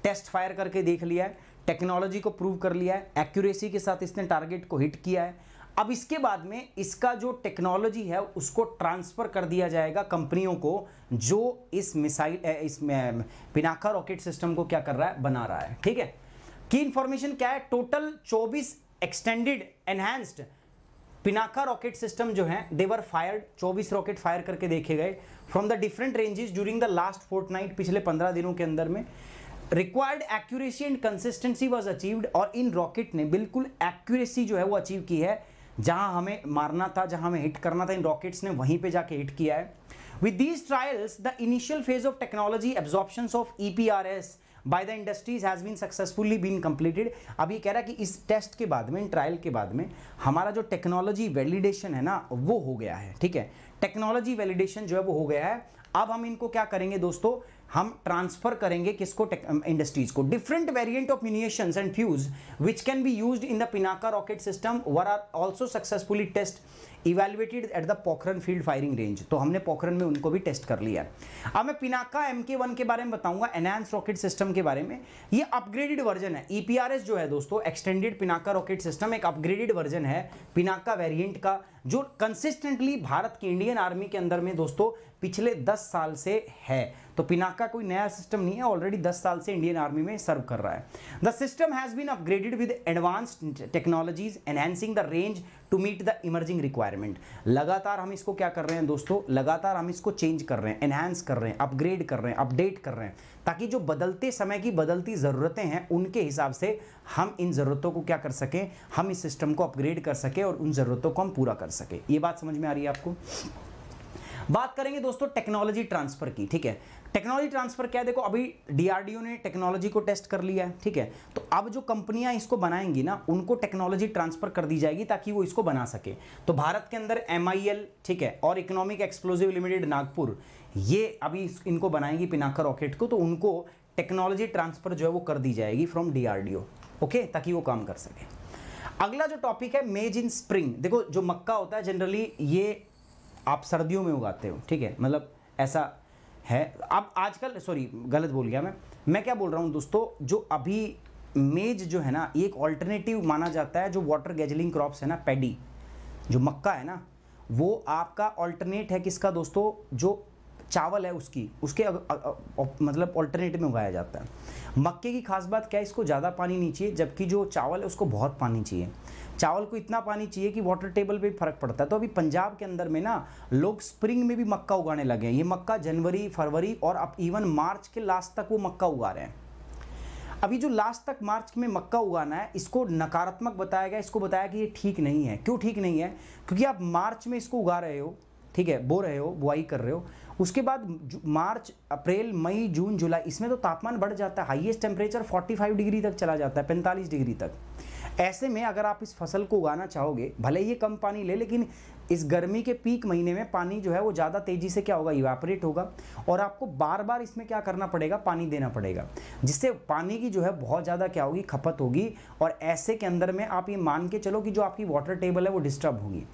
test fire करके देख लिया है टेक्नोलॉजी को प्रूव कर लिया है एक्यूरेसी के साथ इसने टारगेट को हिट किया है अब इसके बाद में इसका जो टेक्नोलॉजी है उसको ट्रांसफ़र कर दिया जाएगा कंपनियों को जो इस मिसाइल इस पिनाका रॉकेट सिस्टम को क्या कर रहा है बना रहा है ठीक है की इंफॉर्मेशन क्या है total 24 extended enhanced Pinaka rocket system जो है देवर फायर्ड 24 रॉकेट फायर करके देखे गए from the different ranges during the last fortnight पिछले पंद्रह दिनों के अंदर में required accuracy and consistency was achieved और इन रॉकेट ने बिल्कुल एक्यूरेसी जो है वो अचीव की है जहां हमें मारना था जहां हमें हिट करना था इन रॉकेट्स ने वहीं पे जाके हिट किया है with these trials the initial phase of technology absorptions of EPRS by the industries has been successfully been completed अब ये कह रहा है कि इस टेस्ट के बाद में इन ट्रायल के बाद में हमारा जो टेक्नोलॉजी वैलिडेशन है ना वो हो गया है ठीक है टेक्नोलॉजी वैलिडेशन जो है वो हो गया है अब हम इनको क्या करेंगे दोस्तों हम ट्रांसफर करेंगे किसको इंडस्ट्रीज को different variant of munition and fuse which can be used in the Pinaka rocket system were are also successfully test evaluated at the Pokhran field firing range तो हमने पोखरन में उनको भी टेस्ट कर लिया अब मैं पिनाका एम के के बारे में बताऊंगा एनहांस रॉकेट सिस्टम के बारे में ये अपग्रेडेड वर्जन है ई e जो है दोस्तों एक्सटेंडेड पिनाका रॉकेट सिस्टम एक अपग्रेडेड वर्जन है पिनाका वेरियंट का जो कंसिस्टेंटली भारत की इंडियन आर्मी के अंदर में दोस्तों पिछले दस साल से है तो पिनाका कोई नया सिस्टम नहीं है ऑलरेडी 10 साल से इंडियन आर्मी में सर्व कर रहा है the system has been upgraded with advanced technologies enhancing the range to meet the emerging requirement लगातार हम इसको क्या कर रहे हैं दोस्तों लगातार हम इसको चेंज कर रहे हैं एनहेंस कर रहे हैं अपग्रेड कर रहे हैं अपडेट कर रहे हैं ताकि जो बदलते समय की बदलती ज़रूरतें हैं उनके हिसाब से हम इन ज़रूरतों को क्या कर सकें हम इस सिस्टम को अपग्रेड कर सकें और उन ज़रूरतों को हम पूरा कर सकें ये बात समझ में आ रही है आपको बात करेंगे दोस्तों टेक्नोलॉजी ट्रांसफर की ठीक है टेक्नोलॉजी ट्रांसफर क्या है देखो अभी डीआरडीओ ने टेक्नोलॉजी को टेस्ट कर लिया है ठीक है तो अब जो कंपनियां इसको बनाएंगी ना उनको टेक्नोलॉजी ट्रांसफर कर दी जाएगी ताकि वो इसको बना सके तो भारत के अंदर एम ठीक है और इकोनॉमिक एक्सप्लोजिव लिमिटेड नागपुर ये अभी इनको बनाएंगी पिनाकर रॉकेट को तो उनको टेक्नोलॉजी ट्रांसफर जो है वो कर दी जाएगी फ्रॉम डीआरडीओ ओके ताकि वो काम कर सके अगला जो टॉपिक है मेज इन स्प्रिंग देखो जो मक्का होता है जनरली ये आप सर्दियों में उगाते हो ठीक है मतलब ऐसा है अब आजकल सॉरी गलत बोल गया मैं मैं क्या बोल रहा हूँ दोस्तों जो अभी मेज जो है ना ये एक ऑल्टरनेटिव माना जाता है जो वाटर गैजलिंग क्रॉप्स है ना पैडी जो मक्का है ना वो आपका ऑल्टरनेट है किसका दोस्तों जो चावल है उसकी उसके अग, अग, अग, मतलब ऑल्टरनेट में उगाया जाता है मक्के की खास बात क्या है इसको ज़्यादा पानी नहीं चाहिए जबकि जो चावल है उसको बहुत पानी चाहिए चावल को इतना पानी चाहिए कि वाटर टेबल पे फर्क पड़ता है तो अभी पंजाब के अंदर में ना लोग स्प्रिंग में भी मक्का उगाने लगे हैं ये मक्का जनवरी फरवरी और अब इवन मार्च के लास्ट तक वो मक्का उगा रहे हैं अभी जो लास्ट तक मार्च में मक्का उगाना है इसको नकारात्मक बताया गया इसको बताया कि ये ठीक नहीं है क्यों ठीक नहीं है क्योंकि आप मार्च में इसको उगा रहे हो ठीक है बो रहे हो बुआई कर रहे हो उसके बाद मार्च अप्रैल मई जून जुलाई इसमें तो तापमान बढ़ जाता है हाईएस्ट टेम्परेचर 45 डिग्री तक चला जाता है 45 डिग्री तक ऐसे में अगर आप इस फसल को उगाना चाहोगे भले ही कम पानी ले लेकिन इस गर्मी के पीक महीने में पानी जो है वो ज़्यादा तेज़ी से क्या होगा इवापरेट होगा और आपको बार बार इसमें क्या करना पड़ेगा पानी देना पड़ेगा जिससे पानी की जो है बहुत ज़्यादा क्या होगी खपत होगी और ऐसे के अंदर में आप ये मान के चलो कि जो आपकी वाटर टेबल है वो डिस्टर्ब होगी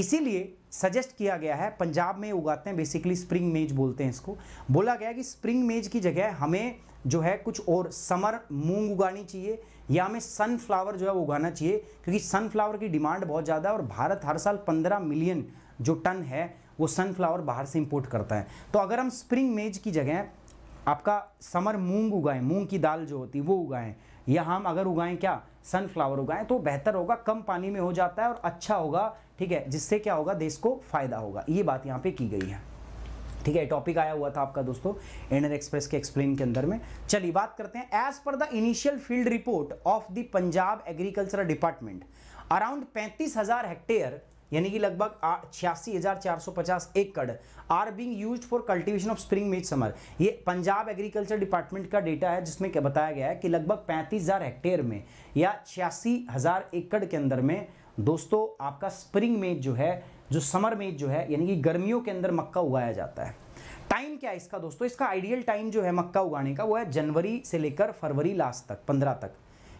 इसीलिए सजेस्ट किया गया है पंजाब में उगाते हैं बेसिकली स्प्रिंग मेज बोलते हैं इसको बोला गया कि स्प्रिंग मेज की जगह हमें जो है कुछ और समर मूंग उगानी चाहिए या हमें सनफ्लावर जो है वो उगाना चाहिए क्योंकि सनफ्लावर की डिमांड बहुत ज़्यादा है और भारत हर साल 15 मिलियन जो टन है वो सनफ्लावर बाहर से इंपोर्ट करता है तो अगर हम स्प्रिंग मेज की जगह आपका समर मूंग उगाएं मूंग की दाल जो होती है वो उगाएं या हम अगर उगाएं क्या सनफ्लावर उगाएं तो बेहतर होगा कम पानी में हो जाता है और अच्छा होगा ठीक है जिससे क्या होगा देश को फ़ायदा होगा ये बात यहाँ पे की गई है ठीक है टॉपिक आया हुआ था आपका दोस्तों एनआर एक्सप्रेस के एक्सप्लेन के अंदर में चलिए बात करते हैं as per the initial field report of the Punjab agriculture department around पैंतीस हजार हेक्टेयर यानी कि लगभग छियासी हज़ार चार सौ पचास एकड़ are being use for cultivation of spring मिर्च समर ये पंजाब एग्रीकल्चर डिपार्टमेंट का डेटा है जिसमें क्या बताया गया है कि लगभग पैंतीस हज़ार हेक्टेयर में या छियासी हज़ार एकड़ के अंदर में दोस्तों आपका स्प्रिंग मेज जो है जो समर में जो है यानी कि गर्मियों के अंदर मक्का उगाया जाता है टाइम क्या है इसका दोस्तों इसका आइडियल टाइम जो है मक्का उगाने का वो है जनवरी से लेकर फरवरी लास्ट तक पंद्रह तक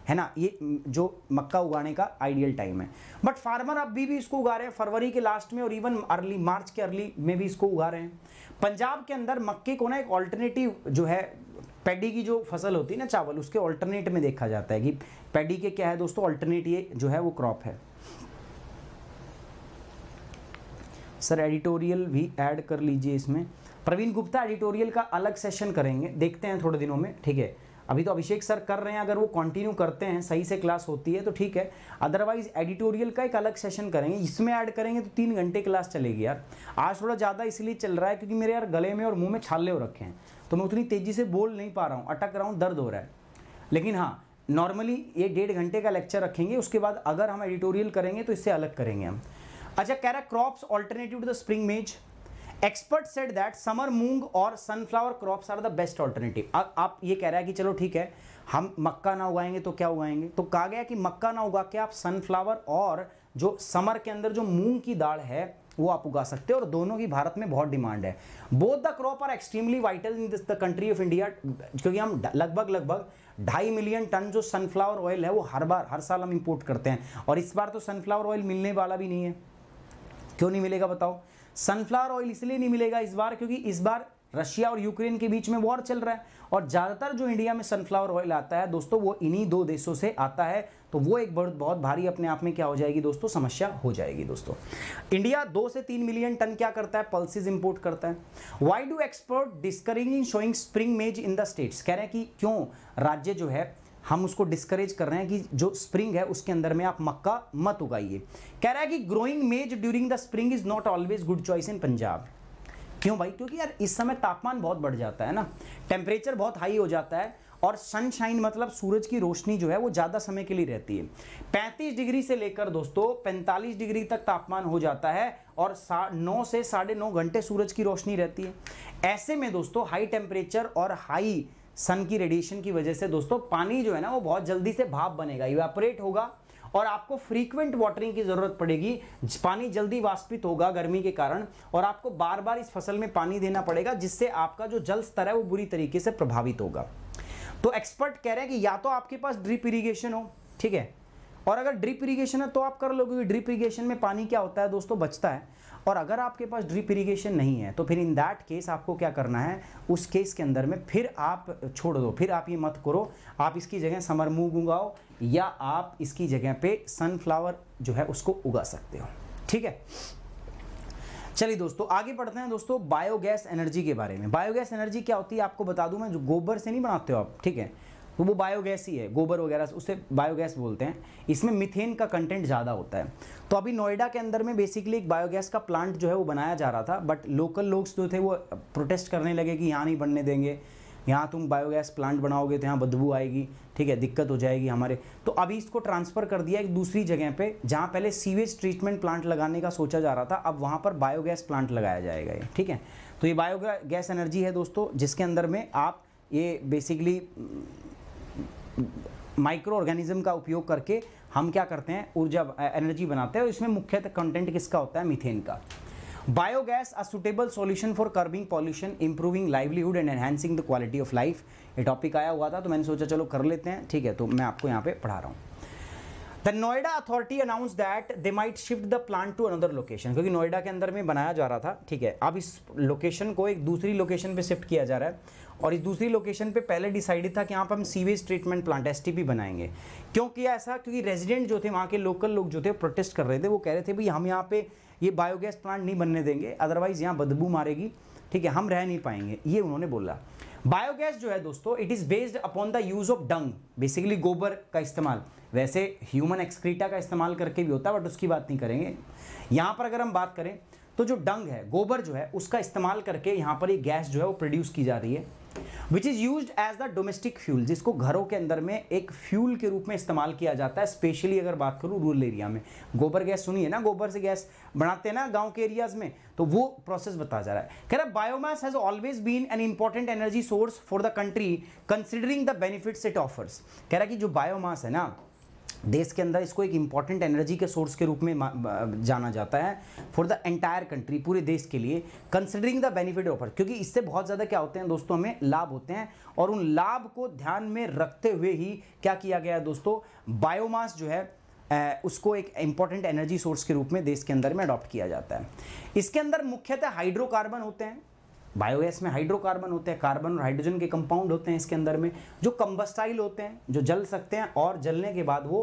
है ना ये जो मक्का उगाने का आइडियल टाइम है बट फार्मर अब भी, भी इसको उगा रहे हैं फरवरी के लास्ट में और इवन अर्ली मार्च के अर्ली में भी इसको उगा रहे हैं पंजाब के अंदर मक्के को ना एक ऑल्टरनेटिव जो है पैडी की जो फसल होती है ना चावल उसके ऑल्टरनेट में देखा जाता है कि पैडी के क्या है दोस्तों ऑल्टरनेट ये जो है वो क्रॉप है सर एडिटोरियल भी ऐड कर लीजिए इसमें प्रवीण गुप्ता एडिटोरियल का अलग सेशन करेंगे देखते हैं थोड़े दिनों में ठीक है अभी तो अभिषेक सर कर रहे हैं अगर वो कंटिन्यू करते हैं सही से क्लास होती है तो ठीक है अदरवाइज एडिटोरियल का एक अलग सेशन करेंगे इसमें ऐड करेंगे तो तीन घंटे क्लास चलेगी यार आज थोड़ा ज़्यादा इसलिए चल रहा है क्योंकि मेरे यार गले में और मुंह में छाले हो रखे हैं तो मैं उतनी तेज़ी से बोल नहीं पा रहा हूँ अटक रहा हूँ दर्द हो रहा है लेकिन हाँ नॉर्मली ये डेढ़ घंटे का लेक्चर रखेंगे उसके बाद अगर हम एडिटोरियल करेंगे तो इससे अलग करेंगे हम अच्छा कह रहा crops alternative to the spring maize expert said that summer moong और sunflower crops are the best alternative अब आप ये कह रहा है कि चलो ठीक है हम मक्का ना उगाएंगे तो क्या उगाएंगे तो कहा गया कि मक्का ना उगा के आप सनफ्लावर और जो समर के अंदर जो मूंग की दाल है वो आप उगा सकते हैं और दोनों की भारत में बहुत डिमांड है both the crop are extremely vital in the country of India क्योंकि हम लगभग लगभग ढाई मिलियन टन जो सनफ्लावर ऑयल है वो हर बार हर साल हम इंपोर्ट करते हैं और इस बार तो सनफ्लावर ऑयल मिलने वाला भी नहीं है क्यों नहीं मिलेगा बताओ सनफ्लावर ऑयल इसलिए नहीं मिलेगा इस बार क्योंकि इस बार रशिया और यूक्रेन के बीच में वॉर चल रहा है और ज़्यादातर जो इंडिया में सनफ्लावर ऑयल आता है दोस्तों वो इन्हीं दो देशों से आता है तो वो एक बहुत बहुत भारी अपने आप में क्या हो जाएगी दोस्तों समस्या हो जाएगी दोस्तों इंडिया दो से तीन मिलियन टन क्या करता है पल्सिस इंपोर्ट करता है why do expert discouraging sowing spring maize in the states कह रहे हैं कि क्यों राज्य जो है हम उसको डिस्करेज कर रहे हैं कि जो स्प्रिंग है उसके अंदर में आप मक्का मत उगाइए कह रहा है कि growing maize during the spring is not always good choice in Punjab क्यों भाई क्योंकि यार इस समय तापमान बहुत बढ़ जाता है ना टेम्परेचर बहुत हाई हो जाता है और सनशाइन मतलब सूरज की रोशनी जो है वो ज़्यादा समय के लिए रहती है 35 डिग्री से लेकर दोस्तों 45 डिग्री तक तापमान हो जाता है और सा, नौ से साढ़े नौ घंटे सूरज की रोशनी रहती है ऐसे में दोस्तों हाई टेम्परेचर और हाई सन की रेडिएशन की वजह से दोस्तों पानी जो है ना वो बहुत जल्दी से भाप बनेगा इवेपोरेट होगा और आपको फ्रीक्वेंट वाटरिंग की ज़रूरत पड़ेगी पानी जल्दी वाष्पित होगा गर्मी के कारण और आपको बार बार इस फसल में पानी देना पड़ेगा जिससे आपका जो जल स्तर है वो बुरी तरीके से प्रभावित होगा तो एक्सपर्ट कह रहे हैं कि या तो आपके पास ड्रिप इरीगेशन हो ठीक है और अगर ड्रिप इरीगेशन है तो आप कर लोगे ड्रिप इरीगेशन में पानी क्या होता है दोस्तों बचता है और अगर आपके पास ड्रिप इरीगेशन नहीं है तो फिर इन दैट केस आपको क्या करना है उस केस के अंदर में फिर आप छोड़ दो फिर आप ये मत करो आप इसकी जगह समर मूंग उगाओ या आप इसकी जगह पे सनफ्लावर जो है उसको उगा सकते हो ठीक है चलिए दोस्तों आगे बढ़ते हैं दोस्तों बायोगैस एनर्जी के बारे में बायोगैस एनर्जी क्या होती है आपको बता दूं मैं जो गोबर से नहीं बनाते हो आप ठीक है तो वो बायोगैस ही है गोबर वगैरह उसे बायोगैस बोलते हैं इसमें मिथेन का कंटेंट ज़्यादा होता है तो अभी नोएडा के अंदर में बेसिकली एक बायोगैस का प्लांट जो है वो बनाया जा रहा था बट लोकल लोग जो थे वो प्रोटेस्ट करने लगे कि यहाँ नहीं बनने देंगे यहाँ तुम बायोगैस प्लांट बनाओगे तो यहाँ बदबू आएगी ठीक है दिक्कत हो जाएगी हमारे तो अभी इसको ट्रांसफ़र कर दिया एक दूसरी जगह पे जहाँ पहले सीवेज ट्रीटमेंट प्लांट लगाने का सोचा जा रहा था अब वहाँ पर बायोगैस प्लांट लगाया जाएगा ये ठीक है तो ये बायोगैस एनर्जी है दोस्तों जिसके अंदर में आप ये बेसिकली माइक्रो ऑर्गेनिज्म का उपयोग करके हम क्या करते हैं ऊर्जा एनर्जी बनाते हैं और इसमें मुख्यतः तो कंटेंट किसका होता है मिथेन का biogas a suitable solution for curbing pollution improving livelihood and enhancing the quality of life ये टॉपिक आया हुआ था तो मैंने सोचा चलो कर लेते हैं ठीक है तो मैं आपको यहाँ पे पढ़ा रहा हूँ the Noida authority announce that they might shift the plant to another location क्योंकि नोएडा के अंदर में बनाया जा रहा था ठीक है अब इस लोकेशन को एक दूसरी लोकेशन पे शिफ्ट किया जा रहा है और इस दूसरी लोकेशन पे पहले डिसाइडेड था कि यहाँ पर हम सीवेज ट्रीटमेंट प्लांट एस बनाएंगे क्यों किया ऐसा क्योंकि रेजिडेंट जो थे वहाँ के लोकल लोग जो थे प्रोटेस्ट कर रहे थे वो कह रहे थे भाई हम यहाँ पे ये बायोगैस प्लांट नहीं बनने देंगे अदरवाइज़ यहाँ बदबू मारेगी ठीक है हम रह नहीं पाएंगे ये उन्होंने बोला बायोगैस जो है दोस्तों it is based upon the use of dung basically गोबर का इस्तेमाल वैसे ह्यूमन एक्सक्रीटा का इस्तेमाल करके भी होता है बट उसकी बात नहीं करेंगे यहाँ पर अगर हम बात करें तो जो डंग है गोबर जो है उसका इस्तेमाल करके यहाँ पर ये गैस जो है वो प्रोड्यूस की जा रही है which is use as the domestic fuel जिसको घरों के अंदर में एक फ्यूल के रूप में इस्तेमाल किया जाता है स्पेशली अगर बात करूँ रूरल एरिया में गोबर गैस सुनिए ना गोबर से गैस बनाते हैं ना गाँव के एरियाज में तो वो प्रोसेस बता जा रहा है कह रहा biomass has always been an important energy source for the country considering the benefits it offers कह रहा कि जो बायोमास है ना देश के अंदर इसको एक इंपॉर्टेंट एनर्जी के सोर्स के रूप में जाना जाता है फॉर द एंटायर कंट्री पूरे देश के लिए कंसिडरिंग द बेनिफिट ऑफर क्योंकि इससे बहुत ज़्यादा क्या होते हैं दोस्तों हमें लाभ होते हैं और उन लाभ को ध्यान में रखते हुए ही क्या किया गया है दोस्तों बायोमास जो है उसको एक इंपॉर्टेंट एनर्जी सोर्स के रूप में देश के अंदर में अडॉप्ट किया जाता है इसके अंदर मुख्यतः हाइड्रोकार्बन होते हैं बायोगैस में हाइड्रोकार्बन होते हैं कार्बन और हाइड्रोजन के कंपाउंड होते हैं इसके अंदर में जो कम्बस्टाइल होते हैं जो जल सकते हैं और जलने के बाद वो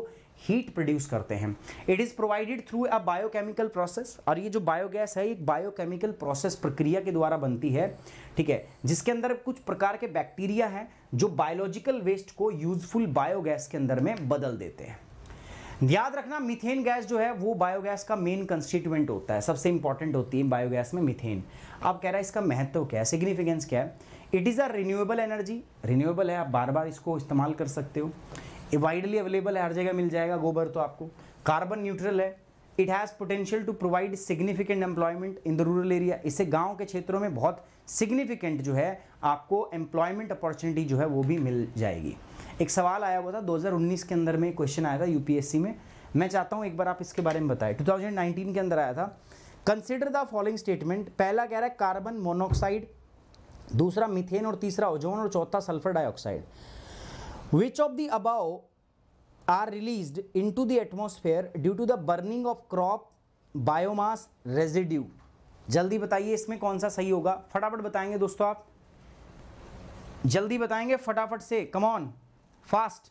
हीट प्रोड्यूस करते हैं it is provided through a biochemical process और ये जो बायोगैस है एक बायोकेमिकल प्रोसेस प्रक्रिया के द्वारा बनती है ठीक है जिसके अंदर कुछ प्रकार के बैक्टीरिया हैं जो बायोलॉजिकल वेस्ट को यूजफुल बायोगैस के अंदर में बदल देते हैं याद रखना मीथेन गैस जो है वो बायोगैस का मेन कंस्टिट्यूएंट होता है सबसे इंपॉर्टेंट होती है बायोगैस में मीथेन अब कह रहा है इसका महत्व क्या है सिग्निफिकेंस क्या है it is a renewable energy renewable है आप बार बार इसको इस्तेमाल कर सकते हो वाइडली अवेलेबल है हर जगह मिल जाएगा गोबर तो आपको कार्बन न्यूट्रल है it has potential to provide significant employment in the rural area इससे गाँव के क्षेत्रों में बहुत सिग्निफिकेंट जो है आपको एम्प्लॉयमेंट अपॉर्चुनिटी जो है वो भी मिल जाएगी एक सवाल आया हुआ था 2019 के अंदर में क्वेश्चन आया था यूपीएससी में मैं चाहता हूँ एक बार आप इसके बारे में बताएं 2019 के अंदर आया था कंसिडर द फॉलोइंग स्टेटमेंट पहला कह रहा है कार्बन मोनोऑक्साइड दूसरा मिथेन और तीसरा ओजोन और चौथा sulphur dioxide which of the above are into the atmosphere due to the burning of crop biomass residue जल्दी बताइए इसमें कौन सा सही होगा फटाफट बताएंगे दोस्तों आप जल्दी बताएंगे फटाफट से कमॉन fast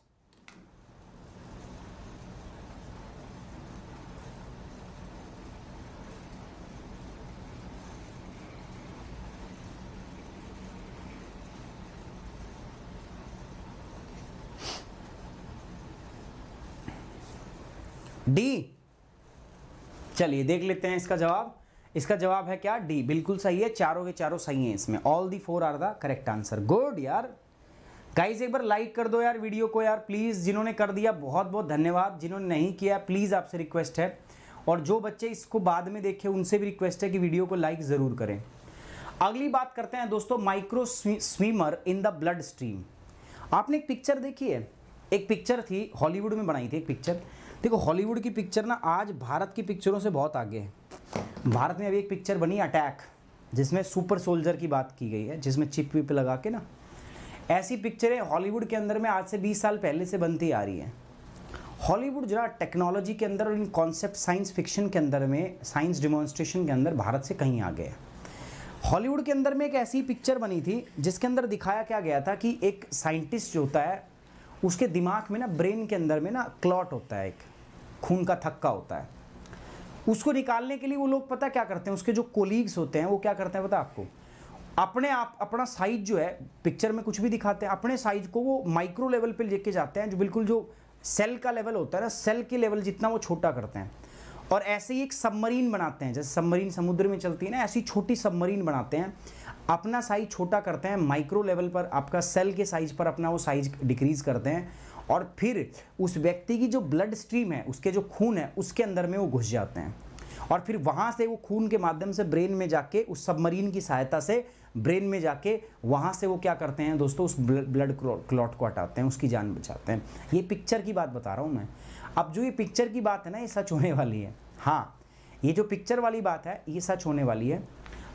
डी चलिए देख लेते हैं इसका जवाब इसका जवाब है क्या डी बिल्कुल सही है चारों के चारों सही हैं इसमें all the four are the correct answer good यार गाइज एक बार लाइक कर दो यार वीडियो को यार प्लीज़ जिन्होंने कर दिया बहुत बहुत धन्यवाद जिन्होंने नहीं किया प्लीज़ आपसे रिक्वेस्ट है और जो बच्चे इसको बाद में देखे उनसे भी रिक्वेस्ट है कि वीडियो को लाइक ज़रूर करें अगली बात करते हैं दोस्तों micro swimmer in the blood stream आपने एक पिक्चर देखी है एक पिक्चर थी हॉलीवुड में बनाई थी एक पिक्चर देखो हॉलीवुड की पिक्चर ना आज भारत की पिक्चरों से बहुत आगे है भारत में अभी एक पिक्चर बनी अटैक जिसमें सुपर सोल्जर की बात की गई है जिसमें चिप विप लगा के ना ऐसी पिक्चरें हॉलीवुड के अंदर में आज से 20 साल पहले से बनती आ रही हैं हॉलीवुड जरा टेक्नोलॉजी के अंदर और इन कॉन्सेप्ट साइंस फिक्शन के अंदर में साइंस डिमॉन्स्ट्रेशन के अंदर भारत से कहीं आ गए हॉलीवुड के अंदर में एक ऐसी पिक्चर बनी थी जिसके अंदर दिखाया क्या गया था कि एक साइंटिस्ट जो होता है उसके दिमाग में ना ब्रेन के अंदर में ना क्लॉट होता है एक खून का थक्का होता है उसको निकालने के लिए वो लोग पता क्या करते हैं उसके जो कोलीग्स होते हैं वो क्या करते हैं पता आपको अपने आप अपना साइज जो है पिक्चर में कुछ भी दिखाते हैं अपने साइज को वो माइक्रो लेवल पे लेके जाते हैं जो बिल्कुल जो सेल का लेवल होता है ना सेल के लेवल जितना वो छोटा करते हैं और ऐसे ही एक सबमरीन बनाते हैं जैसे सबमरीन समुद्र में चलती है ना ऐसी छोटी सबमरीन बनाते हैं अपना साइज छोटा करते हैं माइक्रो लेवल पर आपका सेल के साइज पर अपना वो साइज डिक्रीज करते हैं और फिर उस व्यक्ति की जो ब्लड स्ट्रीम है उसके जो खून है उसके अंदर में वो घुस जाते हैं और फिर वहाँ से वो खून के माध्यम से ब्रेन में जाके उस सबमरीन की सहायता से ब्रेन में जाके वहाँ से वो क्या करते हैं दोस्तों उस ब्लड क्लॉट को हटाते हैं उसकी जान बचाते हैं ये पिक्चर की बात बता रहा हूँ मैं अब जो ये पिक्चर की बात है ना ये सच होने वाली है हाँ ये जो पिक्चर वाली बात है ये सच होने वाली है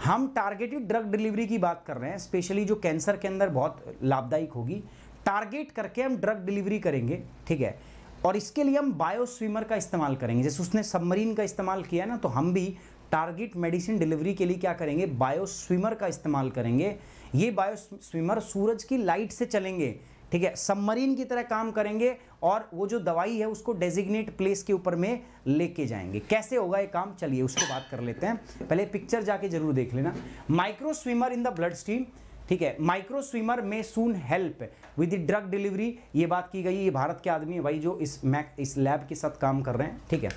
हम टारगेटेड ड्रग डिलीवरी की बात कर रहे हैं स्पेशली जो कैंसर के अंदर बहुत लाभदायक होगी टारगेट करके हम ड्रग डिलीवरी करेंगे ठीक है और इसके लिए हम बायोस्विमर का इस्तेमाल करेंगे जैसे उसने सबमरीन का इस्तेमाल किया ना तो हम भी टारगेट मेडिसिन डिलीवरी के लिए क्या करेंगे बायोस्विमर का इस्तेमाल करेंगे ये बायोस्विमर सूरज की लाइट से चलेंगे ठीक है सबमरीन की तरह काम करेंगे और वो जो दवाई है उसको डेजिग्नेट प्लेस के ऊपर में लेके जाएंगे कैसे होगा ये काम चलिए उसको बात कर लेते हैं पहले पिक्चर जाके जरूर देख लेना micro swimmer in the blood stream ठीक है माइक्रो स्विमर में soon help with drug delivery ये बात की गई ये भारत के आदमी है भाई जो इस मैक इस लैब के साथ काम कर रहे हैं ठीक है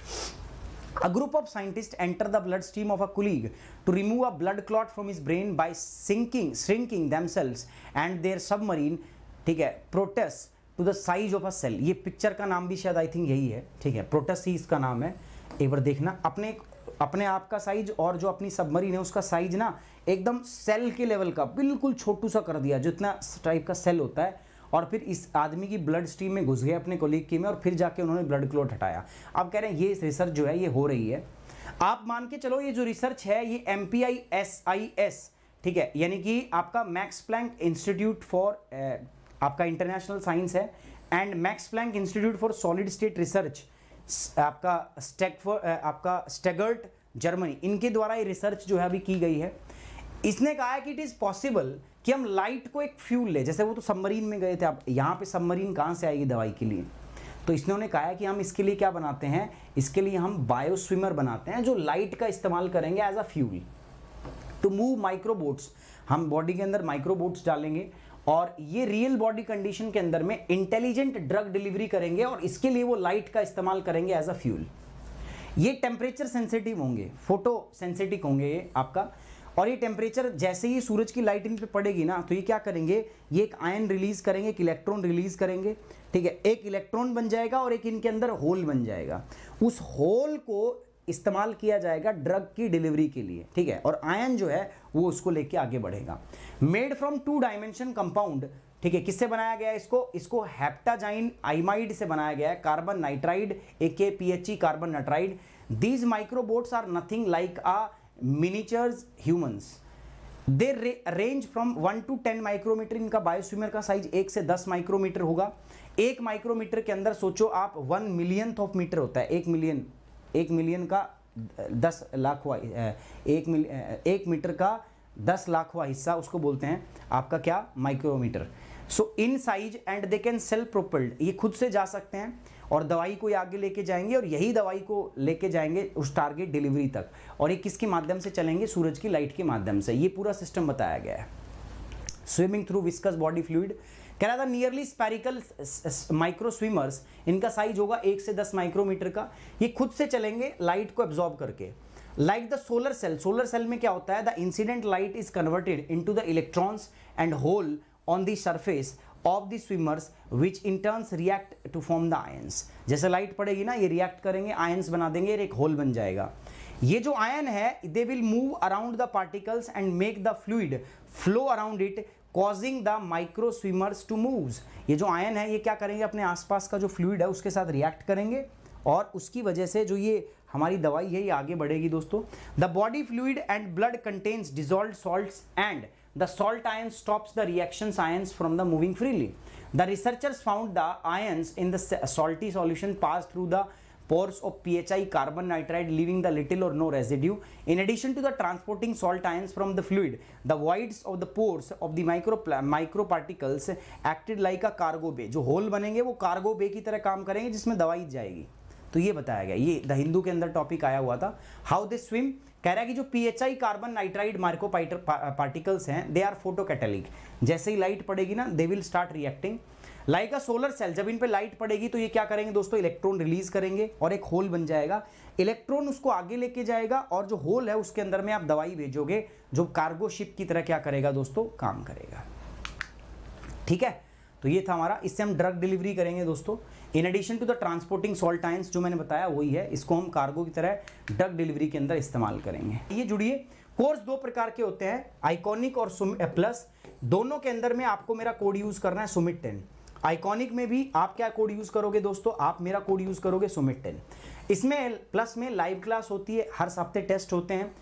A group of scientists enter the bloodstream of a colleague to remove a blood clot from his brain by sinking, shrinking themselves and their submarine, ठीक है protest to the size of a cell. ये picture का नाम भी शायद I think यही है ठीक है protest ही इसका नाम है एक बार देखना अपने अपने आप का साइज और जो अपनी सबमरीन है उसका साइज ना एकदम सेल के लेवल का बिल्कुल छोटू सा कर दिया जितना टाइप का सेल होता है और फिर इस आदमी की ब्लड स्ट्रीम में घुस गए अपने कोलीग की में और फिर जाके उन्होंने ब्लड क्लोट हटाया अब कह रहे हैं ये रिसर्च जो है ये हो रही है आप मान के चलो ये जो रिसर्च है ये M P I S I S ठीक है यानी कि आपका मैक्स प्लैंक इंस्टीट्यूट फॉर आपका इंटरनेशनल साइंस है and Max Planck Institute for solid state research आपका स्टेगफोर आपका स्टेगर्ट जर्मनी इनके द्वारा ये रिसर्च जो है अभी की गई है इसने कहा है कि इट इज़ पॉसिबल कि हम लाइट को एक फ्यूल ले जैसे वो तो सबमरीन में गए थे आप यहाँ पे सबमरीन कहाँ से आएगी दवाई के लिए तो इसने उन्हें कहा कि हम इसके लिए क्या बनाते हैं इसके लिए हम बायो स्विमर बनाते हैं जो लाइट का इस्तेमाल करेंगे as a fuel to move microbots हम बॉडी के अंदर माइक्रोबोट्स डालेंगे और ये रियल बॉडी कंडीशन के अंदर में इंटेलिजेंट ड्रग डिलीवरी करेंगे और इसके लिए वो लाइट का इस्तेमाल करेंगे एज अ फ्यूल ये टेम्परेचर सेंसिटिव होंगे फोटो सेंसिटिव होंगे ये आपका और ये टेम्परेचर जैसे ही सूरज की लाइट इन पे पड़ेगी ना तो ये क्या करेंगे ये एक आयन रिलीज़ करेंगे एक इलेक्ट्रॉन रिलीज़ करेंगे ठीक है एक इलेक्ट्रॉन बन जाएगा और एक इनके अंदर होल बन जाएगा उस होल को इस्तेमाल किया जाएगा ड्रग की डिलीवरी के लिए ठीक है और आयन जो है वो उसको लेके आगे बढ़ेगा made from two dimension compound ठीक है किससे बनाया गया इसको इसको हैप्टाजाइन आइमाइड से बनाया गया है carbon nitride A K P H E carbon nitride these microbots are nothing like a miniatures humans they range from one to ten micrometre इनका बायोस्विमर का साइज एक से दस माइक्रोमीटर होगा एक माइक्रोमीटर के अंदर सोचो आप वन मिलियन ऑफ मीटर होता है एक मिलियन एक मिलियन का दस लाख हुआ एक मिल एक मीटर का दस लाख हुआ हिस्सा उसको बोलते हैं आपका क्या micrometre so in size and they can self propelled ये खुद से जा सकते हैं और दवाई को आगे लेके जाएंगे और यही दवाई को लेके जाएंगे उस टारगेट डिलीवरी तक और ये किसके माध्यम से चलेंगे सूरज की लाइट के माध्यम से ये पूरा सिस्टम बताया गया है swimming through viscous body fluid कह रहा था नियरली स्पेरिकल माइक्रो स्विमर्स इनका साइज होगा एक से दस माइक्रोमीटर का ये खुद से चलेंगे लाइट को एब्जॉर्ब करके like the solar cell solar cell में क्या होता है the incident light is converted into the electrons and hole on the surface of the swimmers which in turns react to form the ions जैसे light पड़ेगी ना ये react करेंगे ions बना देंगे एक होल बन जाएगा ये जो आयन है they will move around the particles and make the fluid flow around it causing the micro swimmers to move ये जो आयन है ये क्या करेंगे अपने आसपास का जो फ्लूड है उसके साथ रिएक्ट करेंगे और उसकी वजह से जो ये हमारी दवाई है ये आगे बढ़ेगी दोस्तों the body fluid and blood contains dissolve salt and the salt ion stops the reaction ions from the moving freely. The researchers found the ions in the salty solution pass through the pores of PHI carbon nitride leaving the little or no residue. In addition to the transporting salt ions from the fluid, the voids of the pores of the micro microparticles acted like a cargo bay. जो hole बनेंगे वो cargo बे की तरह काम करेंगे जिसमें दवाई जाएगी तो ये बताया गया ये द हिंदू के अंदर टॉपिक आया हुआ था हाउ दे स्विम कह रहा है कि जो पीएचआई कार्बन नाइट्राइड मार्को पार्टिकल्स हैं दे आर कैटेलिक जैसे ही लाइट पड़ेगी ना they will start reacting like a solar cell जब इन पे लाइट पड़ेगी तो ये क्या करेंगे दोस्तों इलेक्ट्रॉन रिलीज करेंगे और एक होल बन जाएगा इलेक्ट्रॉन उसको आगे लेके जाएगा और जो होल है उसके अंदर में आप दवाई भेजोगे जो कार्गो शिप की तरह क्या करेगा दोस्तों काम करेगा ठीक है तो ये था हमारा इससे हम ड्रग डिलीवरी करेंगे दोस्तों in addition to the transporting salt ions जो मैंने बताया वही है इसको हम कार्गो की तरह ड्रग डिलीवरी के अंदर इस्तेमाल करेंगे ये जुड़िए कोर्स दो प्रकार के होते हैं आइकॉनिक और सुम प्लस दोनों के अंदर में आपको मेरा कोड यूज़ करना है सुमिट टेन आइकॉनिक में भी आप क्या कोड यूज़ करोगे दोस्तों आप मेरा कोड यूज़ करोगे सुमिट टेन इसमें प्लस में लाइव क्लास होती है हर हफ्ते टेस्ट होते हैं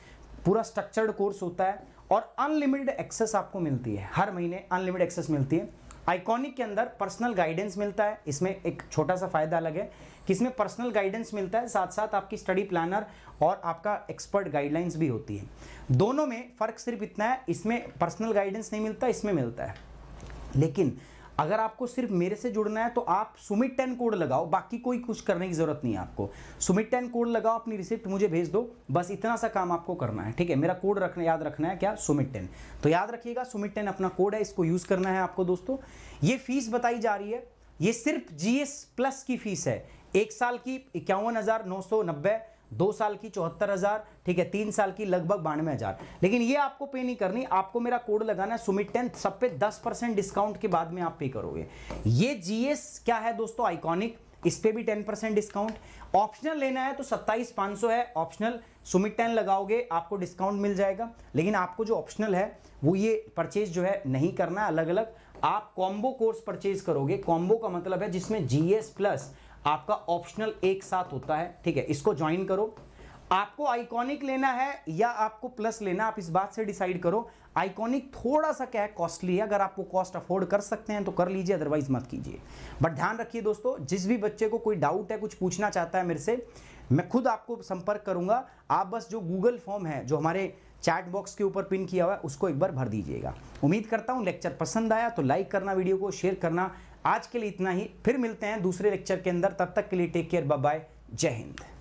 पूरा स्ट्रक्चर्ड कोर्स होता है और अनलिमिटेड एक्सेस आपको मिलती है हर महीने अनलिमिटेड एक्सेस मिलती है आइकॉनिक के अंदर पर्सनल गाइडेंस मिलता है इसमें एक छोटा सा फ़ायदा अलग है कि इसमें पर्सनल गाइडेंस मिलता है साथ साथ आपकी स्टडी प्लानर और आपका एक्सपर्ट गाइडलाइंस भी होती है दोनों में फ़र्क सिर्फ इतना है इसमें पर्सनल गाइडेंस नहीं मिलता इसमें मिलता है लेकिन अगर आपको सिर्फ मेरे से जुड़ना है तो आप सुमित टेन कोड लगाओ बाकी कोई कुछ करने की ज़रूरत नहीं है आपको सुमित टेन कोड लगाओ अपनी रिसिप्ट मुझे भेज दो बस इतना सा काम आपको करना है ठीक है मेरा कोड रखना याद रखना है क्या सुमित टेन तो याद रखिएगा सुमित टेन अपना कोड है इसको यूज़ करना है आपको दोस्तों ये फीस बताई जा रही है ये सिर्फ जीएस प्लस की फीस है एक साल की इक्यावन हज़ार नौ सौ नब्बे दो साल की चौहत्तर हज़ार ठीक है तीन साल की लगभग बानवे हज़ार लेकिन ये आपको पे नहीं करनी आपको मेरा कोड लगाना है सुमित टेन सब पे दस परसेंट डिस्काउंट के बाद में आप पे करोगे ये जीएस क्या है दोस्तों आइकॉनिक इस पे भी टेन परसेंट डिस्काउंट ऑप्शनल लेना है तो सत्ताईस पांच सौ है ऑप्शनल सुमित टेन लगाओगे आपको डिस्काउंट मिल जाएगा लेकिन आपको जो ऑप्शनल है वो ये परचेज जो है नहीं करना अलग अलग आप कॉम्बो कोर्स परचेज करोगे कॉम्बो का मतलब है जिसमें जीएस प्लस आपका ऑप्शनल एक साथ होता है ठीक है इसको ज्वाइन करो आपको आइकॉनिक लेना है या आपको प्लस लेना आप इस बात से डिसाइड करो आइकॉनिक थोड़ा सा क्या है कॉस्टली है अगर आपको कॉस्ट अफोर्ड कर सकते हैं तो कर लीजिए अदरवाइज मत कीजिए बट ध्यान रखिए दोस्तों जिस भी बच्चे को कोई डाउट है कुछ पूछना चाहता है मेरे से मैं खुद आपको संपर्क करूंगा आप बस जो गूगल फॉर्म है जो हमारे चैट बॉक्स के ऊपर पिन किया हुआ है उसको एक बार भर दीजिएगा उम्मीद करता हूँ लेक्चर पसंद आया तो लाइक करना वीडियो को शेयर करना आज के लिए इतना ही फिर मिलते हैं दूसरे लेक्चर के अंदर तब तक के लिए टेक केयर बाय जय हिंद